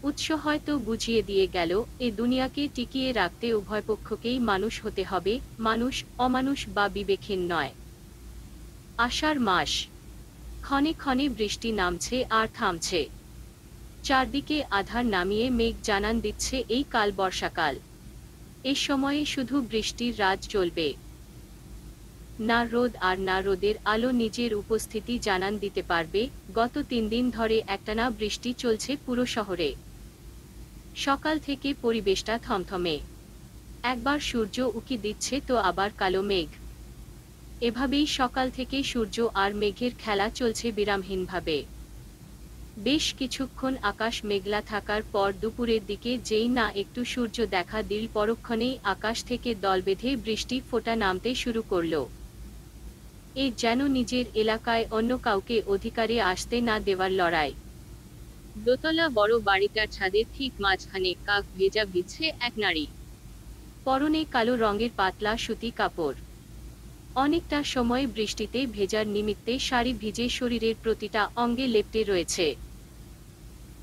উৎস হয়তো বুঝিয়ে দিয়ে গেল এ দুনিয়াকে টিকিয়ে রাখতে উভয় পক্ষকেই মানুষ হতে হবে মানুষ অমানুষ বা বিবেকহীন নয় আষাঢ় মাস ক্ষণে ক্ষণে বৃষ্টি নামছে আর থামছে চারদিকে আধার নামিয়ে মেঘ জানান দিচ্ছে এই কাল বর্ষাকাল এ সময়ে শুধু বৃষ্টির রাজ চলবে না রোদ আর না রোদের আলো নিজের উপস্থিতি জানান দিতে পারবে গত তিন দিন ধরে একটানা বৃষ্টি চলছে পুরো শহরে সকাল থেকে পরিবেশটা থমথমে একবার সূর্য উকি দিচ্ছে তো আবার কালো মেঘ এভাবেই সকাল থেকে সূর্য আর মেঘের খেলা চলছে বিরামহীনভাবে বেশ কিছুক্ষণ আকাশ মেঘলা থাকার পর দুপুরের দিকে যেই না একটু সূর্য দেখা দিল পরক্ষণেই আকাশ থেকে দল বেঁধে বৃষ্টি ফোটা নামতে শুরু করল এ যেন নিজের এলাকায় অন্য কাউকে অধিকারে আসতে না দেওয়ার লড়াই দোতলা বড় বাড়িটার ছাদের ঠিক মাঝখানে কাক ভেজা ভিজছে এক নারী পরনে কালো রঙের পাতলা সুতি কাপড় অনেকটা সময় বৃষ্টিতে ভেজার নিমিত্তে শাড়ি ভিজে শরীরের প্রতিটা অঙ্গে লেপ্টে রয়েছে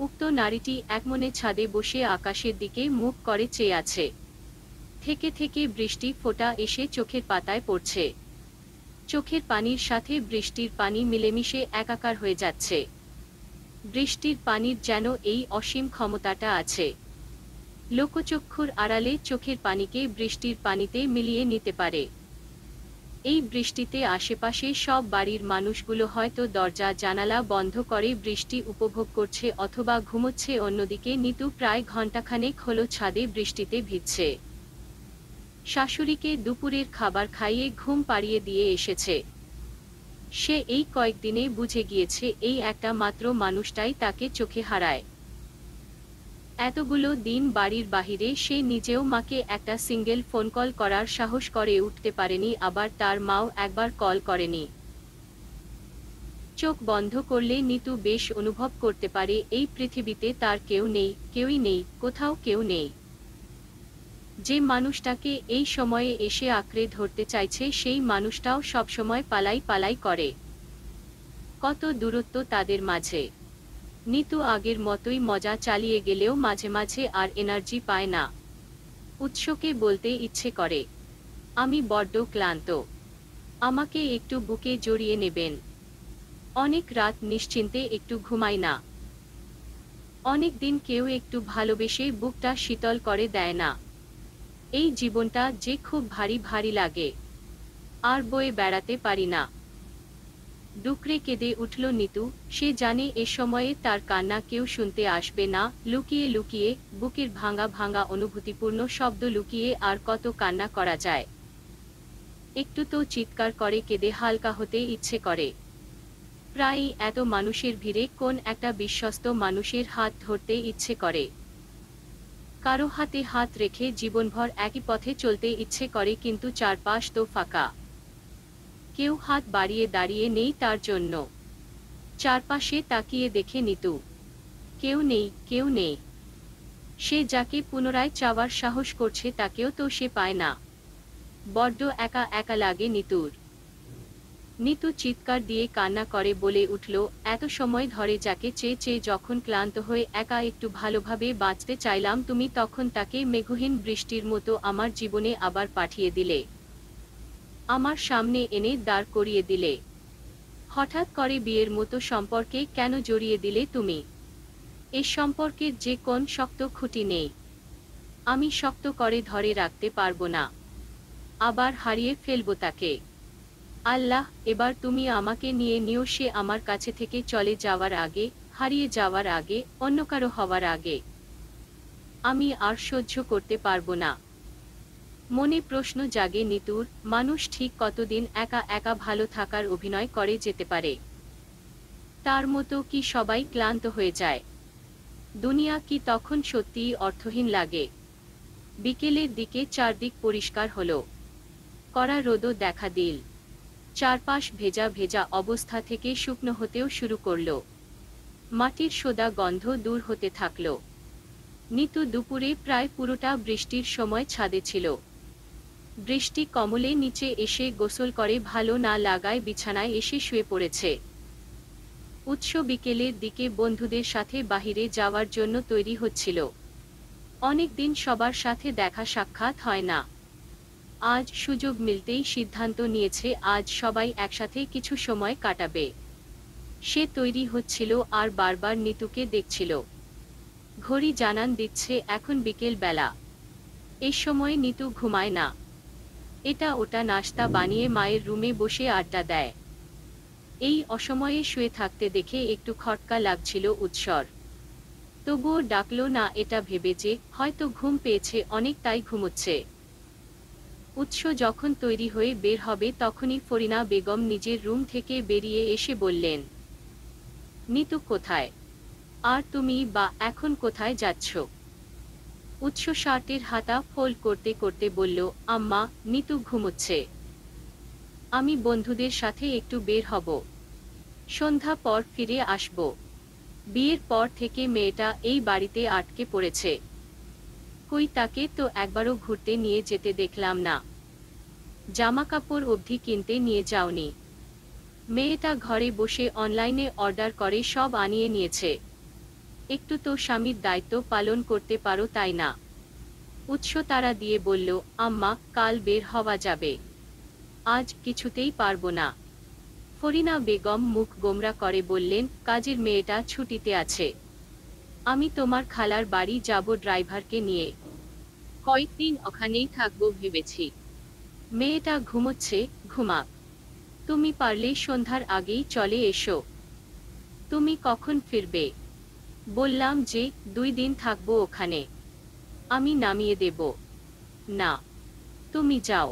উক্ত নারীটি একমনে ছাদে বসে আকাশের দিকে মুখ করে চেয়ে আছে থেকে থেকে বৃষ্টি ফোটা এসে চোখের পাতায় পড়ছে চোখের পানির সাথে বৃষ্টির পানি মিলেমিশে একাকার হয়ে যাচ্ছে বৃষ্টির পানির যেন এই অসীম ক্ষমতাটা আছে লোকচক্ষুর আড়ালে চোখের পানিকে বৃষ্টির পানিতে মিলিয়ে নিতে পারে এই বৃষ্টিতে আশেপাশে সব বাড়ির মানুষগুলো হয়তো দরজা জানালা বন্ধ করে বৃষ্টি উপভোগ করছে অথবা ঘুমোচ্ছে অন্যদিকে নিতু প্রায় ঘণ্টাখানেক হলো ছাদে বৃষ্টিতে ভিজছে শাশুড়িকে দুপুরের খাবার খাইয়ে ঘুম পাড়িয়ে দিয়ে এসেছে সে এই কয়েকদিনে বুঝে গিয়েছে এই একটা মাত্র মানুষটাই তাকে চোখে হারায় এতগুলো দিন বাড়ির বাহিরে সে নিজেও মাকে একটা সিঙ্গেল ফোন কল করার সাহস করে উঠতে পারেনি আবার তার মাও একবার কল করেনি চোখ বন্ধ করলে নিতু বেশ অনুভব করতে পারে এই পৃথিবীতে তার কেউ নেই কেউই নেই কোথাও কেউ নেই যে মানুষটাকে এই সময়ে এসে আঁকড়ে ধরতে চাইছে সেই মানুষটাও সবসময় পালাই পালাই করে কত দূরত্ব তাদের মাঝে নিতু আগের মতোই মজা চালিয়ে গেলেও মাঝে মাঝে আর এনার্জি পায় না উৎসকে বলতে ইচ্ছে করে আমি বড্ড ক্লান্ত আমাকে একটু বুকে জড়িয়ে নেবেন অনেক রাত নিশ্চিন্তে একটু ঘুমাই না অনেক দিন কেউ একটু ভালোবেসে বুকটা শীতল করে দেয় না এই জীবনটা যে খুব ভারী ভারী লাগে আর বয়ে বেড়াতে পারি না দুকরে কেঁদে উঠল নিতু সে জানে এ সময়ে তার কান্না কেউ শুনতে আসবে না লুকিয়ে লুকিয়ে বুকের ভাঙা ভাঙা অনুভূতিপূর্ণ শব্দ লুকিয়ে আর কত কান্না করা যায় একটু তো চিৎকার করে কেঁদে হালকা হতে ইচ্ছে করে প্রায়ই এত মানুষের ভিড়ে কোন একটা বিশ্বস্ত মানুষের হাত ধরতে ইচ্ছে করে কারো হাতে হাত রেখে জীবনভর একই পথে চলতে ইচ্ছে করে কিন্তু চারপাশ তো ফাঁকা কেউ হাত বাড়িয়ে দাঁড়িয়ে নেই তার জন্য চারপাশে তাকিয়ে দেখে নিতু কেউ নেই কেউ নেই সে যাকে পুনরায় চাওয়ার সাহস করছে তাকেও তো সে পায় না বড্ড একা একা লাগে নিতুর নিতু চিৎকার দিয়ে কান্না করে বলে উঠল এত সময় ধরে যাকে চেয়ে চেয়ে যখন ক্লান্ত হয়ে একা একটু ভালোভাবে বাঁচতে চাইলাম তুমি তখন তাকে মেঘহীন বৃষ্টির মতো আমার জীবনে আবার পাঠিয়ে দিলে আমার সামনে এনে দাঁড় করিয়ে দিলে হঠাৎ করে বিয়ের মতো সম্পর্কে কেন জড়িয়ে দিলে তুমি এ সম্পর্কে যে কোন শক্ত খুঁটি নেই আমি শক্ত করে ধরে রাখতে পারবো না আবার হারিয়ে ফেলবো তাকে আল্লাহ এবার তুমি আমাকে নিয়ে নিও সে আমার কাছে থেকে চলে যাওয়ার আগে হারিয়ে যাওয়ার আগে অন্য কারো হওয়ার আগে আমি আর সহ্য করতে পারবো না মনে প্রশ্ন জাগে নিতুর মানুষ ঠিক কতদিন একা একা ভালো থাকার অভিনয় করে যেতে পারে তার মতো কি সবাই ক্লান্ত হয়ে যায় দুনিয়া কি তখন সত্যিই অর্থহীন লাগে বিকেলের দিকে চারদিক পরিষ্কার হলো কড়া রোদও দেখা দিল চারপাশ ভেজা ভেজা অবস্থা থেকে শুকনো হতেও শুরু করল মাটির সোদা গন্ধ দূর হতে থাকল নিতু দুপুরে প্রায় পুরোটা বৃষ্টির সময় ছাদে ছিল বৃষ্টি কমলে নিচে এসে গোসল করে ভালো না লাগায় বিছানায় এসে শুয়ে পড়েছে উৎস বিকেলের দিকে বন্ধুদের সাথে বাহিরে যাওয়ার জন্য তৈরি হচ্ছিল অনেক দিন সবার সাথে দেখা সাক্ষাৎ হয় না আজ সুযোগ মিলতেই সিদ্ধান্ত নিয়েছে আজ সবাই একসাথে কিছু সময় কাটাবে সে তৈরি হচ্ছিল আর বারবার নিতুকে দেখছিল ঘড়ি জানান দিচ্ছে এখন বিকেল বেলা এ সময় নিতু ঘুমায় না এটা ওটা নাস্তা বানিয়ে মায়ের রুমে বসে আড্ডা দেয় এই অসময়ে শুয়ে থাকতে দেখে একটু খটকা লাগছিল উৎসর তবুও ডাকলো না এটা ভেবে যে হয়তো ঘুম পেয়েছে অনেক তাই ঘুমোচ্ছে উৎস যখন তৈরি হয়ে বের হবে তখনই ফরিনা বেগম নিজের রুম থেকে বেরিয়ে এসে বললেন নিতু কোথায় আর তুমি বা এখন কোথায় যাচ্ছ উৎস শার্টের হাতা ফোল্ড করতে করতে বলল আম্মা নিতু ঘুমোচ্ছে আমি বন্ধুদের সাথে একটু বের হব সন্ধ্যা পর ফিরে আসব বিয়ের পর থেকে মেয়েটা এই বাড়িতে আটকে পড়েছে কই তাকে তো একবারও ঘুরতে নিয়ে যেতে দেখলাম না জামা কাপড় অবধি কিনতে নিয়ে যাওনি মেয়েটা ঘরে বসে অনলাইনে অর্ডার করে সব আনিয়ে নিয়েছে একটু তো স্বামীর দায়িত্ব পালন করতে পারো তাই না উৎস তারা দিয়ে বলল আম্মা কাল বের হওয়া যাবে আজ কিছুতেই পারবো না ফরিনা বেগম মুখ গোমরা করে বললেন কাজের মেয়েটা ছুটিতে আছে আমি তোমার খালার বাড়ি যাব ড্রাইভারকে নিয়ে কয়েকদিন ওখানেই থাকবো ভেবেছি মেয়েটা ঘুমোচ্ছে ঘুমাক তুমি পারলে সন্ধ্যার আগেই চলে এসো তুমি কখন ফিরবে বললাম যে দুই দিন থাকবো ওখানে আমি নামিয়ে দেব না তুমি যাও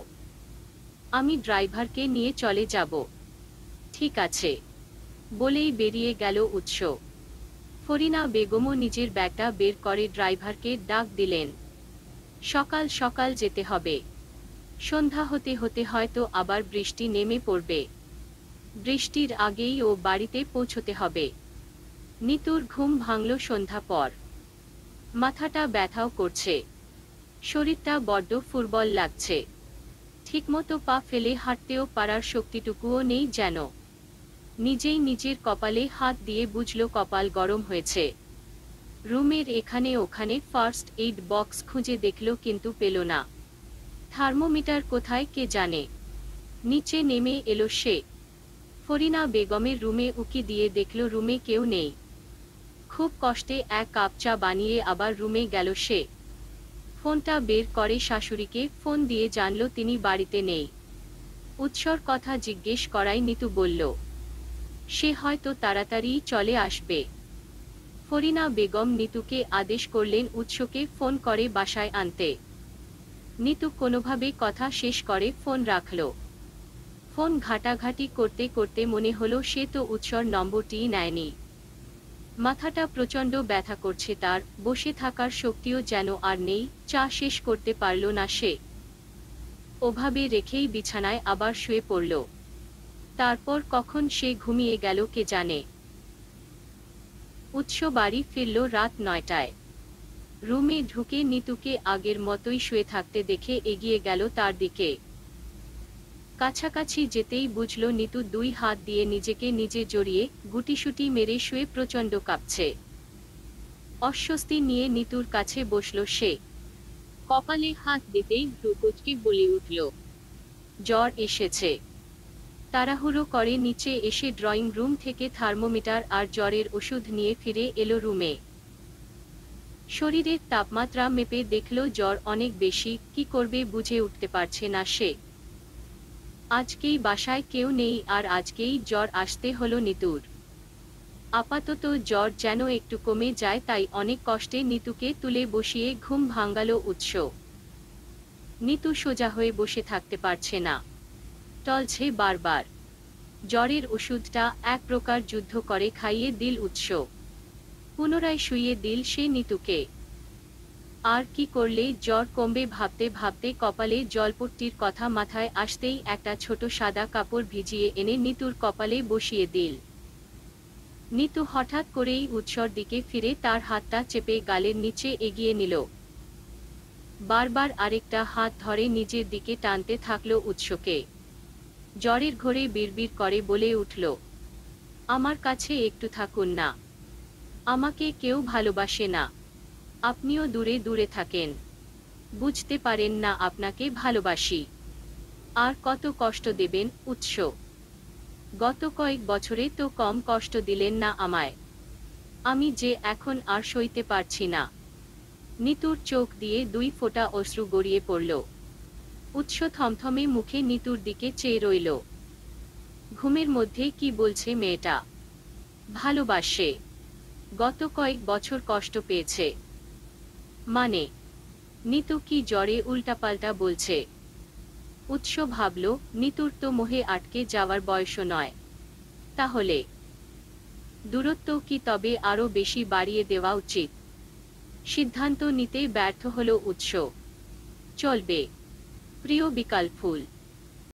আমি ড্রাইভারকে নিয়ে চলে যাব ঠিক আছে বলেই বেরিয়ে গেল উৎস ফরিনা বেগমও নিজের ব্যাগটা বের করে ড্রাইভারকে ডাক দিলেন সকাল সকাল যেতে হবে সন্ধ্যা হতে হতে হয়তো আবার বৃষ্টি নেমে পড়বে বৃষ্টির আগেই ও বাড়িতে পৌঁছতে হবে নিতুর ঘুম ভাঙল সন্ধ্যা পর মাথাটা ব্যথাও করছে শরীরটা বড্ড ফুটবল লাগছে ঠিকমতো পা ফেলে হাঁটতেও পারার শক্তিটুকুও নেই যেন নিজেই নিজের কপালে হাত দিয়ে বুঝল কপাল গরম হয়েছে রুমের এখানে ওখানে ফার্স্ট এইড বক্স খুঁজে দেখল কিন্তু পেল না থার্মোমিটার কোথায় কে জানে নিচে নেমে এলো সে ফরিনা বেগমের রুমে উকি দিয়ে দেখল রুমে কেউ নেই খুব কষ্টে এক কাপ চা বানিয়ে আবার রুমে গেল সে ফোনটা বের করে শাশুড়িকে ফোন দিয়ে জানল তিনি বাড়িতে নেই উৎসর কথা জিজ্ঞেস করায় নিতু বলল সে হয়তো তাড়াতাড়ি চলে আসবে ফরিনা বেগম নিতুকে আদেশ করলেন উৎসকে ফোন করে বাসায় আনতে নিতু কোনোভাবে কথা শেষ করে ফোন রাখল ফোন ঘাটাঘাটি করতে করতে মনে হলো সে তো উৎসর নম্বরটি নেয়নি মাথাটা প্রচণ্ড ব্যথা করছে তার বসে থাকার শক্তিও যেন আর নেই চা শেষ করতে পারল না সে ওভাবে রেখেই বিছানায় আবার শুয়ে পড়ল তারপর কখন সে ঘুমিয়ে গেল কে জানে উৎস বাড়ি ফিরল রাত নয়টায় রুমে ঢুকে নিতুকে আগের মতোই শুয়ে থাকতে দেখে এগিয়ে গেল তার দিকে কাছাকাছি যেতেই বুঝল নিতু দুই হাত দিয়ে নিজেকে নিজে জড়িয়ে গুটিসুটি মেরে শুয়ে প্রচণ্ড কাঁপছে অস্বস্তি নিয়ে নিতুর কাছে বসল সে কপালে হাত দিতেই ভ্রুকুচকি বলে উঠল জ্বর এসেছে তাড়াহুড়ো করে নিচে এসে ড্রয়িং রুম থেকে থার্মোমিটার আর জ্বরের ওষুধ নিয়ে ফিরে এলো রুমে শরীরের তাপমাত্রা মেপে দেখল জ্বর অনেক বেশি কি করবে বুঝে উঠতে পারছে না সে আজকেই বাসায় কেউ নেই আর আজকেই জ্বর আসতে হলো নিতুর আপাতত জ্বর যেন একটু কমে যায় তাই অনেক কষ্টে নিতুকে তুলে বসিয়ে ঘুম ভাঙ্গালো উৎস নিতু সোজা হয়ে বসে থাকতে পারছে না টলছে বারবার জ্বরের ওষুধটা এক প্রকার যুদ্ধ করে খাইয়ে দিল উৎস পুনরায় শুয়ে দিল সে নিতুকে আর কি করলে জ্বর কমবে ভাবতে ভাবতে কপালে জলপট্টির কথা মাথায় আসতেই একটা ছোট সাদা কাপড় ভিজিয়ে এনে নিতুর কপালে বসিয়ে দিল নিতু হঠাৎ করেই উৎসর দিকে ফিরে তার হাতটা চেপে গালের নিচে এগিয়ে নিল বারবার আরেকটা হাত ধরে নিজের দিকে টানতে থাকলো উৎসকে জ্বরের ঘরে বিড়বিড় করে বলে উঠল আমার কাছে একটু থাকুন না আমাকে কেউ ভালোবাসে না আপনিও দূরে দূরে থাকেন বুঝতে পারেন না আপনাকে ভালোবাসি আর কত কষ্ট দেবেন উৎস গত কয়েক বছরে তো কম কষ্ট দিলেন না আমায় আমি যে এখন আর সইতে পারছি না নিতুর চোখ দিয়ে দুই ফোঁটা অশ্রু গড়িয়ে পড়ল উৎস থমথমে মুখে নিতুর দিকে চেয়ে রইল ঘুমের মধ্যে কি বলছে মেয়েটা ভালোবাসে গত কয়েক বছর কষ্ট পেয়েছে মানে নিতু কি জ্বরে উল্টাপাল্টা বলছে উৎস ভাবল নিতুর তো মোহে আটকে যাওয়ার বয়সও নয় তাহলে দূরত্ব কি তবে আরও বেশি বাড়িয়ে দেওয়া উচিত সিদ্ধান্ত নিতে ব্যর্থ হল উৎস চলবে প্রিয় বিকাল ফুল